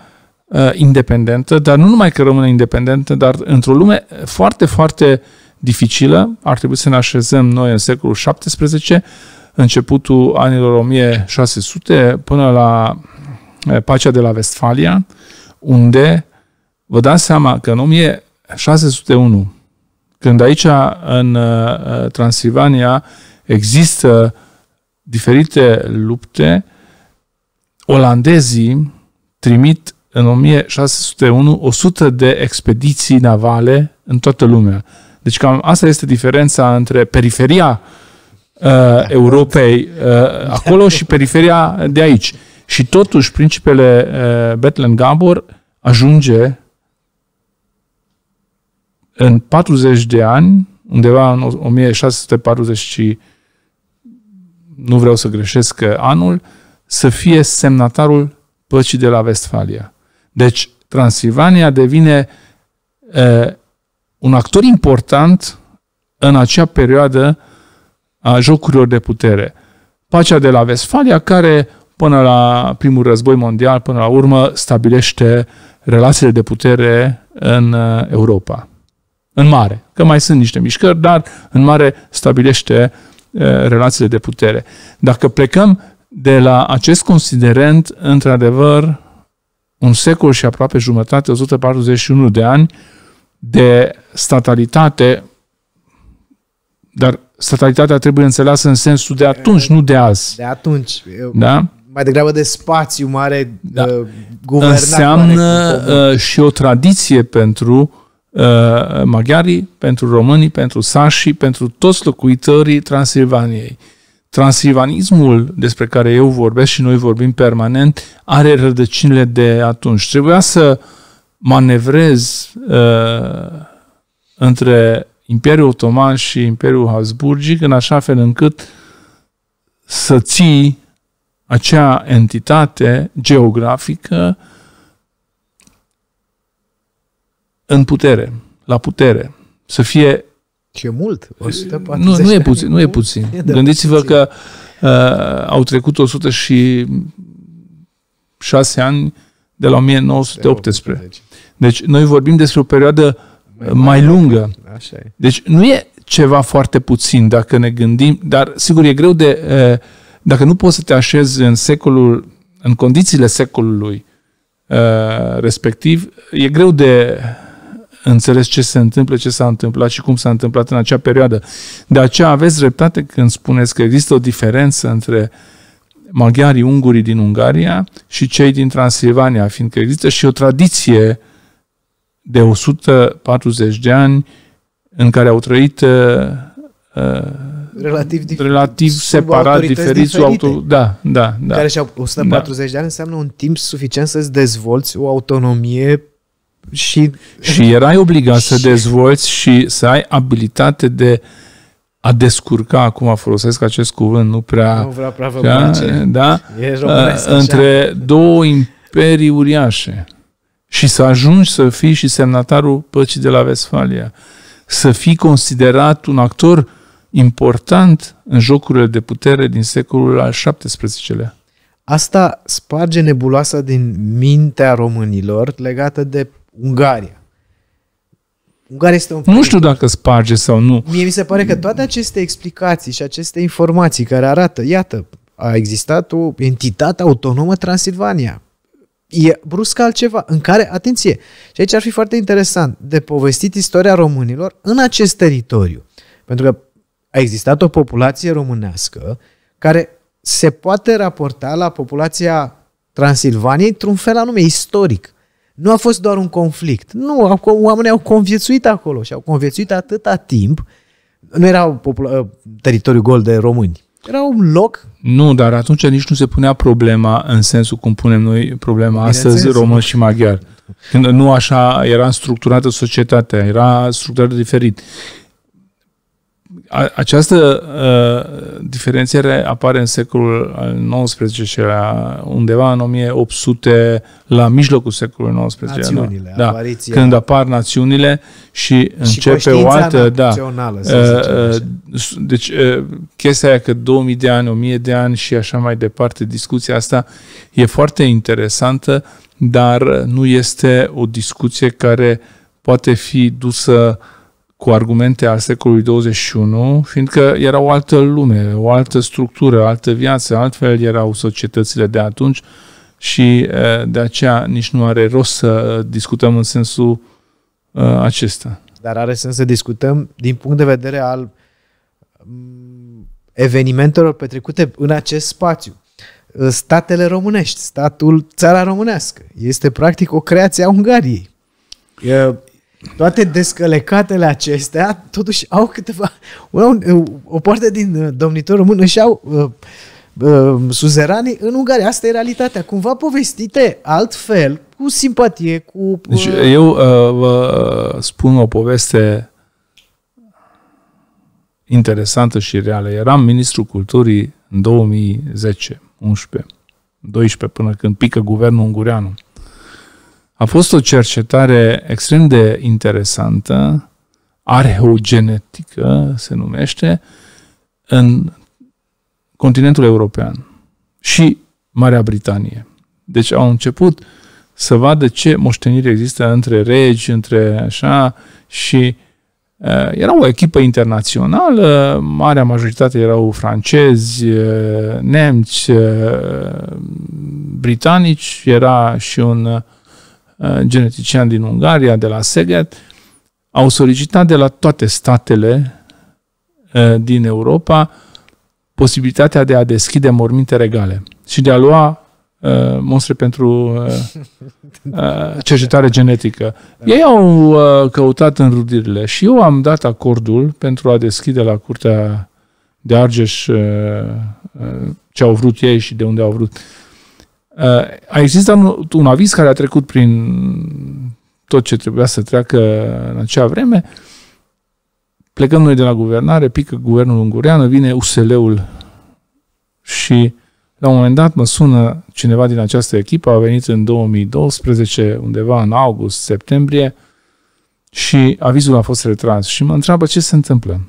uh, independentă, dar nu numai că rămâne independentă, dar într-o lume foarte, foarte dificilă, ar trebui să ne așezăm noi în secolul 17 începutul anilor 1600 până la eh, pacea de la Vestfalia, unde vă dați seama că în 1601, când aici în eh, Transilvania există diferite lupte, olandezii trimit în 1601 100 de expediții navale în toată lumea. Deci cam asta este diferența între periferia uh, uh, Europei uh, acolo și periferia de aici. Și totuși principele uh, Bethlen Gabor ajunge în 40 de ani, undeva în 1640 nu vreau să greșesc uh, anul, să fie semnatarul păcii de la Vestfalia. Deci Transilvania devine uh, un actor important în acea perioadă uh, a jocurilor de putere. Pacea de la Vesfalia, care până la primul război mondial, până la urmă, stabilește relațiile de putere în uh, Europa. În mare. Că mai sunt niște mișcări, dar în mare stabilește uh, relațiile de putere. Dacă plecăm de la acest considerent, într-adevăr, un secol și aproape jumătate, 141 de ani, de statalitate, dar statalitatea trebuie înțeleasă în sensul de atunci, nu de azi. De atunci. da? Mai degrabă de spațiu mare da. guvernat. Înseamnă mare, uh, și o tradiție pentru uh, maghiarii, pentru românii, pentru sașii, pentru toți locuitorii Transilvaniei. Transilvanismul despre care eu vorbesc și noi vorbim permanent are rădăcinile de atunci. Trebuia să manevrez uh, între Imperiul Otoman și Imperiul Habsburgic în așa fel încât să ții acea entitate geografică în putere, la putere, să fie Ce mult! 140 nu, nu e puțin, nu e puțin. E Gândiți-vă puțin. că uh, au trecut 106 ani de la 1918. Deci noi vorbim despre o perioadă uh, mai lungă. Așa e. Deci nu e ceva foarte puțin dacă ne gândim, dar sigur e greu de... Dacă nu poți să te așezi în secolul, în condițiile secolului respectiv, e greu de înțeles ce se întâmplă, ce s-a întâmplat și cum s-a întâmplat în acea perioadă. De aceea aveți dreptate când spuneți că există o diferență între maghiarii ungurii din Ungaria și cei din Transilvania, fiindcă există și o tradiție uh, de 140 de ani în care au trăit uh, uh relativ, dif- relativ separat, diferit. auto- da, da, da. Care și-au 140 da. de ani înseamnă un timp suficient să-ți dezvolți o autonomie și... Și erai obligat și... să dezvolți și să ai abilitate de a descurca, acum folosesc acest cuvânt, nu prea... Nu vreau prea vă da, da? Între așa. două imperii uriașe și să ajungi să fii și semnatarul păcii de la Vesfalia, să fii considerat un actor important în jocurile de putere din secolul al XVII-lea. Asta sparge nebuloasa din mintea românilor legată de Ungaria. Ungaria este un Nu știu dacă sparge sau nu. Mie mi se pare că toate aceste explicații și aceste informații care arată, iată, a existat o entitate autonomă Transilvania, e brusc altceva, în care, atenție, și aici ar fi foarte interesant de povestit istoria românilor în acest teritoriu. Pentru că a existat o populație românească care se poate raporta la populația Transilvaniei într-un fel anume istoric. Nu a fost doar un conflict. Nu, oamenii au conviețuit acolo și au conviețuit atâta timp. Nu era popula- teritoriu gol de români. Era un loc. Nu, dar atunci nici nu se punea problema în sensul cum punem noi problema astăzi român și maghiar. Când nu așa era structurată societatea, era structurată diferit această uh, diferențiere apare în secolul al XIX-lea, undeva în 1800, la mijlocul secolului XIX. Națiunile, da, apariția... Când apar națiunile și, și începe o altă... Da, uh, deci, uh, chestia aia că 2000 de ani, 1000 de ani și așa mai departe, discuția asta e foarte interesantă, dar nu este o discuție care poate fi dusă uh, cu argumente al secolului 21, fiindcă era o altă lume, o altă structură, altă viață, altfel erau societățile de atunci și de aceea nici nu are rost să discutăm în sensul acesta. Dar are sens să discutăm din punct de vedere al evenimentelor petrecute în acest spațiu. Statele românești, statul, țara românească, este practic o creație a Ungariei toate descălecatele acestea, totuși au câteva... Una, uh, o parte din uh, domnitor român își au uh, uh, suzeranii în Ungaria. Asta e realitatea. Cumva povestite altfel, cu simpatie, cu... Uh... Deci eu uh, vă uh, spun o poveste interesantă și reală. Eram ministru culturii în 2010, 11, 12, până când pică guvernul ungureanul. A fost o cercetare extrem de interesantă, arheogenetică se numește, în continentul european și Marea Britanie. Deci au început să vadă ce moștenire există între regi, între așa și uh, era o echipă internațională, marea majoritate erau francezi, uh, nemți, uh, britanici, era și un Uh, genetician din Ungaria, de la Seget, au solicitat de la toate statele uh, din Europa posibilitatea de a deschide morminte regale și de a lua uh, monstre pentru uh, cercetare genetică. Ei au căutat înrudirile și eu am dat acordul pentru a deschide la curtea de Argeș ce au vrut ei și de unde au vrut. Uh, a existat un, aviz care a trecut prin tot ce trebuia să treacă în acea vreme. Plecăm noi de la guvernare, pică guvernul ungurean, vine USL-ul și la un moment dat mă sună cineva din această echipă, a venit în 2012, undeva în august, septembrie, și avizul a fost retras și mă întreabă ce se întâmplă.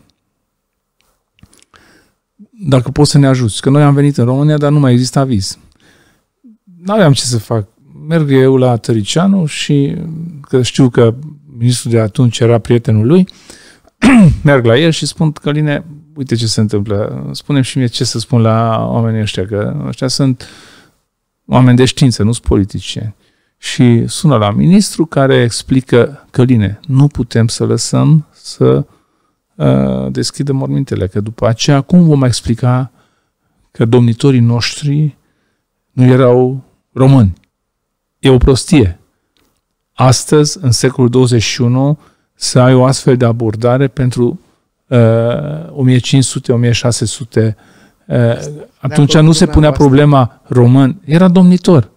Dacă poți să ne ajuți, că noi am venit în România, dar nu mai există aviz aveam ce să fac. Merg eu la Tăricianu și că știu că ministrul de atunci era prietenul lui, merg la el și spun, Căline, uite ce se întâmplă. spune și mie ce să spun la oamenii ăștia, că ăștia sunt oameni de știință, nu sunt politicieni. Și sună la ministru care explică, Căline, nu putem să lăsăm să uh, ă, deschidă mormintele, că după aceea cum vom explica că domnitorii noștri nu erau români. E o prostie. Astăzi, în secolul 21, să ai o astfel de abordare pentru uh, 1500-1600 Uh, atunci nu se punea problema român, era domnitor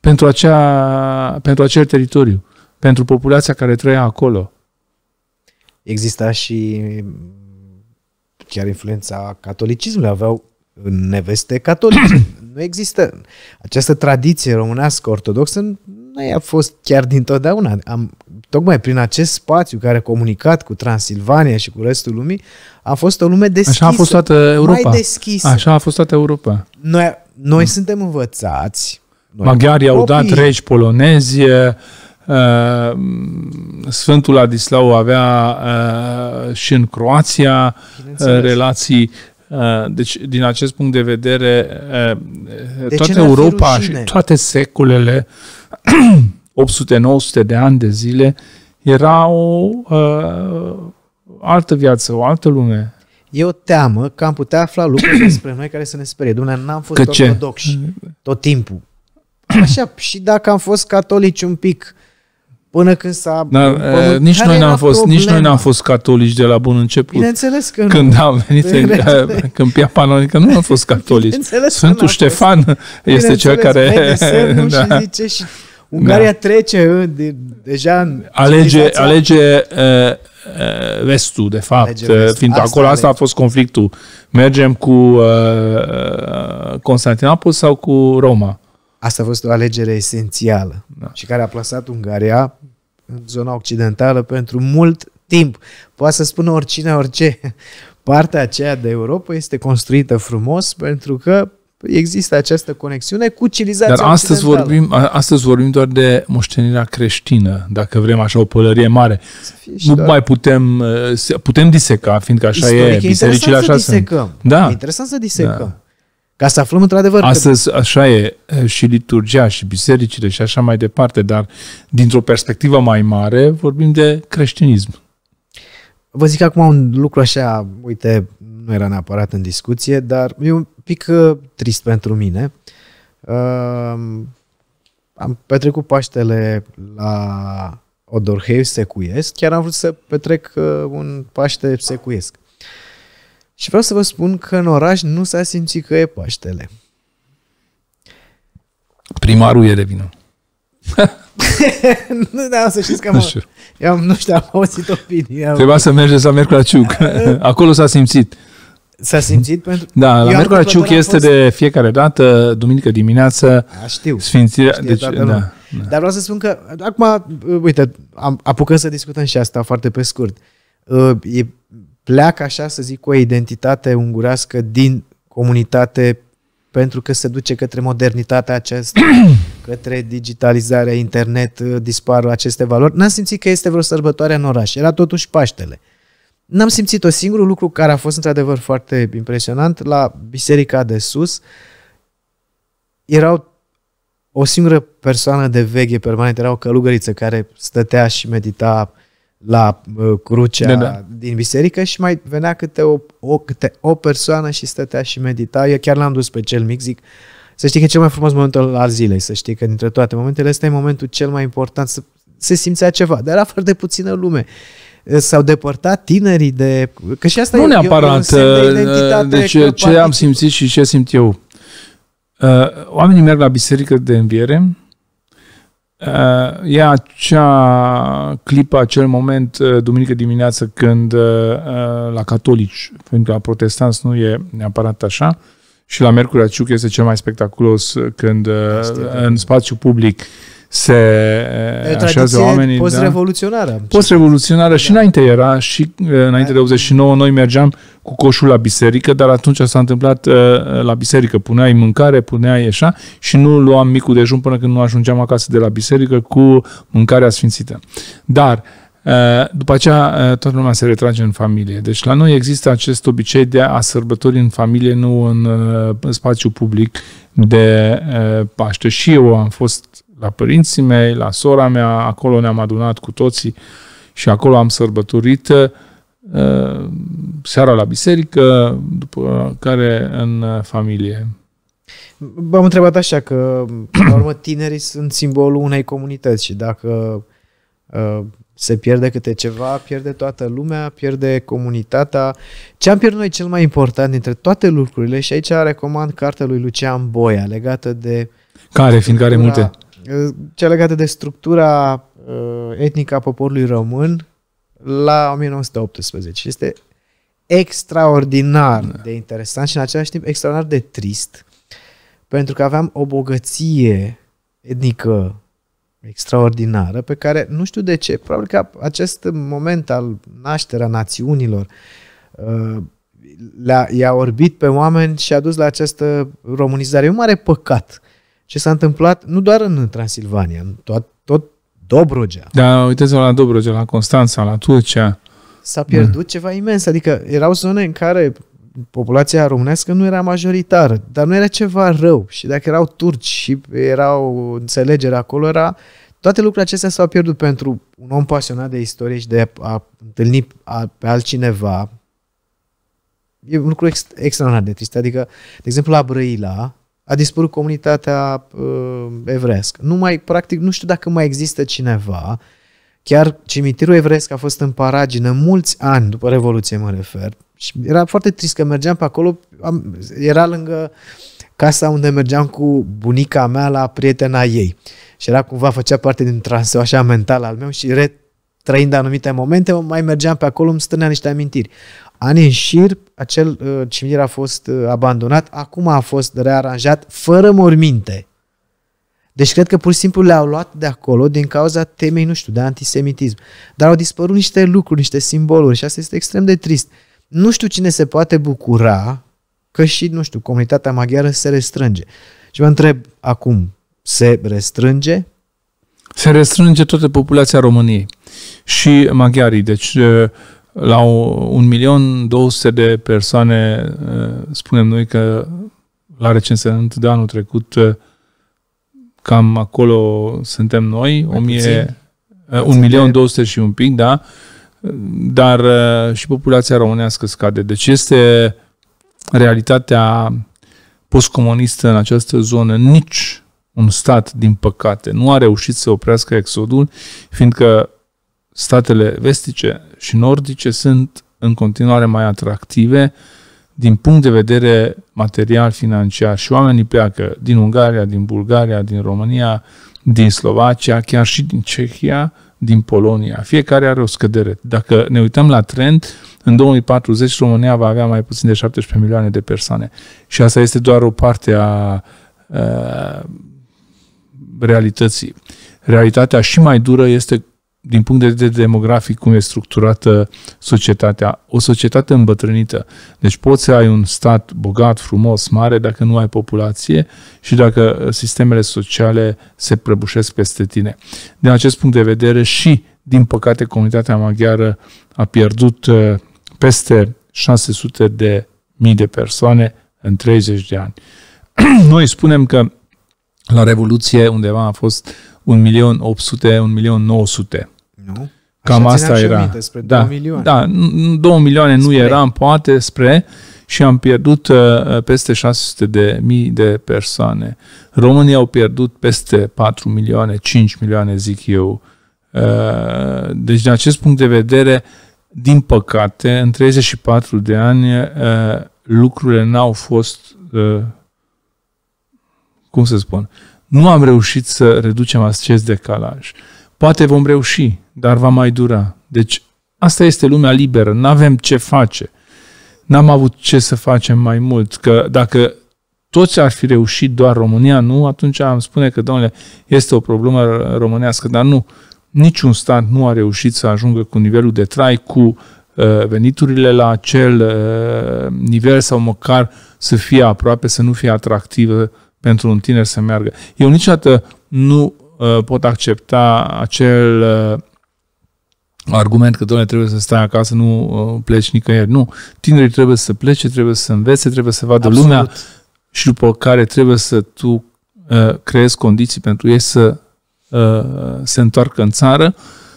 pentru, acea, pentru acel teritoriu, pentru populația care trăia acolo. Exista și chiar influența catolicismului, aveau neveste catolice Nu există. Această tradiție românească ortodoxă nu a fost chiar dintotdeauna. Am, tocmai prin acest spațiu care a comunicat cu Transilvania și cu restul lumii, a fost o lume deschisă. Așa a fost toată Europa. Mai deschisă. Așa a fost toată Europa. Noi, noi hmm. suntem învățați. Noi Maghiarii au dat regi polonezi, uh, Sfântul Adislau avea uh, și în Croația uh, relații Uh, deci, din acest punct de vedere, uh, de toată Europa și toate secolele, 800-900 de ani de zile, era o uh, altă viață, o altă lume. E o teamă că am putea afla lucruri despre noi care să ne sperie. Dumnezeu, n-am fost că ortodoxi ce? tot timpul. Așa, și dacă am fost catolici un pic, până când s-a... Da, eh, nici, noi n-am fost, problema? nici noi n-am fost catolici de la bun început. Bineînțeles că nu. Când am venit în, eh, când Pia Panonică, nu am fost catolici. Sfântul Ștefan fost. este cel care... Da. Și zice și Ungaria da. trece eh, de, deja în alege, alege uh, vestul, de fapt, alege vestul. fiind asta acolo alege. asta a fost conflictul. Mergem cu uh, Constantinopol sau cu Roma? Asta a fost o alegere esențială da. și care a plasat Ungaria în zona occidentală pentru mult timp. Poate să spună oricine orice. Partea aceea de Europa este construită frumos pentru că există această conexiune cu civilizația Dar astăzi vorbim, astăzi vorbim doar de moștenirea creștină, dacă vrem așa o pălărie da. mare. Nu doar... mai putem, uh, putem diseca, fiindcă așa Istoric, e, bisericile așa sunt. Da. E interesant să disecăm. Da. Ca să aflăm într-adevăr... Astăzi că... așa e și liturgia și bisericile și așa mai departe, dar dintr-o perspectivă mai mare vorbim de creștinism. Vă zic acum un lucru așa, uite, nu era neapărat în discuție, dar e un pic uh, trist pentru mine. Uh, am petrecut Paștele la Odorheiu Secuiesc, chiar am vrut să petrec uh, un Paște Secuiesc. Și vreau să vă spun că în oraș nu s-a simțit că e Paștele. Primarul e de vină. nu, da, să știți că nu, știu. Eu, nu știu, am auzit opinia. Trebuia să mergeți la Mercula Ciuc. Acolo s-a simțit. S-a simțit pentru... Da, la Mercura Ciuc este fost... de fiecare dată, duminică dimineață, A, știu, sfințirea... Știu, deci, da, da. Dar vreau să spun că, acum, uh, uite, am apucat să discutăm și asta foarte pe scurt. Uh, e pleacă, așa să zic, o identitate ungurească din comunitate pentru că se duce către modernitatea aceasta, către digitalizarea, internet, dispar aceste valori. N-am simțit că este vreo sărbătoare în oraș. Era totuși Paștele. N-am simțit-o. Singurul lucru care a fost într-adevăr foarte impresionant, la biserica de sus, erau o singură persoană de veche permanent, era o călugăriță care stătea și medita la uh, crucea da, da. din biserică și mai venea câte o, o, câte o persoană și stătea și medita. Eu chiar l-am dus pe cel mic, zic, să știi că e cel mai frumos moment al zilei, să știi că dintre toate momentele ăsta e momentul cel mai important, să se simțea ceva, dar era foarte puțină lume s-au depărtat tinerii de... Că și asta nu e, neapărat. E de deci ce, ce am simțit și ce simt eu. Uh, oamenii merg la biserică de înviere e uh, acea clipă, acel moment, uh, duminică dimineață, când uh, la catolici, pentru că la protestanți nu e neapărat așa, și la Mercurea Ciuc este cel mai spectaculos când este, în spațiu public se așează oamenii. Post-revoluționară. Da? Post-revoluționară da. și înainte era, și înainte da. de 89 noi mergeam cu coșul la biserică, dar atunci s-a întâmplat uh, uh, la biserică. Puneai mâncare, puneai așa și nu luam micul dejun până când nu ajungeam acasă de la biserică cu mâncarea sfințită. Dar uh, după aceea uh, toată lumea se retrage în familie. Deci la noi există acest obicei de a sărbători în familie, nu în, în spațiu public de Paște. Și eu am fost la părinții mei, la sora mea, acolo ne-am adunat cu toții și acolo am sărbătorit Uh, seara la biserică, după care în uh, familie. V-am întrebat așa că, la urmă, tinerii sunt simbolul unei comunități și dacă uh, se pierde câte ceva, pierde toată lumea, pierde comunitatea. Ce am pierdut noi cel mai important dintre toate lucrurile și aici recomand cartea lui Lucian Boia legată de... Care, fiindcă are multe. Uh, cea legată de structura uh, etnică a poporului român, la 1918. Este extraordinar da. de interesant și în același timp extraordinar de trist, pentru că aveam o bogăție etnică extraordinară pe care nu știu de ce, probabil că acest moment al nașterea națiunilor uh, le-a, i-a orbit pe oameni și a dus la această românizare. E un mare păcat ce s-a întâmplat nu doar în Transilvania, în tot, tot Dobrogea. Da, uitați-vă la Dobrogea, la Constanța, la Turcia. S-a pierdut da. ceva imens, adică erau zone în care populația românească nu era majoritară, dar nu era ceva rău și dacă erau turci și erau înțelegere acolo, era toate lucrurile acestea s-au pierdut pentru un om pasionat de istorie și de a întâlni pe altcineva. E un lucru ex- extraordinar de trist. Adică, de exemplu, la Brăila, a dispărut comunitatea uh, evrească. Nu mai, practic, nu știu dacă mai există cineva. Chiar cimitirul evresc a fost în paragină mulți ani după Revoluție, mă refer. Și era foarte trist că mergeam pe acolo, am, era lângă casa unde mergeam cu bunica mea la prietena ei. Și era cumva, făcea parte din transeu așa mental al meu și retrăind anumite momente, mai mergeam pe acolo, îmi stârnea niște amintiri ani în șir, acel uh, cimitir a fost uh, abandonat, acum a fost rearanjat fără morminte. Deci cred că pur și simplu le-au luat de acolo din cauza temei, nu știu, de antisemitism. Dar au dispărut niște lucruri, niște simboluri și asta este extrem de trist. Nu știu cine se poate bucura că și, nu știu, comunitatea maghiară se restrânge. Și mă întreb acum, se restrânge? Se restrânge toată populația României și maghiarii. Deci uh, la un milion 200 de persoane, eh, spunem noi că la recensământ de anul trecut, eh, cam acolo suntem noi, o mie eh, un milion 200 și un pic, da, dar și populația românească scade. Deci este realitatea postcomunistă în această zonă. Nici un stat, din păcate, nu a reușit să oprească exodul, fiindcă statele vestice și nordice sunt în continuare mai atractive din punct de vedere material, financiar și oamenii pleacă din Ungaria, din Bulgaria, din România, din Slovacia, chiar și din Cehia, din Polonia. Fiecare are o scădere. Dacă ne uităm la trend, în 2040 România va avea mai puțin de 17 milioane de persoane. Și asta este doar o parte a, a uh, realității. Realitatea și mai dură este din punct de vedere demografic, cum e structurată societatea. O societate îmbătrânită. Deci poți să ai un stat bogat, frumos, mare, dacă nu ai populație și dacă uh, sistemele sociale se prăbușesc peste tine. Din acest punct de vedere și, din păcate, comunitatea maghiară a pierdut uh, peste 600 de mii de persoane în 30 de ani. Noi spunem că la Revoluție undeva a fost 1 milion 800, 1 milion 900. Nu? Cam Așa asta era. Minte, spre da, 2 milioane. Da, 2 milioane spre... nu eram, poate spre, și am pierdut uh, uh peste 600 de mii de persoane. Românii au pierdut peste 4 milioane, 5 milioane, zic eu. Uh, deci, din acest punct de vedere, din păcate, în 34 de ani, uh, lucrurile n-au fost, uh, cum să spun, nu am reușit să reducem acest decalaj. Poate vom reuși, dar va mai dura. Deci asta este lumea liberă, nu avem ce face. N-am avut ce să facem mai mult, că dacă toți ar fi reușit, doar România nu, atunci am spune că, domnule, este o problemă românească, dar nu. Niciun stat nu a reușit să ajungă cu nivelul de trai, cu uh, veniturile la acel uh, nivel sau măcar să fie aproape, să nu fie atractivă pentru un tiner să meargă. Eu niciodată nu uh, pot accepta acel uh, argument că, doamne, trebuie să stai acasă, nu uh, pleci nicăieri. Nu. Tinerii trebuie să plece, trebuie să învețe, trebuie să vadă Absolut. lumea și după care trebuie să tu uh, creezi condiții pentru ei să uh, se întoarcă în țară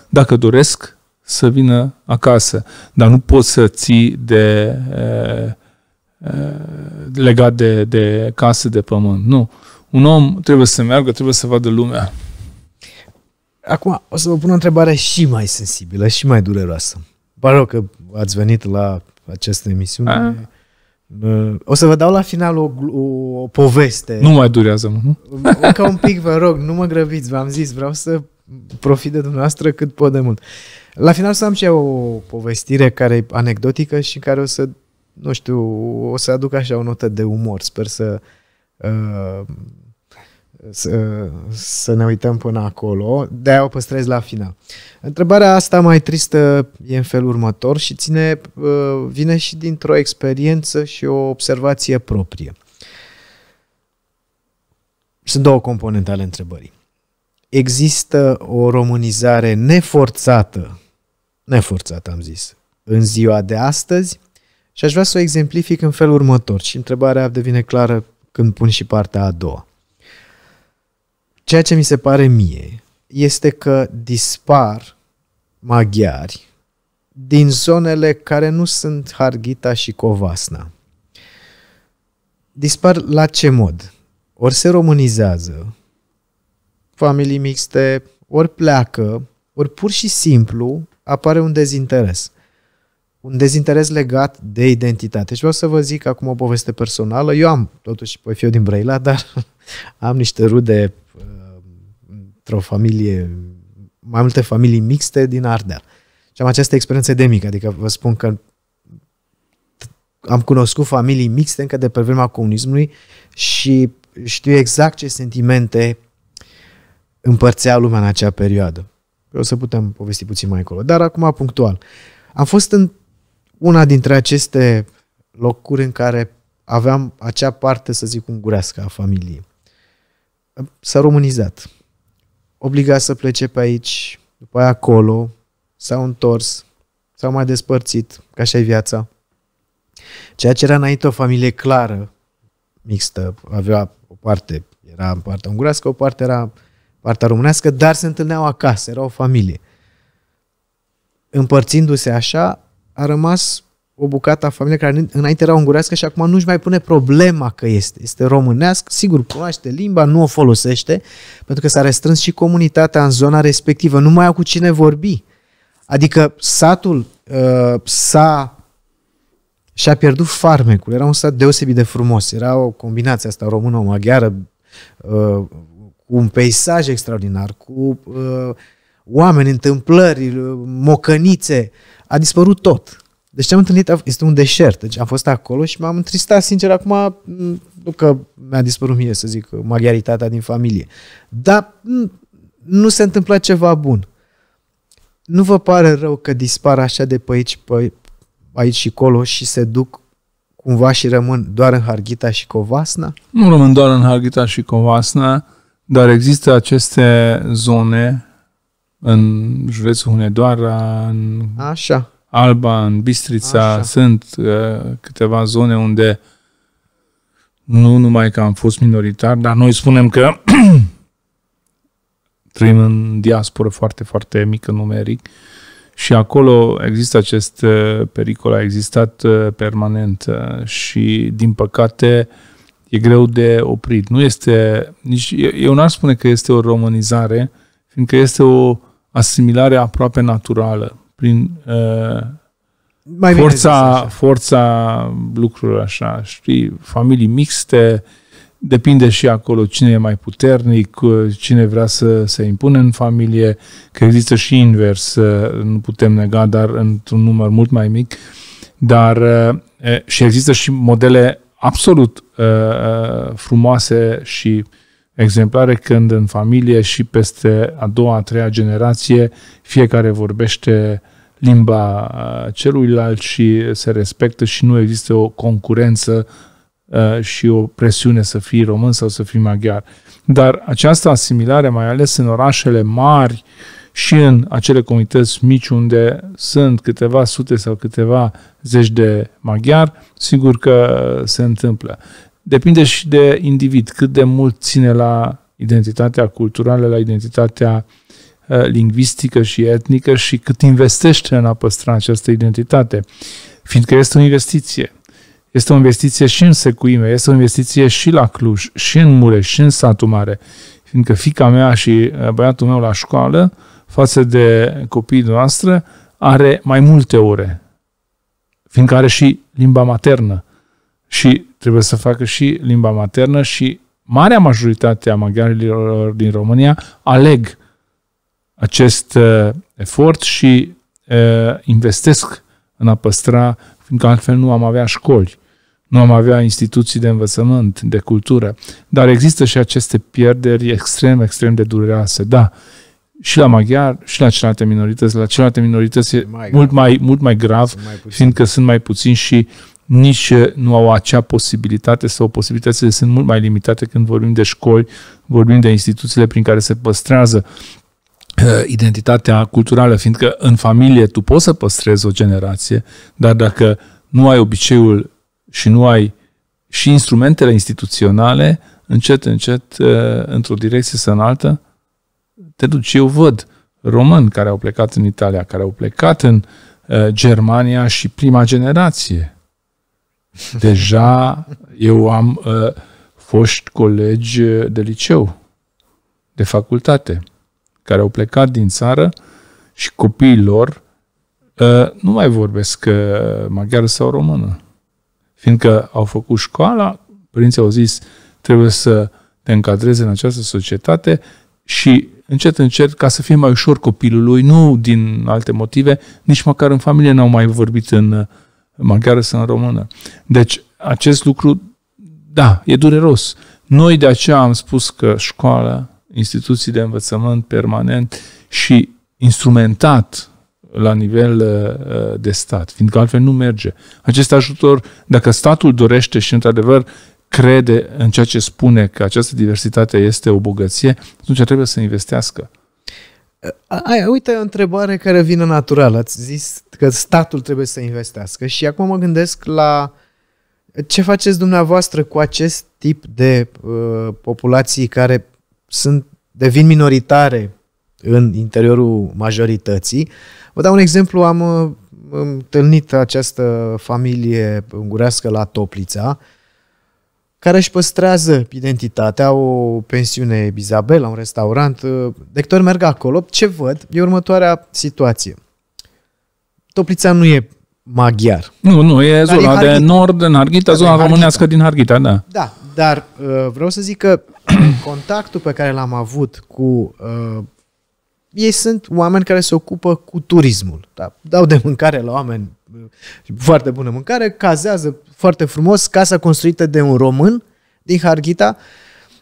dacă doresc să vină acasă. Dar nu poți să ții de uh, Eh, legat de, de case de pământ. Nu. Un om trebuie să meargă, trebuie să vadă lumea. Acum o să vă pun o întrebare și mai sensibilă și mai dureroasă. Vă rog că ați venit la această emisiune. A? Ah. Eh, o să vă dau la final o, o, o poveste. Nu mai durează, nu? Încă un pic, vă rog, nu mă grăbiți, v-am zis, vreau să profit de dumneavoastră cât pot de mult. La final să am și eu o povestire care e anecdotică și care o să nu știu, o să aduc așa o notă de umor. Sper să, uh, să, să ne uităm până acolo. De-aia o păstrez la final. Întrebarea asta mai tristă e în felul următor și ține, uh, vine și dintr-o experiență și o observație proprie. Sunt două componente ale întrebării. Există o românizare neforțată, neforțată am zis, în ziua de astăzi și aș vrea să o exemplific în felul următor și întrebarea devine clară când pun și partea a doua. Ceea ce mi se pare mie este că dispar maghiari din zonele care nu sunt Harghita și Covasna. Dispar la ce mod? Ori se românizează, familii mixte, ori pleacă, ori pur și simplu apare un dezinteres un dezinteres legat de identitate. Și vreau să vă zic acum o poveste personală. Eu am, totuși, voi fi eu din Brăila, dar am niște rude uh, într-o familie, mai multe familii mixte din Ardeal. Și am această experiență de mică, adică vă spun că am cunoscut familii mixte încă de pe vremea comunismului și știu exact ce sentimente împărțea lumea în acea perioadă. O să putem povesti puțin mai acolo, dar acum punctual. Am fost în una dintre aceste locuri în care aveam acea parte, să zic, ungurească a familiei. S-a românizat. Obligat să plece pe aici, după aia acolo, s-au întors, s-au mai despărțit, ca și viața. Ceea ce era înainte o familie clară, mixtă, avea o parte, era în partea ungurească, o parte era partea românească, dar se întâlneau acasă, era o familie. Împărțindu-se așa, a rămas o bucată a familiei care înainte era ungurească și acum nu-și mai pune problema că este. Este românească, sigur, cunoaște limba, nu o folosește, pentru că s-a restrâns și comunitatea în zona respectivă. Nu mai au cu cine vorbi. Adică satul uh, s-a și-a pierdut farmecul. Era un sat deosebit de frumos. Era o combinație asta română-maghiară uh, cu un peisaj extraordinar, cu uh, oameni, întâmplări, mocănițe, a dispărut tot. Deci ce am întâlnit este un deșert. Deci am fost acolo și m-am întristat, sincer, acum, nu că mi-a dispărut mie, să zic, maghiaritatea din familie. Dar nu se întâmplă ceva bun. Nu vă pare rău că dispar așa de pe aici, pe aici și colo și se duc cumva și rămân doar în Harghita și Covasna? Nu rămân doar în Harghita și Covasna, dar există aceste zone în județul Hunedoara, în Așa. Alba, în Bistrița, Așa. sunt uh, câteva zone unde nu numai că am fost minoritar, dar noi spunem că trăim în diasporă foarte, foarte mică numeric și acolo există acest uh, pericol, a existat uh, permanent uh, și, din păcate, e greu de oprit. Nu este, nici, eu n-ar spune că este o românizare, fiindcă este o asimilare aproape naturală, prin uh, Mai forța, forța lucrurilor așa, știi, familii mixte, depinde și acolo cine e mai puternic, cine vrea să se impune în familie, că există și invers, nu putem nega, dar într-un număr mult mai mic, dar și există și modele absolut frumoase și uh, exemplare când în familie și peste a doua, a treia generație fiecare vorbește limba uh, celuilalt și se respectă și nu există o concurență uh, și o presiune să fii român sau să fii maghiar. Dar această asimilare, mai ales în orașele mari și în acele comunități mici unde sunt câteva sute sau câteva zeci de maghiari, sigur că uh, se întâmplă. Depinde și de individ, cât de mult ține la identitatea culturală, la identitatea uh, lingvistică și etnică și cât investește în a păstra această identitate. Fiindcă este o investiție. Este o investiție și în secuime, este o investiție și la Cluj, și în Mureș, și în satul mare. Fiindcă fica mea și uh, băiatul meu la școală, față de copiii noastre, are mai multe ore. Fiindcă are și limba maternă. Și trebuie să facă și limba maternă și marea majoritate a maghiarilor din România aleg acest uh, efort și uh, investesc în a păstra, fiindcă altfel nu am avea școli, nu am avea instituții de învățământ, de cultură. Dar există și aceste pierderi extrem, extrem de dureroase. Da, și la maghiar, și la celelalte minorități. La celelalte minorități e mai mult, mai, mult mai grav, mai fiindcă sunt mai puțini și uh, nici eh, nu au acea posibilitate sau posibilitățile sunt mult mai limitate când vorbim de școli, vorbim de instituțiile prin care se păstrează eh, identitatea culturală, fiindcă în familie tu poți să păstrezi o generație, dar dacă nu ai obiceiul și nu ai și instrumentele instituționale, încet, încet, eh, într-o direcție sau în altă, te duci. Eu văd români care au plecat în Italia, care au plecat în Germania și prima generație Deja eu am uh, foști colegi uh, de liceu, de facultate, care au plecat din țară și copiii lor uh, nu mai vorbesc uh, maghiară sau română. Fiindcă au făcut școala, părinții au zis trebuie să te încadrezi în această societate și încet, încet, ca să fie mai ușor copilului, nu din alte motive, nici măcar în familie n-au mai vorbit în uh, maghiară sau în română. Deci, acest lucru, da, e dureros. Noi de aceea am spus că școala, instituții de învățământ permanent și instrumentat la nivel uh, de stat, fiindcă altfel nu merge. Acest ajutor, dacă statul dorește și într-adevăr crede în ceea ce spune că această diversitate este o bogăție, atunci trebuie să investească. Aia, uite o întrebare care vine naturală. Ați zis că statul trebuie să investească și acum mă gândesc la ce faceți dumneavoastră cu acest tip de uh, populații care sunt devin minoritare în interiorul majorității. Vă dau un exemplu, am uh, întâlnit această familie ungurească la Toplița, uh, care își păstrează identitatea, o pensiune Isabel, un restaurant. Uh, de câte ori merg acolo, ce văd e următoarea situație. Toplița nu e maghiar. Nu, nu, e zona e de nord, în Harghita, da, da zona românească din Harghita, da. Da, dar uh, vreau să zic că contactul pe care l-am avut cu... Uh, ei sunt oameni care se ocupă cu turismul. Da? Dau de mâncare la oameni foarte bună mâncare, cazează foarte frumos casa construită de un român din Harghita,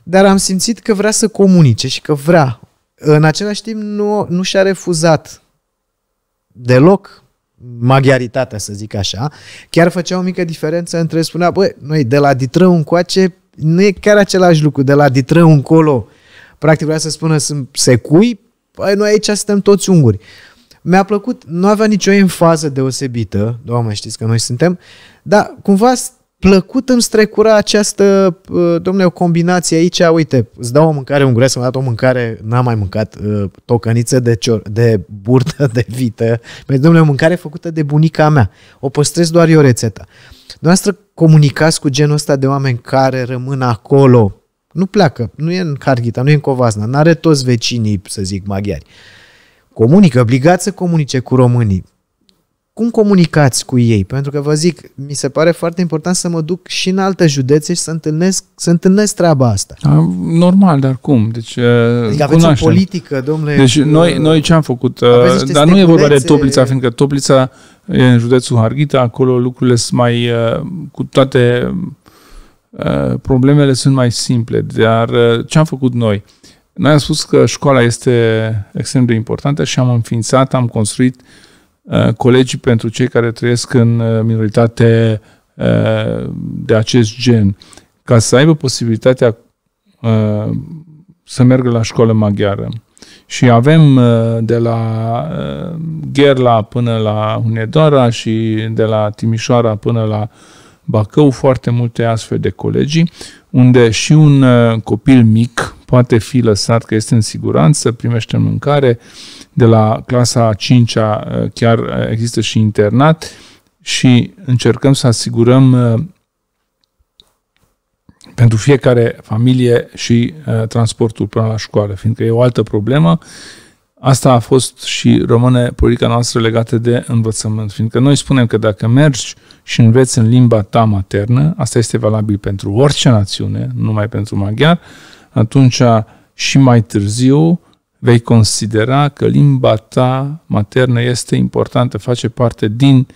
dar am simțit că vrea să comunice și că vrea. În același timp nu, nu și-a refuzat deloc maghiaritatea, să zic așa. Chiar făcea o mică diferență între spunea, băi, noi de la Ditrău încoace nu e chiar același lucru, de la Ditrău încolo. Practic vrea să spună, sunt secui, păi noi aici suntem toți unguri. Mi-a plăcut, nu avea nicio enfază deosebită, doamne știți că noi suntem, dar cumva plăcut îmi strecura această, uh, domne, o combinație aici, uite, îți dau o mâncare ungureasă, mi-a dat o mâncare, n-am mai mâncat uh, tocăniță de, cior, de burtă de vită, păi, domnule, o mâncare făcută de bunica mea, o păstrez doar eu rețeta. Noastră comunicați cu genul ăsta de oameni care rămân acolo, nu pleacă, nu e în Harghita, nu e în Covasna, nu are toți vecinii, să zic, maghiari. Uh, comunică, obligați să comunice cu românii. Cum comunicați cu ei? Pentru că vă zic, mi se pare foarte important să mă duc și în alte județe și să întâlnesc, să întâlnesc treaba asta. A, normal, dar cum? Deci, uh, adică aveți cunoaștem. o politică, domnule. Deci cu... noi, noi ce am făcut? Uh, dar nu e vorba de Toplița, fiindcă Toplița e în județul Harghita, acolo lucrurile sunt mai, uh, cu toate problemele sunt mai simple, dar ce am făcut noi? Noi am spus că școala este extrem de importantă și am înființat, am construit uh, colegii pentru cei care trăiesc în uh, minoritate uh, de acest gen, ca să aibă posibilitatea să meargă la școală maghiară. Și avem de la Gherla până la Hunedoara și de la Timișoara până la Bacău foarte multe astfel de colegii, unde și un copil mic, poate fi lăsat că este în siguranță, primește mâncare, de la clasa 5-a uh, chiar uh, există și internat și încercăm să asigurăm uh, pentru fiecare familie și transportul până la școală, fiindcă e o altă problemă. Asta a fost și rămâne politica noastră legată de învățământ, fiindcă noi spunem că dacă mergi și înveți în limba ta maternă, asta este valabil pentru orice națiune, numai pentru maghiar, atunci și mai târziu vei considera că limba ta maternă este importantă, face parte din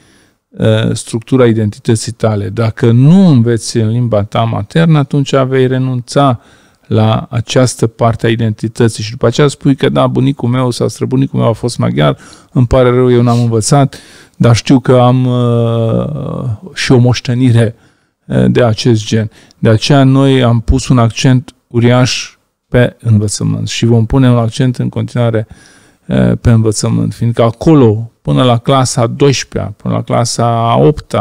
uh, structura identității tale. Dacă nu înveți în limba ta maternă, atunci vei renunța la această parte a identității și după aceea spui că da, bunicul meu sau străbunicul meu a fost maghiar, îmi pare rău, eu n-am învățat, dar știu că am uh, și o moștenire uh, de acest gen. De aceea noi am pus un accent uriaș pe învățământ și vom pune un accent în continuare pe învățământ, fiindcă acolo, până la clasa 12 până la clasa 8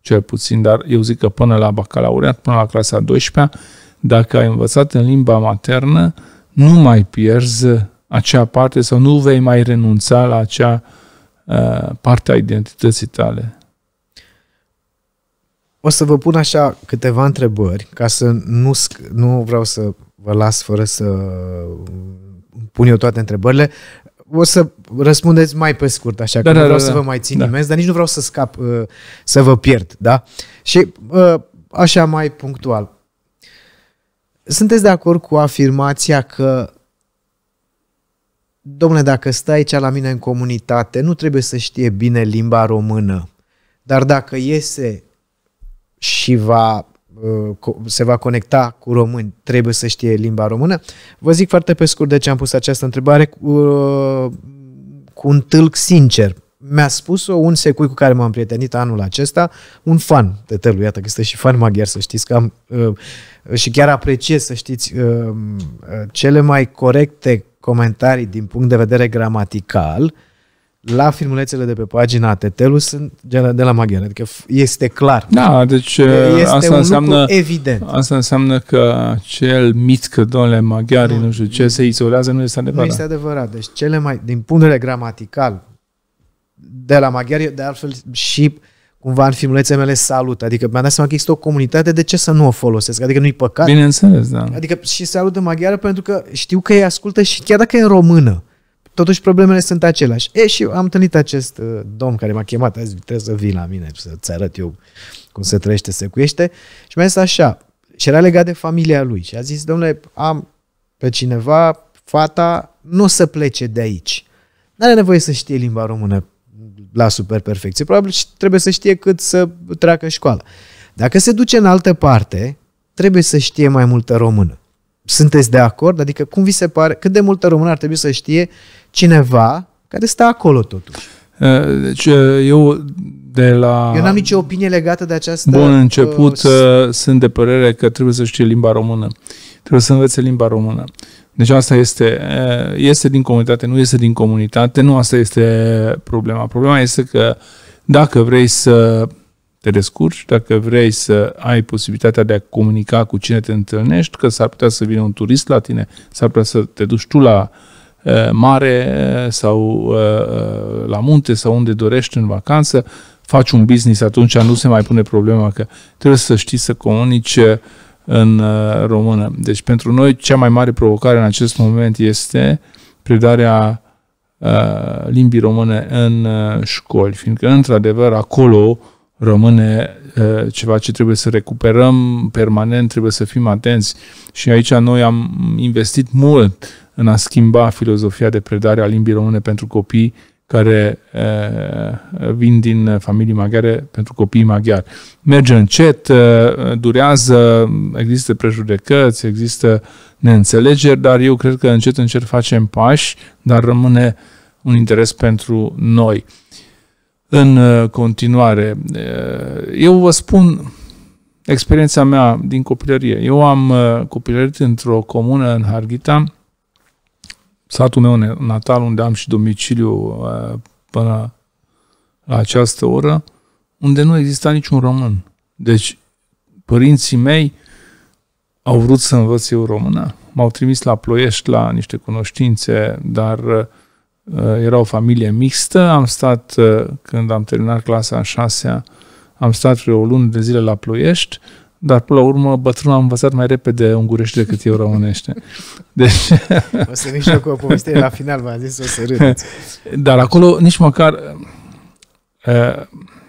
cel puțin, dar eu zic că până la bacalaureat, până la clasa 12 dacă ai învățat în limba maternă, nu mai pierzi acea parte sau nu vei mai renunța la acea uh, parte a identității tale. O să vă pun așa câteva întrebări ca să nu, nu vreau să vă las fără să pun eu toate întrebările. O să răspundeți mai pe scurt, așa da, că da, nu da, vreau da, să vă da. mai țin da. imens, dar nici nu vreau să scap, uh, să vă pierd, da? Și uh, așa mai punctual. Sunteți de acord cu afirmația că domnule, dacă stai aici la mine în comunitate, nu trebuie să știe bine limba română, dar dacă iese și va, uh, se va conecta cu români, trebuie să știe limba română. Vă zic foarte pe scurt de ce am pus această întrebare cu, uh, cu un tâlc sincer. Mi-a spus-o un secui cu care m-am prietenit anul acesta, un fan de tălu, iată că este și fan maghiar, să știți că am, uh, și chiar apreciez, să știți, cele mai corecte comentarii din punct de vedere gramatical uh, la filmulețele de pe pagina Tetelu sunt de la maghiară. Adică este clar. Da, deci uh, este asta un înseamnă, evident. Asta înseamnă că cel mit că domnule maghiari, nu, nu știu ce, se izolează, nu este adevărat. Nu este adevărat. Deci cele mai, din punct de vedere gramatical, de la maghiari, de altfel și cumva în filmulețele mele salut. Adică mi-am dat seama că există o comunitate, de ce să nu o folosesc? Adică nu-i păcat. Bineînțeles, da. Adică și salut de maghiară pentru că știu că ei ascultă și chiar dacă e în română totuși problemele sunt aceleași. E, și am întâlnit acest uh, domn care m-a chemat, a zis, trebuie să vii la mine, să-ți arăt eu cum se trăiește, se cuiește. Și mi-a zis așa, și era legat de familia lui. Și a zis, domnule, am pe cineva, fata, nu o să plece de aici. Nu are nevoie să știe limba română la super perfecție. Probabil trebuie să știe cât să treacă școala. Dacă se duce în altă parte, trebuie să știe mai multă română sunteți de acord? Adică cum vi se pare, cât de multă română ar trebui să știe cineva care stă acolo totuși? Eh, deci eh, eu de la... Eu n-am nicio opinie legată de această... Bun început, uh, sunt de părere că trebuie să știe limba română. Trebuie să învețe limba română. Deci asta este, este din comunitate, nu este din comunitate, nu asta este problema. Problema este că dacă vrei să te descurci, dacă vrei să ai posibilitatea de a comunica cu cine te întâlnești, că s-ar putea să vină un turist la tine, s-ar putea să te duci tu la uh, mare uh, sau uh, uh, la munte sau unde dorești în vacanță, faci un business, atunci nu se mai pune problema că trebuie să știi să comunici uh, în uh, română. Deci pentru noi cea mai mare provocare în acest moment este predarea limbii române în școli, fiindcă într-adevăr acolo uh, rămâne uh, ceva ce trebuie să recuperăm permanent, trebuie să fim atenți și aici noi am investit mult în a schimba filozofia de predare a limbii române pentru copii care uh, vin din familii maghiare pentru copiii maghiari. Merge încet, uh, durează, există prejudecăți, există neînțelegeri, dar eu cred că încet, încet facem pași, dar rămâne un interes pentru noi. Uh, în uh, continuare. Uh, eu vă spun experiența mea din copilărie. Eu am uh, copilărit într-o comună în Harghita, satul meu natal, unde am și domiciliu până la această oră, unde nu exista niciun român. Deci, părinții mei au vrut să învăț eu română. M-au trimis la ploiești la niște cunoștințe, dar uh, Uh, era o familie mixtă, am stat, uh, când am terminat clasa a șasea, am stat vreo o lună de zile la Ploiești, dar până la urmă bătrânul a învățat mai repede ungurești decât eu românește. Deci... O să nici eu cu o poveste, la final, v-am zis, o să râdeți. Dar acolo nici măcar uh,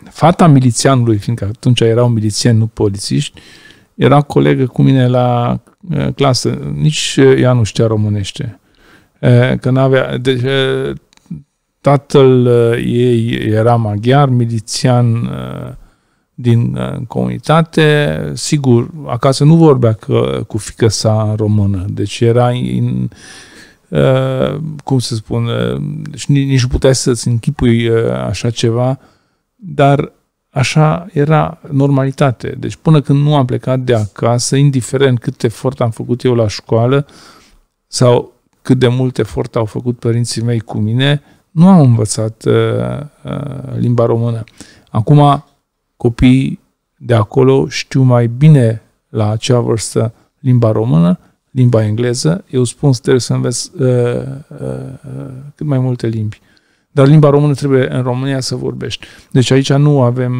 fata milițianului, fiindcă atunci erau milițieni, nu polițiști, era colegă cu mine la clasă. Nici ea nu știa românește. Eh, că n-avea... Deci, eh, tatăl eh, ei era maghiar, milițian din comunitate, sigur, acasă nu vorbea că, cu fică sa română, deci era în, Uh, cum să spun, uh, deci nici nu puteai să-ți închipui uh, așa ceva, dar așa era normalitate. Deci până când nu am plecat de acasă, indiferent cât efort am făcut eu la școală, sau cât de mult efort au făcut părinții mei cu mine, nu am învățat uh, uh, limba română. Acum, copiii de acolo știu mai bine la acea vârstă limba română, limba engleză. Eu spun să trebuie să înveți uh, uh, cât mai multe limbi. Dar limba română trebuie în România să vorbești. Deci aici nu avem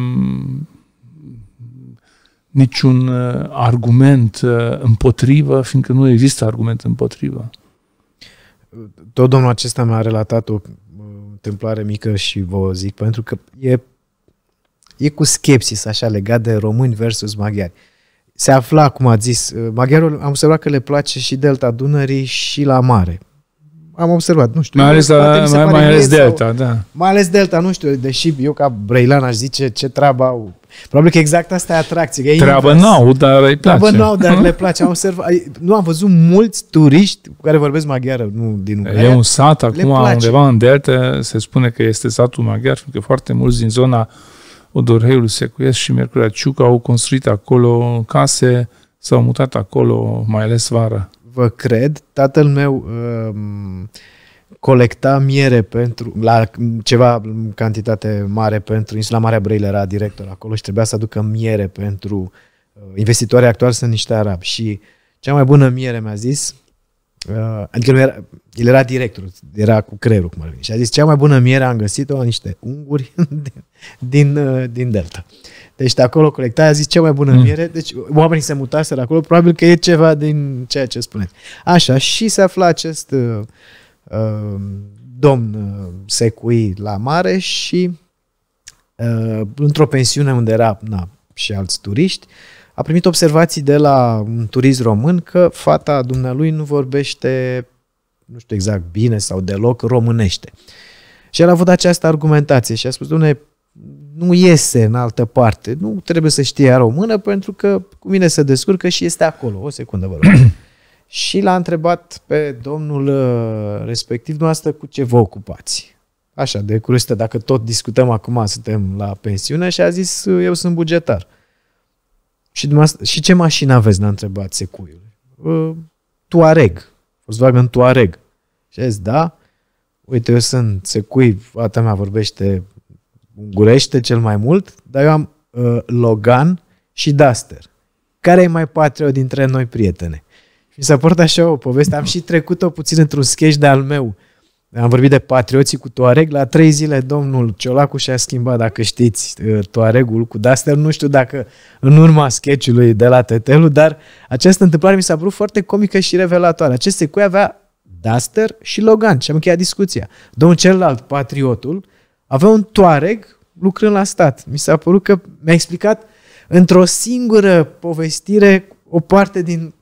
niciun uh, argument uh, împotrivă, fiindcă nu există argument împotrivă tot domnul acesta mi-a relatat o întâmplare mică și vă zic, pentru că e, e cu skepsis așa legat de români versus maghiari. Se afla, cum a zis, uh, maghiarul am observat că le place și delta Dunării și la mare. Am observat, nu știu. Mai ales, la, mai, mai ales delta, sau, da. Mai ales delta, nu știu, deși eu ca Breilan aș zice ce treabă au Probabil că exact asta e atracție. E Treabă invers. nou, dar îi place. Treabă nou, dar le place. Am observat, nu am văzut mulți turiști cu care vorbesc maghiară, nu din Ungaria. E un sat acum undeva în delta, se spune că este satul maghiar, pentru că foarte mulți din zona Odorheiului Secuiesc și Mercurea Ciucă au construit acolo case, s-au mutat acolo, mai ales vara. Vă cred, tatăl meu Uh, colecta miere pentru, la ceva cantitate mare pentru insula Marea Brăile era director acolo și trebuia să aducă miere pentru uh, investitorii actuali sunt niște arabi și cea mai bună miere mi-a zis, uh, adică el era, el era director, era cu creierul cum ar veni, și a zis cea mai bună miere am găsit-o la niște unguri din, din, uh, din Delta. Deci de acolo colecta, a zis cea mai bună mm. miere, deci oamenii se mutaseră acolo, probabil că e ceva din ceea ce spuneți. Așa, și se afla acest uh, Ehm, domn ehm, secui la mare și ehm, într-o pensiune unde era na, și alți turiști, a primit observații de la un turist român că fata dumnealui nu vorbește, nu știu exact, bine sau deloc românește. Și el a avut această argumentație și a spus, domnule nu iese în altă parte, nu trebuie să știe română pentru că cu mine se descurcă și este acolo. O secundă, vă rog. și l-a întrebat pe domnul uh, respectiv, dumneavoastră, cu ce vă ocupați? Așa, de curiozitate, dacă tot discutăm acum, suntem la pensiune și a zis, uh, eu sunt bugetar. Și, și ce mașină aveți, l a întrebat secuiul. Uh, Tuareg, Volkswagen Tuareg. Și a zis, da, uite, eu sunt secui, fata mea vorbește ungurește cel mai mult, dar eu am uh, Logan și Duster. Care e mai patriot dintre noi, prietene? și să port așa o poveste. Am și trecut-o puțin într-un sketch de-al meu. Am vorbit de patrioții cu Toareg. La trei zile domnul Ciolacu și-a schimbat, dacă știți, uh, Toaregul cu Duster. Nu știu dacă în urma sketchului de la Tetelu, dar această întâmplare mi s-a părut foarte comică și revelatoare. Acest secoi avea Duster și Logan și am încheiat discuția. Domnul celălalt, patriotul, avea un Toareg lucrând la stat. Mi s-a părut că mi-a explicat într-o singură povestire o parte din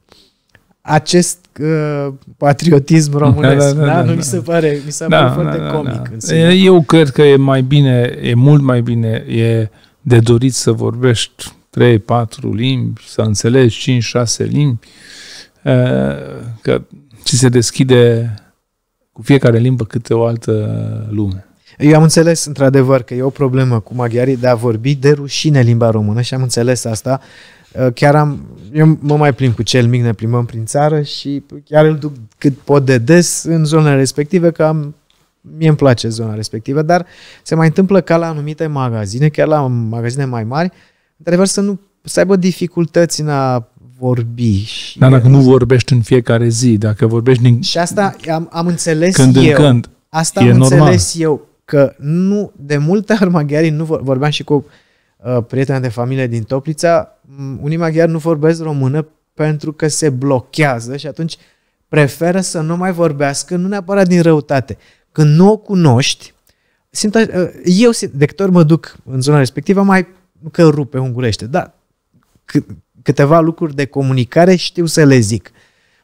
acest uh, patriotism da, românesc. Da, da, da, da, da, mi se pare, mi se da, pare da, foarte da, comic. Da, da. În Eu cred că e mai bine, e mult mai bine, e de dorit să vorbești 3, 4 limbi, să înțelegi 5, 6 limbi, uh, că ci se deschide cu fiecare limbă câte o altă lume. Eu am înțeles, într-adevăr, că e o problemă cu maghiarii de a vorbi de rușine limba română și am înțeles asta Uh, chiar am, eu mă mai plimb cu cel mic, ne plimbăm prin țară și chiar îl duc cât pot de des în zonele respective, că am, mie îmi place zona respectivă, dar se mai întâmplă ca la anumite magazine, chiar la magazine mai mari, într-adevăr să nu să aibă dificultăți în a vorbi. Dar dacă nu vorbești în fiecare zi, dacă vorbești din... Și asta am, am înțeles când eu. În când. Asta e am normal. înțeles eu, că nu, de multe ori maghiarii nu vorbeam și cu Uh, prietena de familie din Toplița, mm, unii maghiari nu vorbesc română pentru că se blochează și atunci preferă să nu mai vorbească, nu neapărat din răutate. Când nu o cunoști, simt, uh, eu de câte ori mă duc în zona respectivă, mai că rupe ungurește, dar câteva lucruri de comunicare știu să le zic.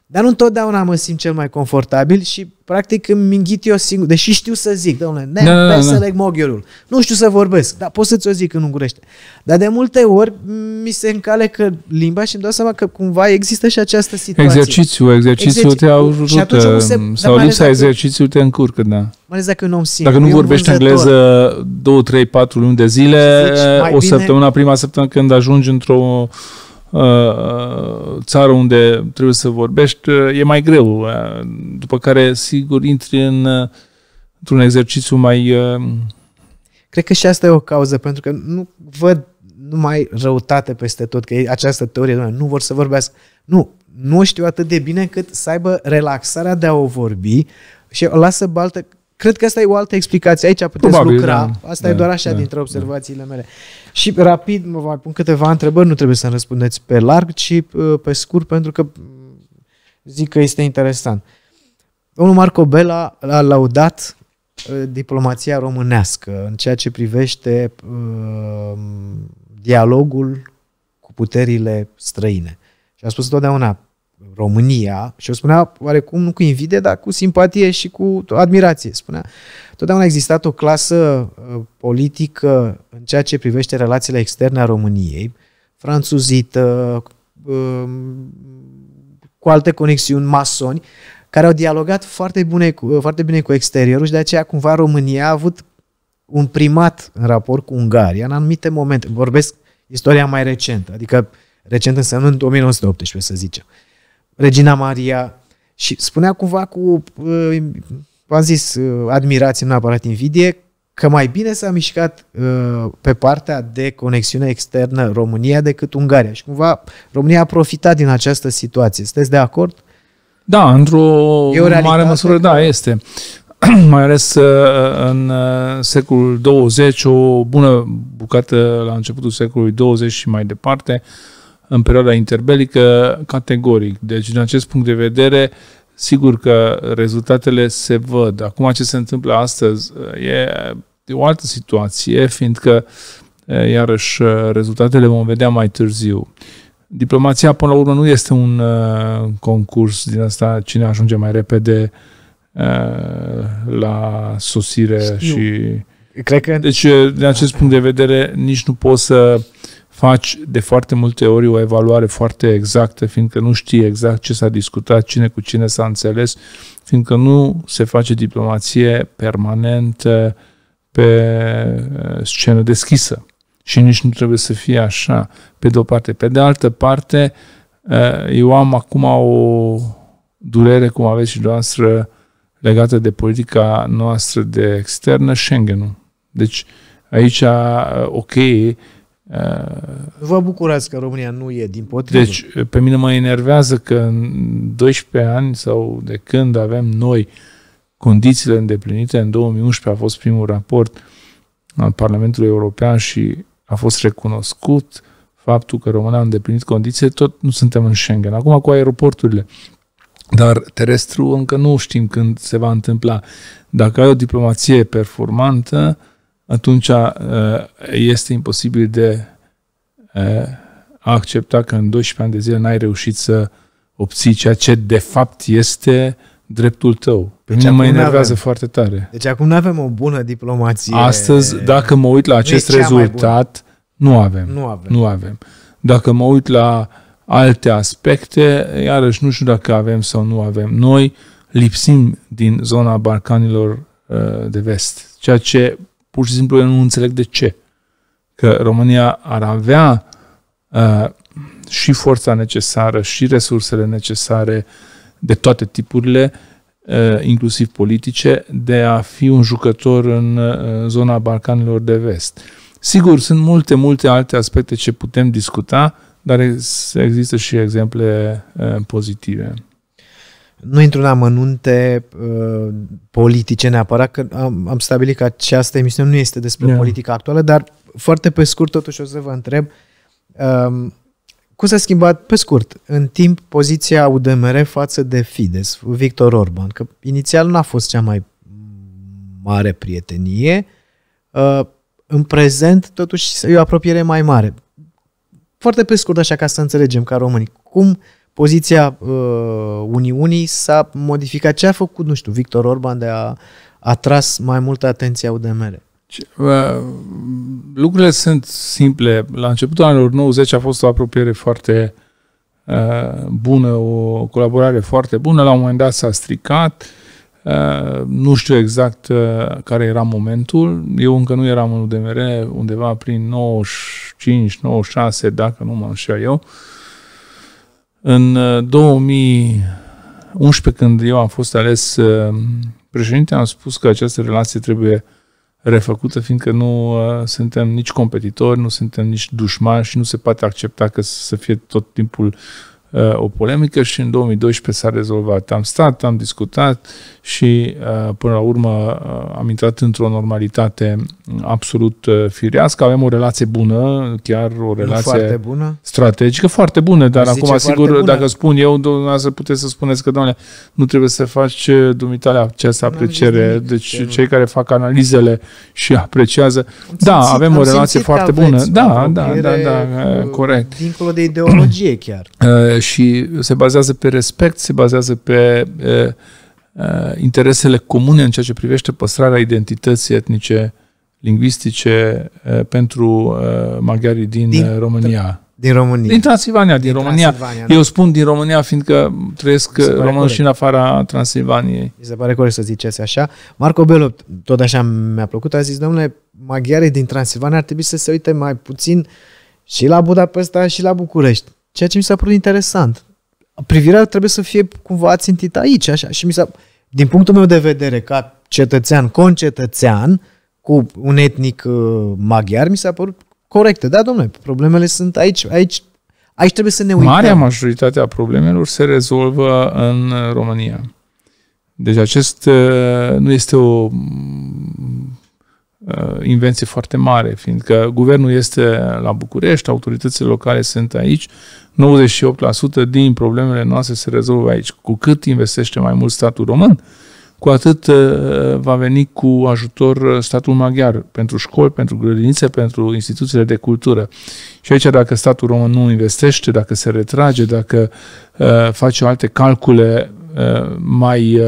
Dar nu întotdeauna mă simt cel mai confortabil și practic îmi înghit eu singur. Deși știu să zic, domnule, ne, no, no, no. să leg moghiorul. Nu știu să vorbesc, dar pot să-ți o zic în ungurește. Dar de multe ori mi se încalecă limba și îmi dau seama că cumva există și această situație. Exercițiul, exercițiul Exerci... te ajută. Se... Sau lipsa exercițiul te încurcă, da. Mai ales dacă un om Dacă nu vorbești engleză 2, 3, 4 luni de zile, deci, o săptămână, bine... prima săptămână când ajungi într-o Uh, țară unde trebuie să vorbești, uh, e mai greu. Uh, după care, sigur, intri în, într-un exercițiu mai... Cred că și asta e o cauză, pentru că nu văd numai răutate peste tot, că e această teorie, nu vor să vorbească. Nu, nu știu atât de bine cât să aibă relaxarea de a o vorbi și o lasă baltă Cred că asta e o altă explicație. Aici puteți Probabil, lucra. Da, asta da, e doar așa da, dintre da. observațiile da. mele. Și rapid mă mai pun câteva întrebări. Nu trebuie să răspundeți pe larg, ci uh, pe scurt, pentru că mm, zic că este interesant. Domnul Marco Bela a laudat uh, diplomația românească în ceea ce privește uh, dialogul cu puterile străine. Și a spus întotdeauna, România și o spunea oarecum nu cu invidie, dar cu simpatie și cu admirație. Spunea, totdeauna a existat o clasă uh, politică în ceea ce privește relațiile externe a României, franțuzită, um, cu alte conexiuni, masoni, care au dialogat foarte, bune cu, uh, foarte bine cu exteriorul și de aceea cumva România a avut un primat în raport cu Ungaria în anumite momente. Vorbesc istoria mai recentă, adică recent însemnând în 1918, să zicem. Uh, Regina Maria și spunea cumva cu, uh, v-am zis, uh, admirație, nu aparat invidie, că mai bine s-a mișcat uh, pe partea de conexiune externă România decât Ungaria și cumva România a profitat din această situație. Sunteți de acord? Da, într-o mare măsură, că... da, este mai ales în secolul 20, o bună bucată la începutul secolului 20 și mai departe, în perioada interbelică categoric. Deci, din acest punct de vedere, sigur că rezultatele se văd. Acum ce se întâmplă astăzi e, o altă situație, fiindcă iarăși rezultatele vom vedea mai târziu. Diplomația, până la urmă, nu este un uh, concurs din asta cine ajunge mai repede uh, la sosire Știu. și... Cred că... Deci, din acest punct de vedere, nici nu poți să faci de foarte multe ori o evaluare foarte exactă, fiindcă nu știi exact ce s-a discutat, cine cu cine s-a înțeles, fiindcă nu se face diplomație permanentă pe eh, scenă deschisă. Și nici nu trebuie să fie așa, pe de o parte. Pe de altă parte, eh, eu am acum o durere, cum aveți și noastră, legată de politica noastră de externă, Schengen-ul. Deci, aici, eh, ok, Vă bucurați că România nu e din potrivă. Deci, pe mine mă enervează că în 12 ani sau de când avem noi condițiile îndeplinite, în 2011 a fost primul raport al Parlamentului European și a fost recunoscut faptul că România a îndeplinit condiții, tot nu suntem în Schengen. Acum cu aeroporturile. Dar terestru încă nu știm când se va întâmpla. Dacă ai o diplomație performantă, uh, atunci uh, este imposibil de uh, a accepta că în 12 ani de zile n-ai reușit să obții ceea ce de fapt este dreptul tău. Pe deci mine mă enervează avem. foarte tare. Deci acum nu avem o bună diplomație. Astăzi, dacă mă uit la acest rezultat, nu avem. Nu avem. Nu avem. Dacă mă uit la alte aspecte, iarăși nu știu dacă avem sau nu avem. Noi lipsim din zona Balcanilor uh, de vest, ceea ce Pur și simplu eu nu înțeleg de ce. Că România ar avea uh, și forța necesară, și resursele necesare de toate tipurile, uh, inclusiv politice, de a fi un jucător în uh, zona Balcanilor de vest. Sigur, sunt multe, multe alte aspecte ce putem discuta, dar există și exemple uh, pozitive. Nu intru în amănunte uh, politice neapărat, că am, am stabilit că această emisiune nu este despre yeah. politica actuală, dar foarte pe scurt totuși o să vă întreb uh, cum s-a schimbat, pe scurt, în timp poziția UDMR față de Fides, Victor Orban, că inițial n-a fost cea mai mare prietenie, uh, în prezent totuși e o apropiere mai mare. Foarte pe scurt, așa ca să înțelegem ca românii, cum uh, poziția uh, Uniunii s-a modificat. Ce a făcut, nu știu, Victor Orban de a atras mai multă atenția UDMR? Uh, lucrurile sunt simple. La începutul anilor 90 a fost o apropiere foarte uh, bună, o colaborare foarte bună. La un moment dat s-a stricat. Uh, nu știu exact uh, care era momentul. Eu încă nu eram în UDMR, undeva prin 95-96, dacă nu mă înșel eu. Uh, în 2011, uh, când eu am fost ales uh, președinte, am spus că această relație trebuie refăcută, fiindcă nu uh, suntem nici competitori, nu suntem nici dușmani și nu se poate accepta că să fie tot timpul uh, o polemică și în 2012 s-a rezolvat. Am stat, am discutat și uh, până la urmă uh, am intrat într-o normalitate absolut uh, firească. Avem o relație bună, chiar o relație foarte bună. strategică, foarte bună, dar acum sigur, bună. dacă spun eu, dumneavoastră puteți să spuneți că, doamne, nu trebuie să faci uh, dumitale această apreciere. Deci nimic. cei care fac analizele și apreciază. Am da, simțit, avem o relație foarte bună. Da, da, da, da, corect. Dincolo de ideologie chiar. Uh, și se bazează pe respect, se bazează pe interesele comune în ceea ce privește păstrarea identității etnice, lingvistice pentru maghiarii din, din România. Din România. Din Transilvania, din, din România. Transilvania, da. Eu spun din România, fiindcă trăiesc român și în afara Transilvaniei. Mi se pare corect să ziceți așa. Marco Belo, tot așa mi-a plăcut, a zis, domnule, maghiarii din Transilvania ar trebui să se uite mai puțin și la Budapesta și la București. Ceea ce mi s-a părut interesant. Privirea trebuie să fie cumva țintită aici, așa. Și mi s-a, din punctul meu de vedere, ca cetățean, concetățean, cu un etnic uh, maghiar, mi s-a părut corectă. Da, domnule, problemele sunt aici, aici Aici trebuie să ne uităm. Marea majoritate a problemelor se rezolvă în uh, România. Deci acest uh, nu este o Uh, invenție foarte mare, fiindcă guvernul este la București, autoritățile locale sunt aici, 98% din problemele noastre se rezolvă aici. Cu cât investește mai mult statul român, cu atât uh, va veni cu ajutor uh, statul maghiar pentru școli, pentru grădinițe, pentru instituțiile de cultură. Și aici, dacă statul român nu investește, dacă se retrage, dacă face alte calcule mai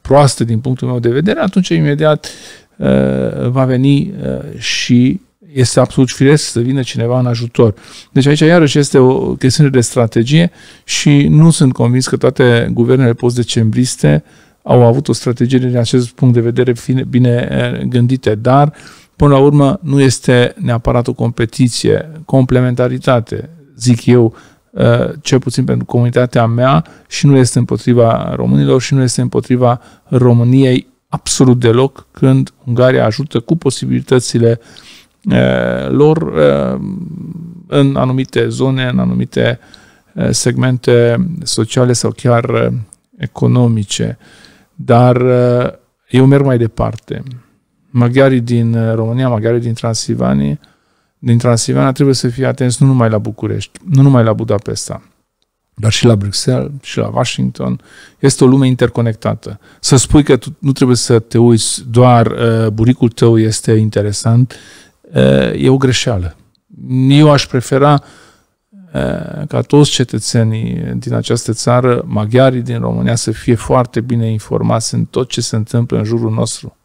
proaste din punctul meu de vedere, atunci imediat Uh, va veni uh, și este absolut firesc să vină cineva în ajutor. Deci aici iarăși este o chestiune de strategie și nu sunt convins că toate guvernele post post-decembriste au avut o strategie din acest punct de vedere bine uh, gândite, dar până la urmă nu este neapărat o competiție, complementaritate, zic eu, cel puțin pentru comunitatea mea și nu este împotriva românilor și nu este împotriva României absolut deloc când Ungaria ajută cu posibilitățile eh, lor eh, în anumite zone, în anumite eh, segmente sociale sau chiar economice. Dar eu merg mai departe. Maghiarii din România, maghiarii din Transilvania, din Transilvania trebuie să fie atenți nu numai la București, nu numai la Budapesta, dar și la Bruxelles, și la Washington, este o lume interconectată. Să spui că tu nu trebuie să te uiți doar uh, buricul tău este interesant, uh, e o greșeală. Eu aș prefera uh, ca toți cetățenii din această țară, maghiarii din România, să fie foarte bine informați în tot ce se întâmplă în jurul nostru.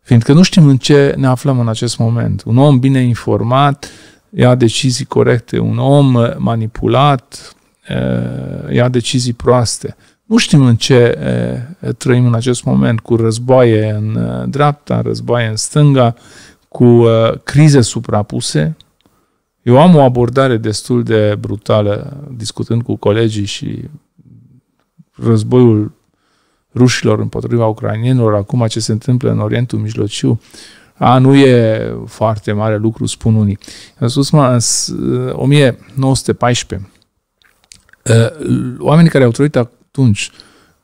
Fiindcă nu știm în ce ne aflăm în acest moment. Un om bine informat ia decizii corecte, un om uh, manipulat Eh, ia decizii proaste. Nu știm în ce eh, trăim în acest moment, cu războaie în eh, dreapta, războaie în stânga, cu crize suprapuse. Eu am o abordare destul de brutală discutând cu colegii și războiul rușilor împotriva ucrainienilor, acum ce se întâmplă în Orientul Mijlociu, a, nu e foarte mare lucru, spun unii. Am spus, în 1914, Eh, oamenii care au trăit atunci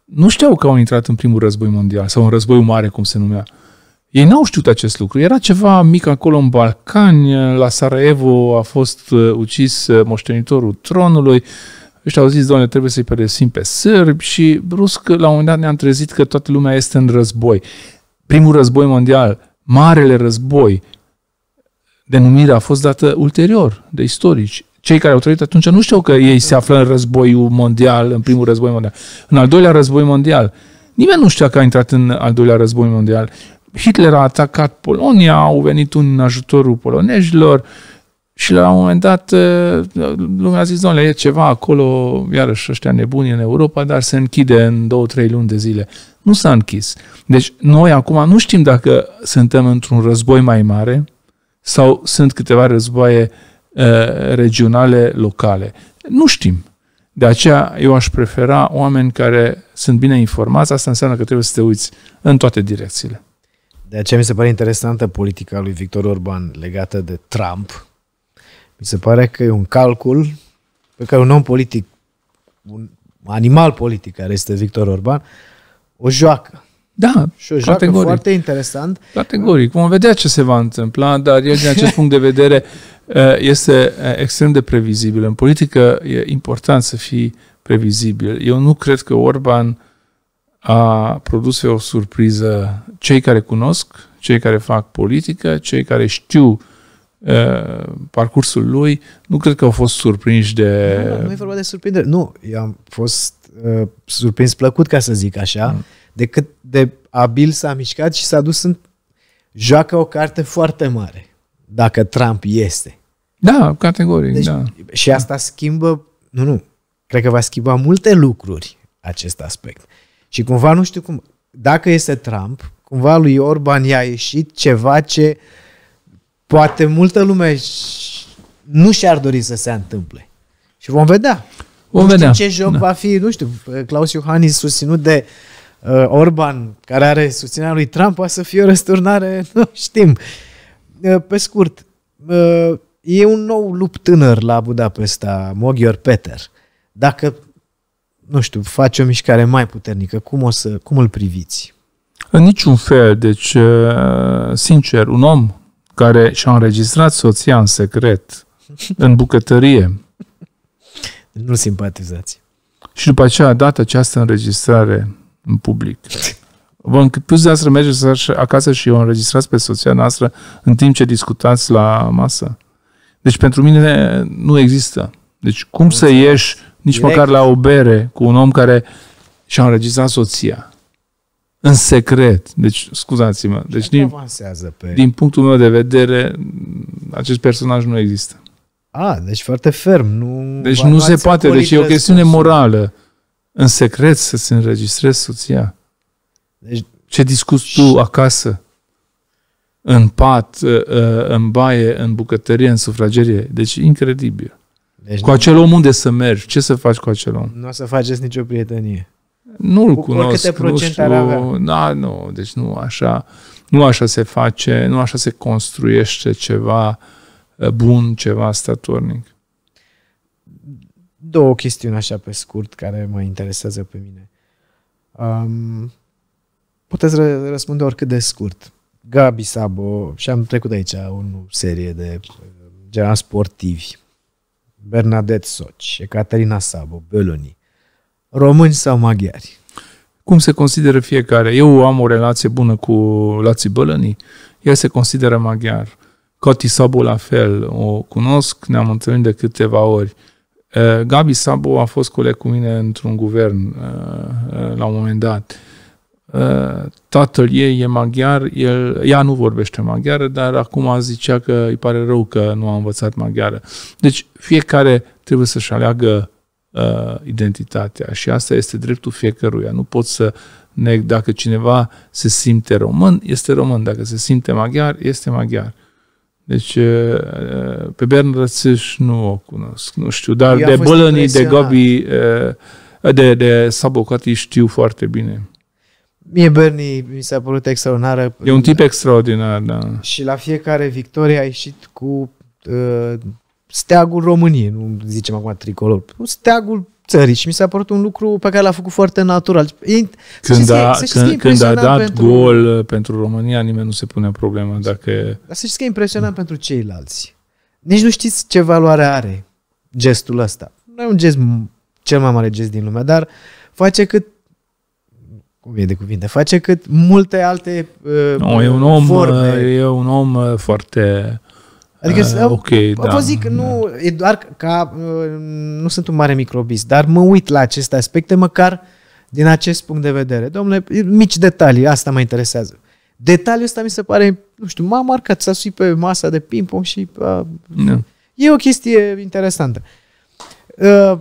nu știau că au intrat în primul război mondial sau în războiul mare, cum se numea. Ei n-au știut acest lucru. Era ceva mic acolo în Balcani, la Sarajevo a fost eh, ucis eh, moștenitorul tronului. Ăștia au zis, doamne, trebuie să-i părăsim pe sârbi și brusc la un moment dat ne-am trezit că toată lumea este în război. Primul război mondial, marele război, denumirea a fost dată ulterior de istorici cei care au trăit atunci nu știu că ei se află în războiul mondial, în primul război mondial, în al doilea război mondial. Nimeni nu știa că a intrat în al doilea război mondial. Hitler a atacat Polonia, au venit în ajutorul polonezilor și la un moment dat eh, lumea a zis, doamne, e ceva acolo, iarăși ăștia nebuni în Europa, dar se închide în două, trei luni de zile. Nu s-a închis. Deci noi acum nu știm dacă suntem într-un război mai mare sau sunt câteva războaie Eh, regionale, locale. Nu știm. De aceea eu aș prefera oameni care sunt bine informați, asta înseamnă că trebuie să te uiți în toate direcțiile. De aceea mi se pare interesantă politica lui Victor Orban legată de Trump. Mi se pare că e un calcul pe care un om politic, un animal politic care este Victor Orban, o joacă. Da, și o joacă categoric. foarte interesant. Categoric. Vom vedea ce se va întâmpla, dar el din acest punct de vedere este extrem de previzibil. În politică e important să fii previzibil. Eu nu cred că Orban a produs o surpriză. Cei care cunosc, cei care fac politică, cei care știu parcursul lui, nu cred că au fost surprinși de... Nu, da, da, nu e vorba de surprindere. Nu, eu am fost uh, surprins plăcut, ca să zic așa, mm. de cât de abil s-a mișcat și s-a dus în... Joacă o carte foarte mare, dacă Trump este. Da, categoric, deci, da. Și asta schimbă, nu, nu, cred că va schimba multe lucruri acest aspect. Și cumva, nu știu cum, dacă este Trump, cumva lui Orban i-a ieșit ceva ce poate multă lume nu și-ar dori să se întâmple. Și vom vedea. Vom nu vedea. ce joc da. va fi, nu știu, Claus Iohannis susținut de uh, Orban, care are susținerea lui Trump, poate să fie o răsturnare, nu știm. Uh, pe scurt, uh, E un nou lup tânăr la Budapesta, Mogior Peter. Dacă, nu știu, face o mișcare mai puternică, cum, o să, cum îl priviți? În niciun fel, deci, uh, sincer, un om care și-a înregistrat soția în secret, în bucătărie. Nu simpatizați. Și după aceea a dat această înregistrare în public. Vă de să mergeți acasă și o înregistrați pe soția noastră în timp ce discutați la masă. Deci pentru mine nu există. Deci cum să ieși nici măcar la o bere cu un om care și-a înregistrat soția? În secret. Deci, scuzați-mă. Deci, din, pe... din punctul meu de vedere, acest personaj nu există. A, deci foarte ferm. Nu deci nu se poate. Deci e o chestiune morală. În secret să se înregistrezi soția. Deci, Ce discuți tu acasă? în pat, ă, ă, în baie, în bucătărie, în sufragerie. Deci incredibil. Deci cu acel om unde să mergi? Ce să faci cu acel om? Nu o să faceți nicio prietenie. Nu-l cu cunosc. Câte procent ar avea. Na, da, nu, deci nu așa, nu așa se face, nu așa se construiește ceva ă, bun, ceva statornic. Două chestiuni așa pe scurt care mă interesează pe mine. Um, puteți răspunde oricât de scurt. Gabi Sabo și am trecut aici o serie de uh, general sportivi. Bernadette Soci, Ecaterina Sabo, Beloni. Români sau maghiari? Cum se consideră fiecare? Eu am o relație bună cu Lații Bălănii. el se consideră maghiar. Coti Sabo la fel, o cunosc, ne-am întâlnit de câteva ori. Uh, Gabi Sabo a fost coleg cu mine într-un guvern uh, la un moment dat Uh, tatăl ei e maghiar, el, ea nu vorbește maghiară, dar acum zicea că îi pare rău că nu a învățat maghiară. Deci fiecare trebuie să-și aleagă uh, identitatea și asta este dreptul fiecăruia. Nu pot să neg dacă cineva se simte român, este român, dacă se simte maghiar, este maghiar. Deci uh, uh pe Bern Rățiș nu o cunosc, nu știu, dar de Bălănii, de Gobi, uh, de, de Sabocati știu foarte bine. Mie Bernie mi s-a părut extraordinară. E un tip extraordinar, da. Și la fiecare victorie a ieșit cu uh, steagul României, nu zicem acum tricolor, cu steagul țării și mi s-a părut un lucru pe care l-a făcut foarte natural. Când a, că, când, când a dat pentru... gol uh, pentru România, nimeni nu se pune problema dacă... Dar să știți că e impresionant pentru ceilalți. Nici nu știți ce valoare are gestul ăsta. Nu e un gest cel mai mare gest din lume, dar face cât cum e de cuvinte, face cât multe alte uh, no, e un om, forme. Uh, e un om uh, foarte Adică, uh, ok, pot da. zic, nu, da. e doar ca, uh, nu sunt un mare microbist, dar mă uit la aceste aspecte, măcar din acest punct de vedere. Domnule, mici detalii, asta mă interesează. Detaliul ăsta mi se pare, nu știu, m-a marcat, s-a pe masa de ping-pong și... Uh, da. E o chestie interesantă. Uh,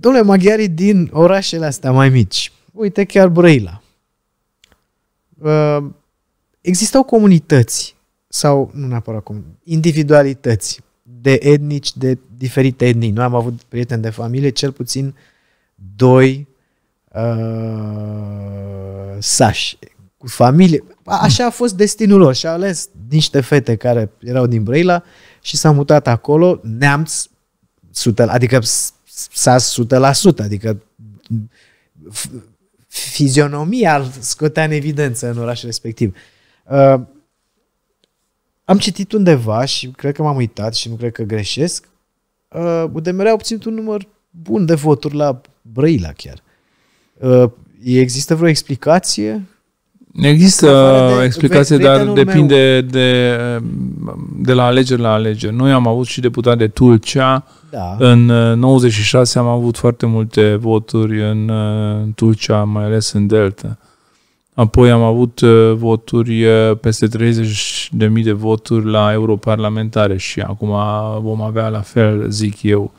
domnule, maghiarii din orașele astea mai mici, uite chiar Brăila. Uh, existau comunități sau, nu neapărat comunități, individualități de etnici, de diferite etnii. Noi am avut prieteni de familie, cel puțin doi uh, sași cu familie. Așa a fost destinul lor și a ales niște fete care erau din Brăila și s au mutat acolo, neamț, 100, adică sas 100%, adică fizionomia îl scotea în evidență în orașul respectiv. Uh, am citit undeva și cred că m-am uitat și nu cred că greșesc, uh, UDMR a obținut un număr bun de voturi la Brăila chiar. Uh, există vreo explicație? Există de explicație, dar depinde de, de la alegeri la alegeri. Noi am avut și deputat de Tulcea, da. În 96 uh, am avut foarte multe voturi uh, în Tulcea, mai ales în Delta. Apoi am avut uh, voturi, peste 30.000 de voturi la europarlamentare și acum vom avea la fel, zic eu.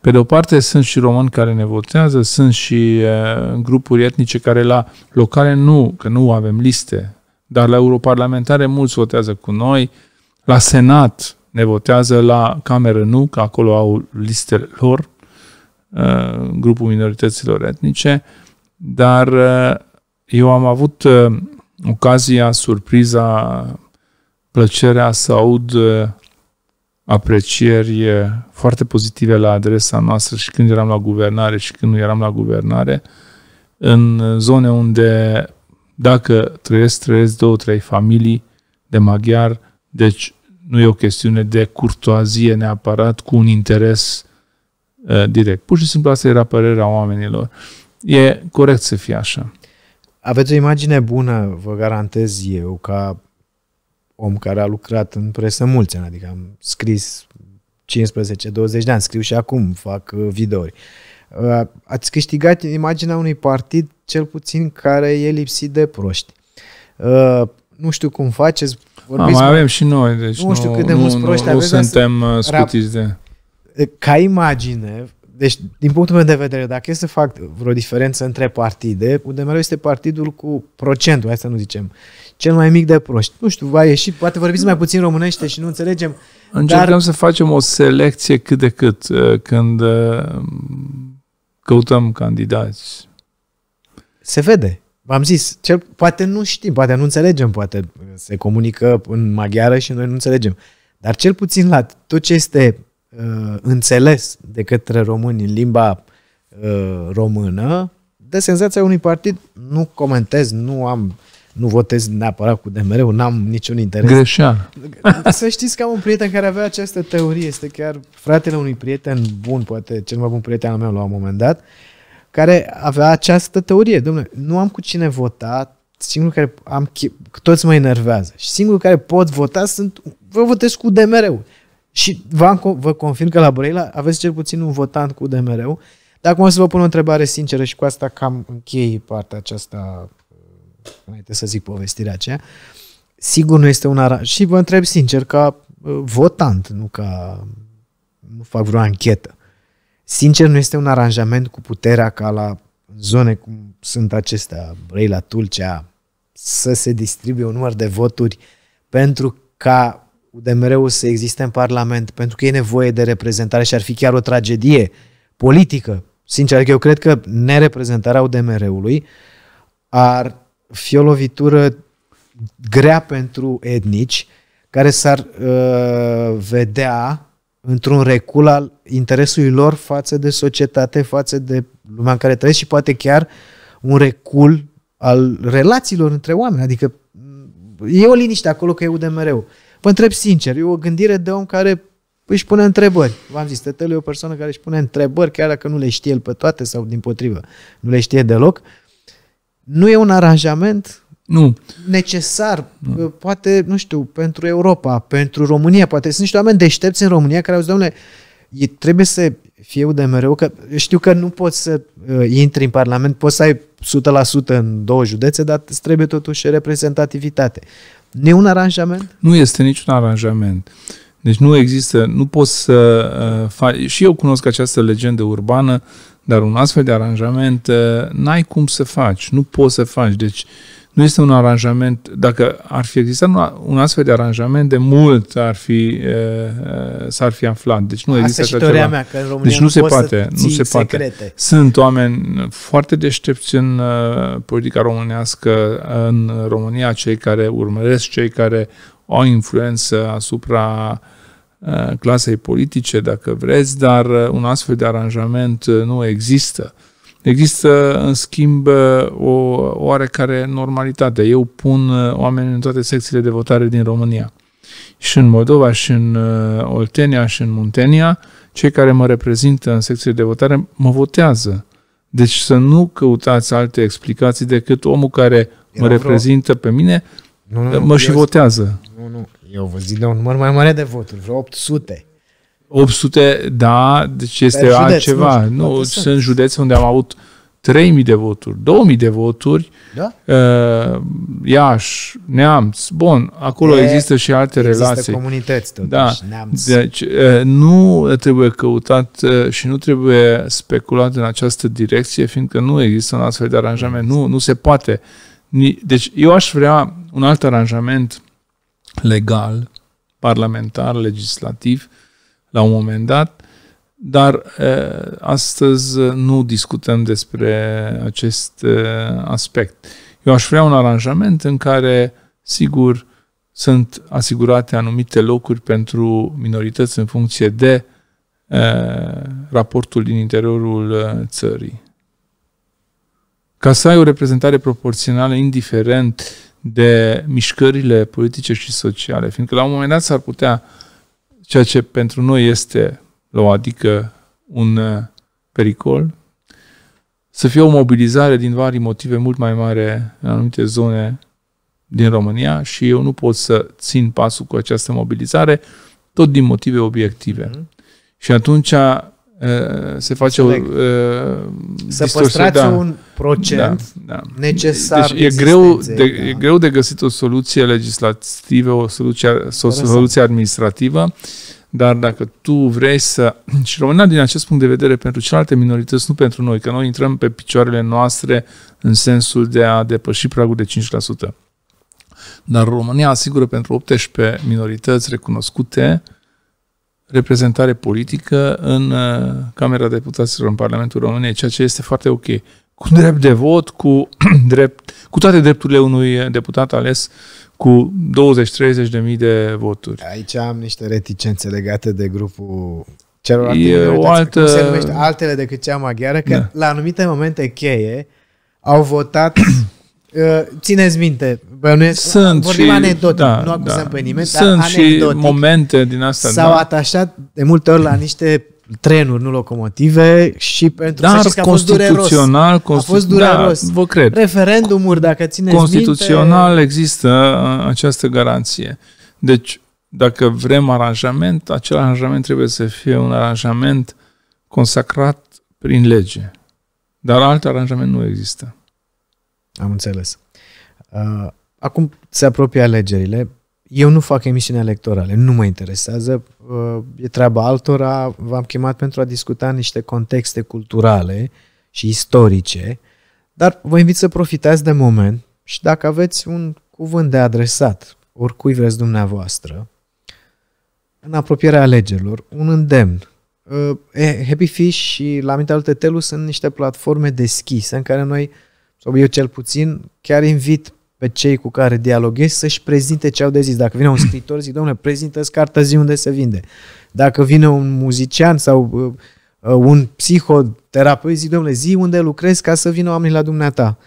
Pe de o parte sunt și români care ne votează, sunt și grupuri etnice care la locale nu, că nu avem liste, dar la europarlamentare mulți votează cu noi, la Senat ne votează la cameră nu, că acolo au listele lor, uh, grupul minorităților etnice, dar uh, eu am avut uh, ocazia, surpriza, plăcerea să aud aprecieri foarte pozitive la adresa noastră și când eram la guvernare și când nu eram la guvernare, în zone unde dacă trăiesc, trăiesc două, trei familii de maghiar, deci nu e o chestiune de curtoazie neapărat cu un interes uh, direct. Pur și simplu asta era părerea oamenilor. E corect să fie așa. Aveți o imagine bună, vă garantez eu, ca om care a lucrat în presă mulți ani, adică am scris 15-20 de ani, scriu și acum, fac uh, videouri. Uh, ați câștigat imaginea unui partid cel puțin care e lipsit de proști. Uh, nu știu cum faceți. Vorbiți A, mai avem și noi, deci nu, nu știu cât de mulți proști nu, nu suntem uh, scutiți de... Ca imagine, deci, din punctul meu de vedere, dacă este să fac vreo diferență între partide, UDMR este partidul cu procentul, hai să nu zicem, cel mai mic de proști. Nu știu, va ieși, poate vorbiți mai puțin românește și nu înțelegem. Încercăm dar... să facem o selecție cât de cât uh, când uh, căutăm candidați. Se vede v-am zis, cel, poate nu știm, poate nu înțelegem, poate se comunică în maghiară și noi nu înțelegem. Dar cel puțin la tot ce este uh, înțeles de către români în limba uh, română, de senzația unui partid, nu comentez, nu am nu votez neapărat cu DMR-ul, n-am niciun interes. Greșea. Să știți că am un prieten care avea această teorie, este chiar fratele unui prieten bun, poate cel mai bun prieten al meu la un moment dat, uh, care avea această teorie. Domnule, nu am cu cine vota, singurul care am, toți mă enervează și singurul care pot vota sunt, vă votez cu DMR-ul. Și vă, vă confirm că la Brăila aveți cel puțin un votant cu DMR-ul. Dar acum o să vă pun o întrebare sinceră și cu asta cam închei partea aceasta, uh, înainte să zic povestirea aceea. Sigur nu este un aranj. Și vă întreb sincer ca uh, votant, nu ca nu fac vreo anchetă. Sincer, nu este un aranjament cu puterea ca la zone cum sunt acestea, Brăila, Tulcea, să se distribuie un număr de voturi pentru ca UDMR-ul să existe în Parlament, pentru că e nevoie de reprezentare și ar fi chiar o tragedie politică. Sincer, adică eu cred că nereprezentarea UDMR-ului ar fi o lovitură grea pentru etnici care s-ar uh, vedea într-un recul al interesului lor față de societate, față de lumea în care trăiesc și poate chiar un recul al relațiilor între oameni. Adică mm, e o liniște acolo că eu de mereu. Vă întreb sincer, e o gândire de om care își pune întrebări. V-am zis, Tetelu e o persoană care își pune întrebări, chiar dacă nu le știe el pe toate sau din potrivă, nu le știe deloc. Nu e un aranjament nu. necesar, nu. poate, nu știu, pentru Europa, pentru România, poate sunt niște oameni deștepți în România care au zis, domnule, trebuie să fie de mereu, că știu că nu poți să uh, intri în Parlament, poți să ai 100% în două județe, dar îți trebuie totuși reprezentativitate. Nu e un aranjament? Nu este niciun aranjament. Deci nu există, nu poți să uh, faci, și eu cunosc această legendă urbană, dar un astfel de aranjament uh, n-ai cum să faci, nu poți să faci. Deci uh, nu este un aranjament, dacă ar fi existat un astfel de aranjament, de mult ar fi, s-ar fi aflat. Deci nu Asta există așa ceva. Mea, că în deci România deci nu, nu se poate. Nu se poate. Sunt oameni foarte deștepți în politica românească, în România, cei care urmăresc, cei care au influență asupra clasei politice, dacă vreți, dar un astfel de aranjament nu există. Există, în schimb, uh, o oarecare normalitate. Eu pun uh, oameni în toate secțiile de votare din România. Și în Moldova, și în uh, Oltenia, și în Muntenia, cei care mă reprezintă în secțiile de votare mă votează. Deci să nu căutați alte explicații decât omul care Era mă vreo... reprezintă pe mine nu, nu, mă și votează. Nu, nu, eu vă zic de un număr mai mare de voturi, vreo 800. 800, da, deci este județ, altceva. Nu, nu sunt, sunt județe unde am avut 3000 de voturi, 2000 de voturi, da? uh, Iași, Neamț, bun, acolo e, există și alte există relații. comunități totuși, da. Neamț. Deci uh, nu trebuie căutat uh, și nu trebuie speculat în această direcție, fiindcă nu există un astfel de aranjament. Nu, nu se poate. Deci eu aș vrea un alt aranjament legal, parlamentar, legislativ, uh, la un moment dat, dar astăzi nu discutăm despre acest aspect. Eu aș vrea un aranjament în care, sigur, sunt asigurate anumite locuri pentru minorități în funcție de raportul din interiorul țării. Ca să ai o reprezentare proporțională, indiferent de mișcările politice și sociale, fiindcă la un moment dat s-ar putea uh, ceea ce pentru noi este o adică un uh, pericol, să fie o mobilizare din vari motive mult mai mare în anumite zone din România și eu nu pot să țin pasul cu această mobilizare, tot din motive obiective. Mm. Și atunci Uh, se face o uh, Să păstrați da. un procent da, da. necesar. Deci e greu, de, da. e greu de găsit o soluție legislativă, o soluție, o soluție administrativă, dar dacă tu vrei să... Și România, din acest punct de vedere, pentru celelalte minorități, nu pentru noi, că noi intrăm pe picioarele noastre în sensul de a depăși pragul de 5%. Dar România asigură pentru 18 minorități recunoscute reprezentare politică în uh, Camera Deputaților în Parlamentul României, ceea ce este foarte ok. Cu drept de vot, cu, drept, cu toate drepturile unui deputat ales cu 20-30 de mii de voturi. Aici am niște reticențe legate de grupul celor e o altă... se numește, altele decât cea maghiară, că da. la anumite momente cheie au votat Uh, țineți minte, bănuiesc, sunt vorbim și, anecdote, da, nu acuzăm da. pe nimeni, Sunt dar și momente din asta. S-au da. atașat de multe ori la niște trenuri, nu locomotive și pentru Dar să știți că a fost constituțional, dureros. Constitu- a fost dureros. Da, vă cred. Referendumuri, dacă țineți Constituțional minte... există această garanție. Deci, dacă vrem aranjament, acel aranjament trebuie să fie un aranjament consacrat prin lege. Dar alt aranjament nu există. Am înțeles. Uh, acum se apropie alegerile. Eu nu fac emisiuni electorale, nu mă interesează. Uh, e treaba altora. V-am chemat pentru a discuta niște contexte culturale și istorice, dar vă invit să profitați de moment și dacă aveți un cuvânt de adresat oricui vreți dumneavoastră, în apropierea alegerilor, un îndemn. Uh, Happy Fish și la mintea lui Tetelu sunt niște platforme deschise în care noi uh, sau eu cel puțin, chiar invit pe cei cu care dialoghez să-și prezinte ce au de zis. Dacă vine un scriitor, zic, domnule, prezintă-ți cartea zi unde se vinde. Dacă vine un muzician sau uh, uh, un psihoterapeut, zic, domnule, zi unde lucrezi ca să vină oamenii la dumneata.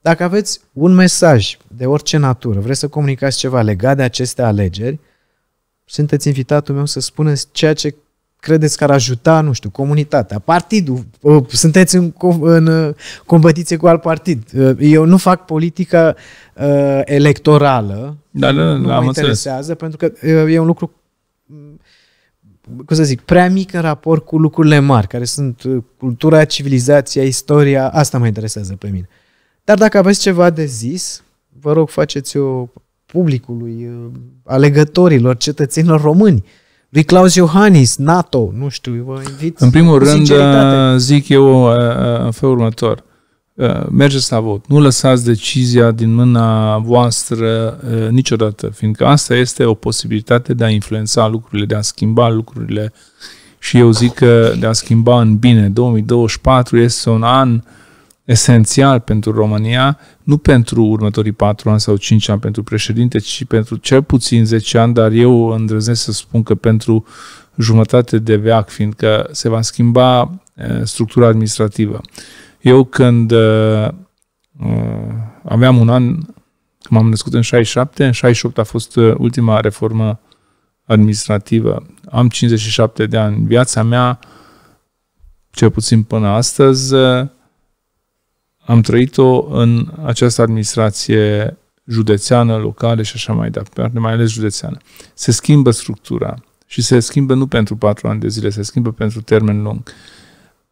Dacă aveți un mesaj de orice natură, vreți să comunicați ceva legat de aceste alegeri, sunteți invitatul meu să spuneți ceea ce credeți că ar ajuta, nu știu, comunitatea, partidul, uh, sunteți în, în uh, competiție cu alt partid. Uh, eu nu fac politică uh, electorală, da, da, da nu da, mă interesează, înțeles. pentru că e un lucru, mm, cum să zic, prea mic în raport cu lucrurile mari, care sunt cultura, civilizația, istoria, asta mă interesează pe mine. Dar dacă aveți ceva de zis, vă rog faceți-o publicului, alegătorilor, cetățenilor români. Uh, lui Claus Iohannis, NATO, nu știu, vă invit. În primul rând, sinceritate. Uh, zic eu uh, uh, în felul următor. Mergeți la vot. Nu lăsați decizia din mâna voastră niciodată, fiindcă asta este o posibilitate de a influența lucrurile, de a schimba lucrurile. Și eu zic că de a schimba în bine. 2024 este un an esențial pentru România, nu pentru următorii patru ani sau cinci ani pentru președinte, ci pentru cel puțin 10 ani, dar eu îndrăznesc să spun că pentru jumătate de veac, fiindcă se va schimba eh, structura administrativă. Eu când eh, eh, aveam un an, când m-am născut în 67, în 68 a fost ultima reformă administrativă. Am 57 de ani. Viața mea, cel puțin până astăzi, am trăit-o în această administrație județeană, locală și așa mai departe, mai ales județeană. Se schimbă structura și se schimbă nu pentru patru ani de zile, se schimbă pentru termen lung.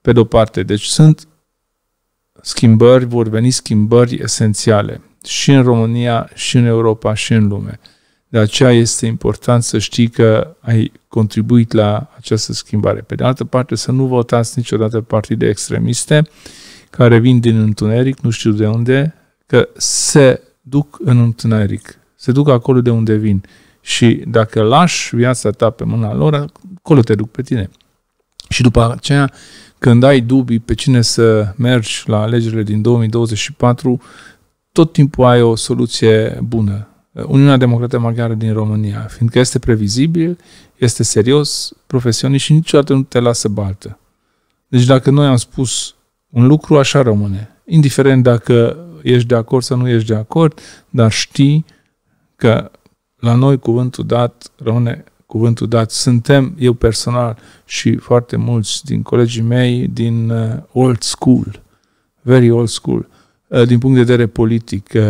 Pe de-o parte, deci sunt schimbări, vor veni schimbări esențiale și în România, și în Europa, și în lume. De aceea este important să știi că ai contribuit la această schimbare. Pe de altă parte, să nu votați niciodată partide extremiste, uh, care vin din întuneric, nu știu de unde, că se duc în întuneric, se duc acolo de unde vin. Și dacă lași viața ta pe mâna lor, acolo te duc pe tine. Și după aceea, când ai dubii pe cine să mergi la alegerile din 2024, tot timpul ai o soluție bună. Uniunea Democrată Maghiară din România, fiindcă este previzibil, este serios, profesionist și niciodată nu te lasă baltă. Deci dacă noi am spus un lucru așa rămâne. Indiferent dacă ești de acord sau nu ești de acord, dar știi că la noi cuvântul dat rămâne cuvântul dat. Suntem, eu personal și foarte mulți din colegii mei, din uh, old school, very old school, uh, din punct de vedere politic. Uh,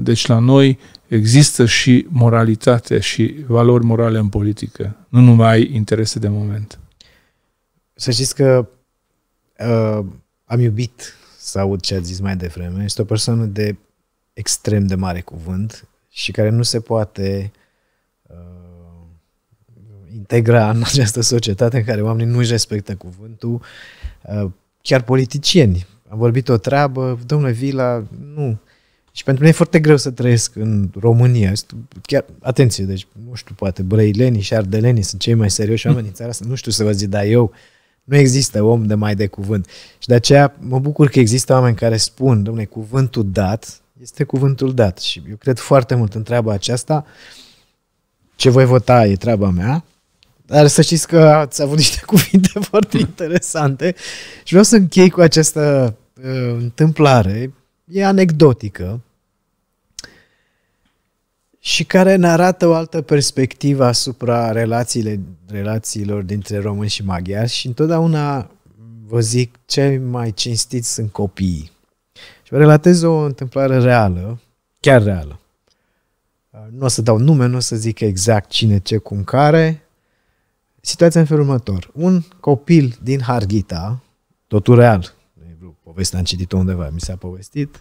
deci la noi există și moralitate și valori morale în politică, nu numai interese de moment. Să știți că uh am iubit să aud ce ați zis mai devreme. Este o persoană de extrem de mare cuvânt și care nu se poate uh, integra în această societate în care oamenii nu-și respectă cuvântul, uh, chiar politicieni. Am vorbit o treabă, domnule Vila, nu. Și pentru mine e foarte greu să trăiesc în România. Chiar, atenție, deci, nu știu, poate brăilenii și ardelenii sunt cei mai serioși oameni din țara asta, nu știu să vă zic, dar eu uh, nu există om de mai de cuvânt. Și de aceea mă bucur că există oameni care spun, domne, cuvântul dat este cuvântul dat. Și eu cred foarte mult în treaba aceasta. Ce voi vota e treaba mea, dar să știți că ați avut niște cuvinte foarte interesante și vreau să închei cu această uh, întâmplare. E anecdotică, și care ne arată o altă perspectivă asupra relațiile, relațiilor dintre români și maghiari și întotdeauna vă zic, cei mai cinstiți sunt copiii. Și vă relatez o întâmplare reală, chiar reală. Nu o să dau nume, nu o să zic exact cine, ce, cum, care. Situația în felul următor. Un copil din Harghita, totul real, povestea am citit-o undeva, mi s-a povestit,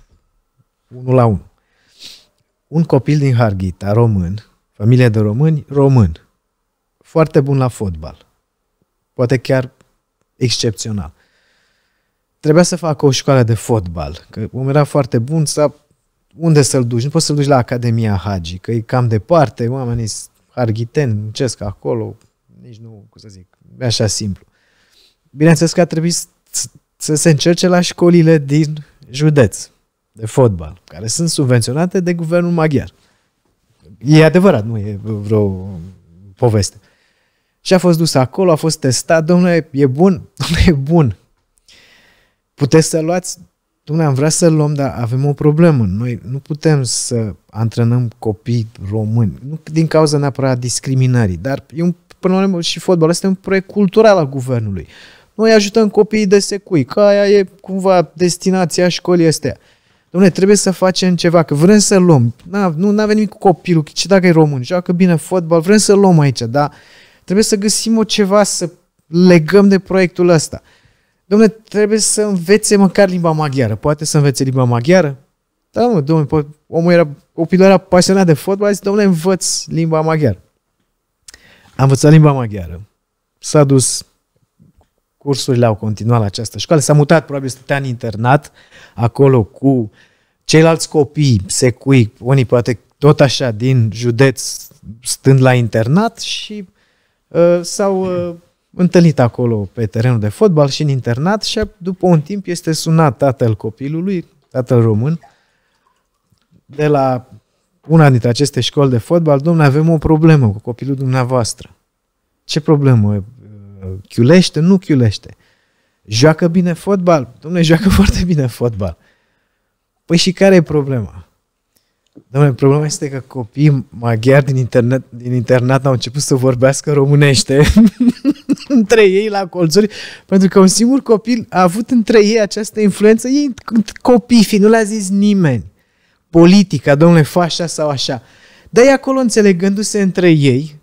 unul la unul un copil din Harghita, român, familie de români, român, foarte bun la fotbal, poate chiar excepțional. Trebuia să facă o școală de fotbal, că om era foarte bun, să unde să-l duci? Nu poți să-l duci la Academia Hagi, că e cam departe, oamenii arghiteni, muncesc acolo, nici nu, cum să zic, e așa simplu. Bineînțeles că a trebuit să se încerce la școlile din județ, de fotbal, care sunt subvenționate de guvernul maghiar. E adevărat, nu e vreo poveste. Și a fost dus acolo, a fost testat, domnule, e bun, domnule, e bun. Puteți să luați, domnule, am vrea să-l luăm, dar avem o problemă. Noi nu putem să antrenăm copii români, nu din cauza neapărat discriminării, dar e un, până la urmă, și fotbalul este un proiect cultural al guvernului. Noi ajutăm copiii de secui, că aia e cumva destinația școlii astea. Dom'le, trebuie să facem ceva, că vrem să luăm. Na, nu avem nimic cu copilul, ce dacă e român, joacă bine fotbal, vrem să luăm aici, dar trebuie să găsim o ceva să legăm de proiectul ăsta. Dom'le, trebuie să învețe măcar limba maghiară. Poate să învețe limba maghiară? Da, mă, domnule, omul era, copilul era pasionat de fotbal, a zis, domnule, învăț limba maghiară. A învățat limba maghiară. S-a dus, cursurile au continuat la această școală, s-a mutat, probabil stătea în internat, uh, acolo cu ceilalți copii secui, unii poate tot așa din județ stând la internat și uh, s-au uh, întâlnit acolo pe terenul de fotbal și în internat și după un timp este sunat tatăl copilului, tatăl român, de la una dintre aceste școli de fotbal, domnule, avem o problemă cu copilul dumneavoastră. Ce problemă? Chiulește? Nu chiulește. Joacă bine fotbal. Domnule, joacă foarte bine fotbal. Păi și care e problema? Domnule, problema este că copiii maghiari din, internet, din internat au început să vorbească românește între ei la colțuri, pentru că un singur copil a avut între ei această influență, ei copii fi, nu le-a zis nimeni. Politica, domnule, fa așa sau așa. Dar ei acolo înțelegându-se între ei,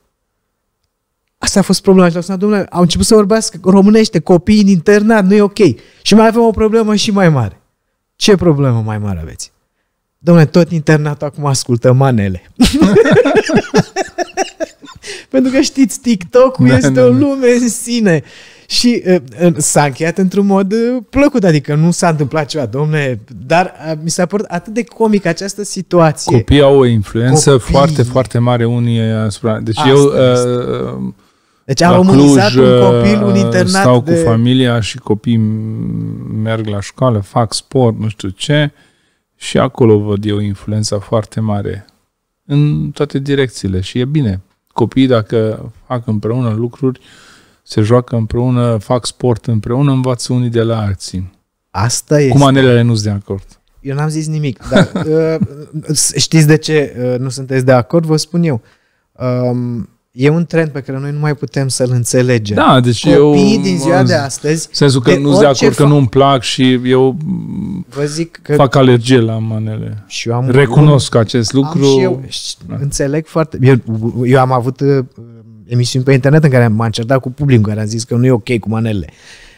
Asta a fost problema. Și am sunat, da, domnule, au început să vorbească românește, copii în internat, nu e ok. Și mai avem o problemă și mai mare. Ce problemă mai mare aveți? Domnule, tot internatul acum ascultă manele. Pentru că știți, TikTok-ul da, este da, o da. lume în sine. Și uh, s-a încheiat într-un mod uh, plăcut, adică nu s-a întâmplat ceva, domne, dar uh, mi s-a părut atât de comic această situație. Copiii au o influență Copii. foarte, foarte mare unii asupra. Deci asta eu... Uh, uh deci am românizat Cluj, un copil, un uh, internat stau de... cu familia și copiii merg la școală, fac sport, nu știu ce, și acolo văd eu influența foarte mare în toate direcțiile și e bine. Copiii dacă fac împreună lucruri, se joacă împreună, fac sport împreună, învață unii de la alții. Asta este. Cu manelele nu sunt de acord. Eu n-am zis nimic, dar uh, știți de ce uh, nu sunteți de acord? Vă spun eu. Um, E un trend pe care noi nu mai putem să-l înțelegem. Da, deci Copiii eu, din ziua de astăzi... În sensul că nu de acord, că nu-mi plac și eu vă zic că fac alergie la manele. Și eu am Recunosc un, acest lucru. Am și eu, da. Înțeleg foarte... Eu, eu am avut uh, emisiuni pe internet în care m-am încercat cu publicul, care am zis că nu e ok cu manele.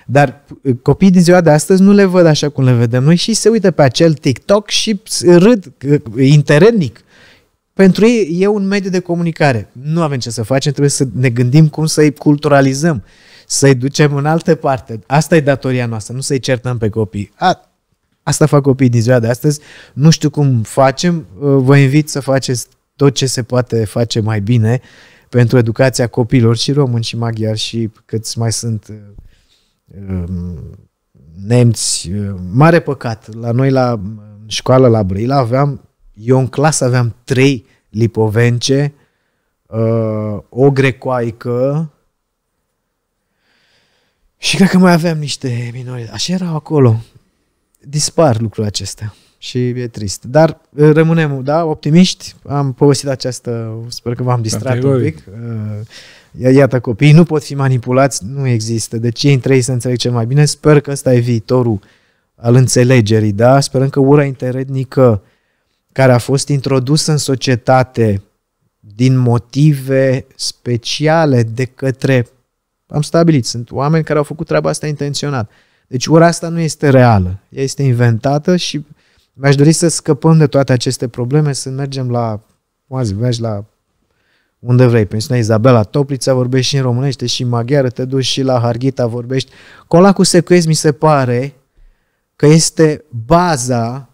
Dar uh, copiii din ziua de astăzi nu le văd așa cum le vedem noi și se uită pe acel TikTok și râd uh, interetnic pentru ei e un mediu de comunicare. Nu avem ce să facem, trebuie să ne gândim cum să-i culturalizăm, să-i ducem în altă parte. Asta e datoria noastră, nu să-i certăm pe copii. A, asta fac copiii din ziua de astăzi. Nu știu cum facem, vă invit să faceți tot ce se poate face mai bine pentru educația copiilor și români și maghiari și câți mai sunt um, nemți. Mare păcat, la noi la școală la Brăila aveam eu în clasă aveam trei lipovence, uh, o grecoaică și cred că mai aveam niște minori. Așa erau acolo. Dispar lucrurile acestea și e trist. Dar uh, rămânem, da, optimiști. Am povestit această, sper că v-am distrat Categoric. un pic. Uh, iată, copiii nu pot fi manipulați, nu există. Deci ei între ei să înțeleg cel mai bine. Sper că ăsta e viitorul al înțelegerii, da? Sperăm că ura interetnică care a fost introdusă în societate din motive speciale de către, am stabilit, sunt oameni care au făcut treaba asta intenționat. Deci ura asta nu este reală, ea este inventată și mi-aș dori să scăpăm de toate aceste probleme, să mergem la, cum azi, mergi la unde vrei. Pensiunea Izabela Toplița vorbești și în românește și în maghiară, te duci și la Harghita vorbești. Colacul Secuiesc mi se pare că este baza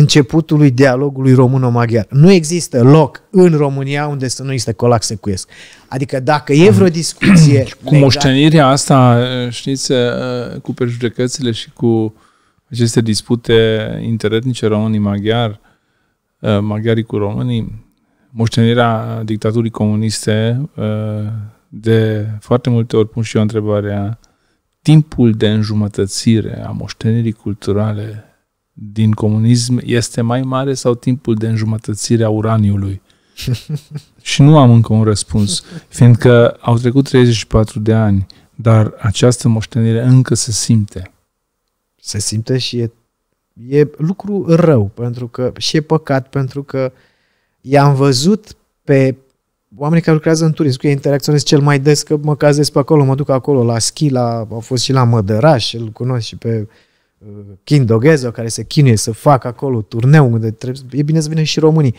începutului dialogului româno-maghiar. Nu există loc în România unde să nu există colac secuiesc. Adică dacă e vreo discuție... cu legat... moștenirea asta, știți, uh, cu prejudecățile și cu aceste dispute interetnice românii-maghiari, maghiarii uh, cu românii, moștenirea dictaturii comuniste, uh, de foarte multe ori pun și eu întrebarea timpul de înjumătățire a moștenirii culturale din comunism este mai mare sau timpul de înjumătățire a uraniului? și nu am încă un răspuns, fiindcă au trecut 34 de ani, dar această moștenire încă se simte. Se simte și e, e lucru rău, pentru că și e păcat, pentru că i-am văzut pe oamenii care lucrează în turism, cu ei interacționez cel mai des, că mă cazez pe acolo, mă duc acolo la schi, la, au fost și la Mădăraș, îl cunosc și pe Kindoghezo care se chinuie să facă acolo turneu unde trebuie, e bine să vină și românii.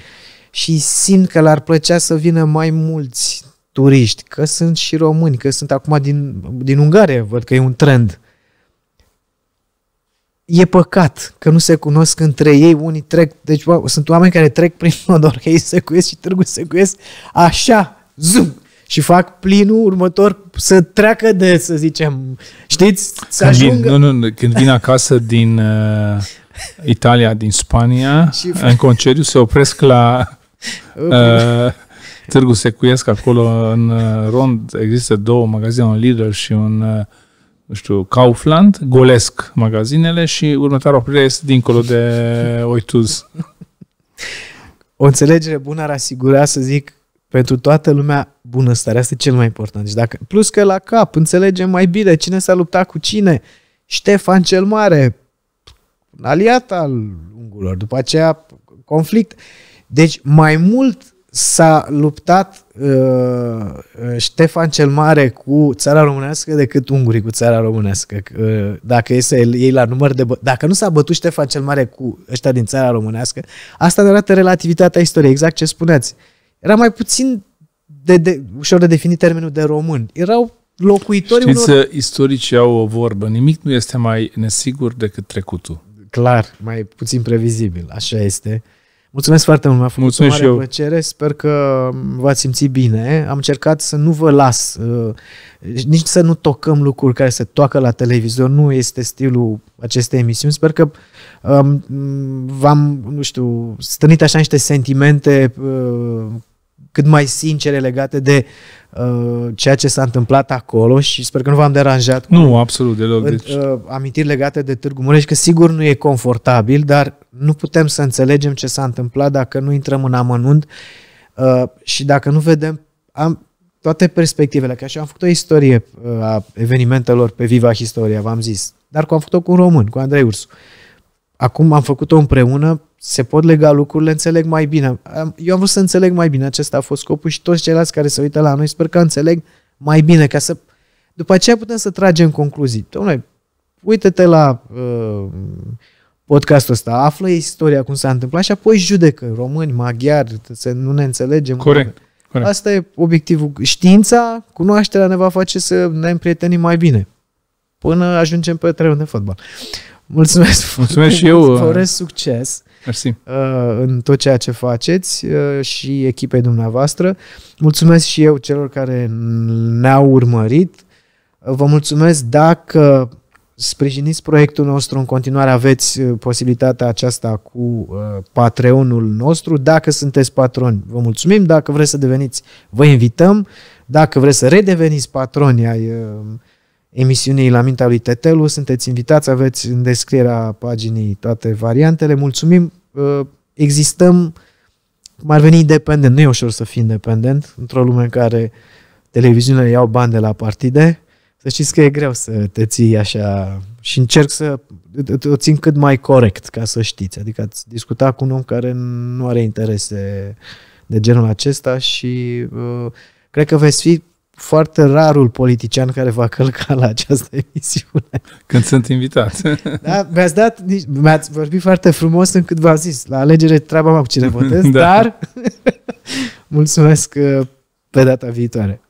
Și simt că le-ar plăcea să vină mai mulți turiști, că sunt și români, că sunt acum din, din Ungaria, văd că e un trend. E păcat că nu se cunosc între ei, unii trec, deci bă, sunt oameni care trec prin Nodorhei, secuiesc și Târgu Secuiesc, așa, zoom, și fac plinul următor să treacă de, să zicem, știți, să când ajungă... Vin, nu, nu, când vin acasă din uh, Italia, din Spania, și... în concediu se opresc la uh, Târgu Secuiesc, acolo în uh, Rond există două magazine, un Lidl și un uh, nu știu, Kaufland, golesc magazinele și următoarea oprire este dincolo de Oituz. O înțelegere bună ar asigura, să zic, pentru toată lumea bunăstarea, asta e cel mai important. Deci dacă, plus că la cap înțelegem mai bine cine s-a luptat cu cine. Ștefan cel Mare, aliat al ungurilor, după aceea conflict. Deci mai mult s-a luptat uh, Ștefan cel Mare cu țara românească decât ungurii cu țara românească. Uh, dacă este să la număr de... Bă- dacă nu s-a bătut Ștefan cel Mare cu ăștia din țara românească, asta ne arată relativitatea istoriei, exact ce spuneați. Era mai puțin de, de, ușor de definit termenul de român. Erau locuitori. Știți, unor... Uh, istoricii au o vorbă, nimic nu este mai nesigur decât trecutul. Clar, mai puțin previzibil, așa este. Mulțumesc foarte mult, mi-a făcut Mulțumesc o mare eu. plăcere, sper că v-ați simțit bine. Am încercat să nu vă las, uh, nici să nu tocăm lucruri care se toacă la televizor, nu este stilul acestei emisiuni. Sper că um, v-am, nu știu, strânit așa niște sentimente uh, cât mai sincere legate de uh, ceea ce s-a întâmplat acolo și sper că nu v-am deranjat. Nu, cu, absolut deloc. În, deci... uh, amintiri legate de Târgu Mureș, că sigur nu e confortabil, dar nu putem să înțelegem ce s-a întâmplat dacă nu intrăm în amănunt uh, și dacă nu vedem am, toate perspectivele, că așa am făcut o istorie uh, a evenimentelor pe Viva Historia, v-am zis, dar cu am făcut-o cu un român, cu Andrei Ursu. Uh, acum am făcut-o împreună, se pot lega lucrurile, înțeleg mai bine. Eu am vrut să înțeleg mai bine, acesta a fost scopul și toți ceilalți care se uită la noi sper că înțeleg mai bine, ca să... După aceea putem să tragem concluzii. Dom'le, uite te la uh, podcastul ăsta, află istoria cum s-a întâmplat și apoi judecă români, maghiari, să nu ne înțelegem. Corect. Corect. Asta e obiectivul. Știința, cunoașterea ne va face să ne împrietenim mai bine. Până ajungem pe terenul de fotbal. Mulțumesc! Mulțumesc și eu! Vă uh, urez succes! Mersi. Uh, în tot ceea ce faceți uh, și echipei dumneavoastră. Mulțumesc și eu celor care ne-au urmărit. Vă mulțumesc dacă sprijiniți proiectul nostru, în continuare aveți posibilitatea aceasta cu Patreonul nostru. Dacă sunteți patroni, vă mulțumim. Dacă vreți să deveniți, vă invităm. Dacă vreți să redeveniți patroni ai emisiunii La mintea lui Tetelu. Sunteți invitați, aveți în descrierea paginii toate variantele. Mulțumim! Uh, existăm, cum ar veni independent, nu e ușor să fii independent într-o lume în care televiziunile iau bani de la partide. Să știți că e greu să te ții așa și încerc să o țin cât mai corect, ca să știți. Adică ați discuta cu un om care nu are interese de genul acesta și uh, cred că veți fi foarte rarul politician care va călca la această emisiune. Când sunt invitat. Da, mi-ați dat, mi-ați vorbit foarte frumos încât v-am zis, la alegere treaba mea cu cine votez, da. dar mulțumesc uh, pe data viitoare.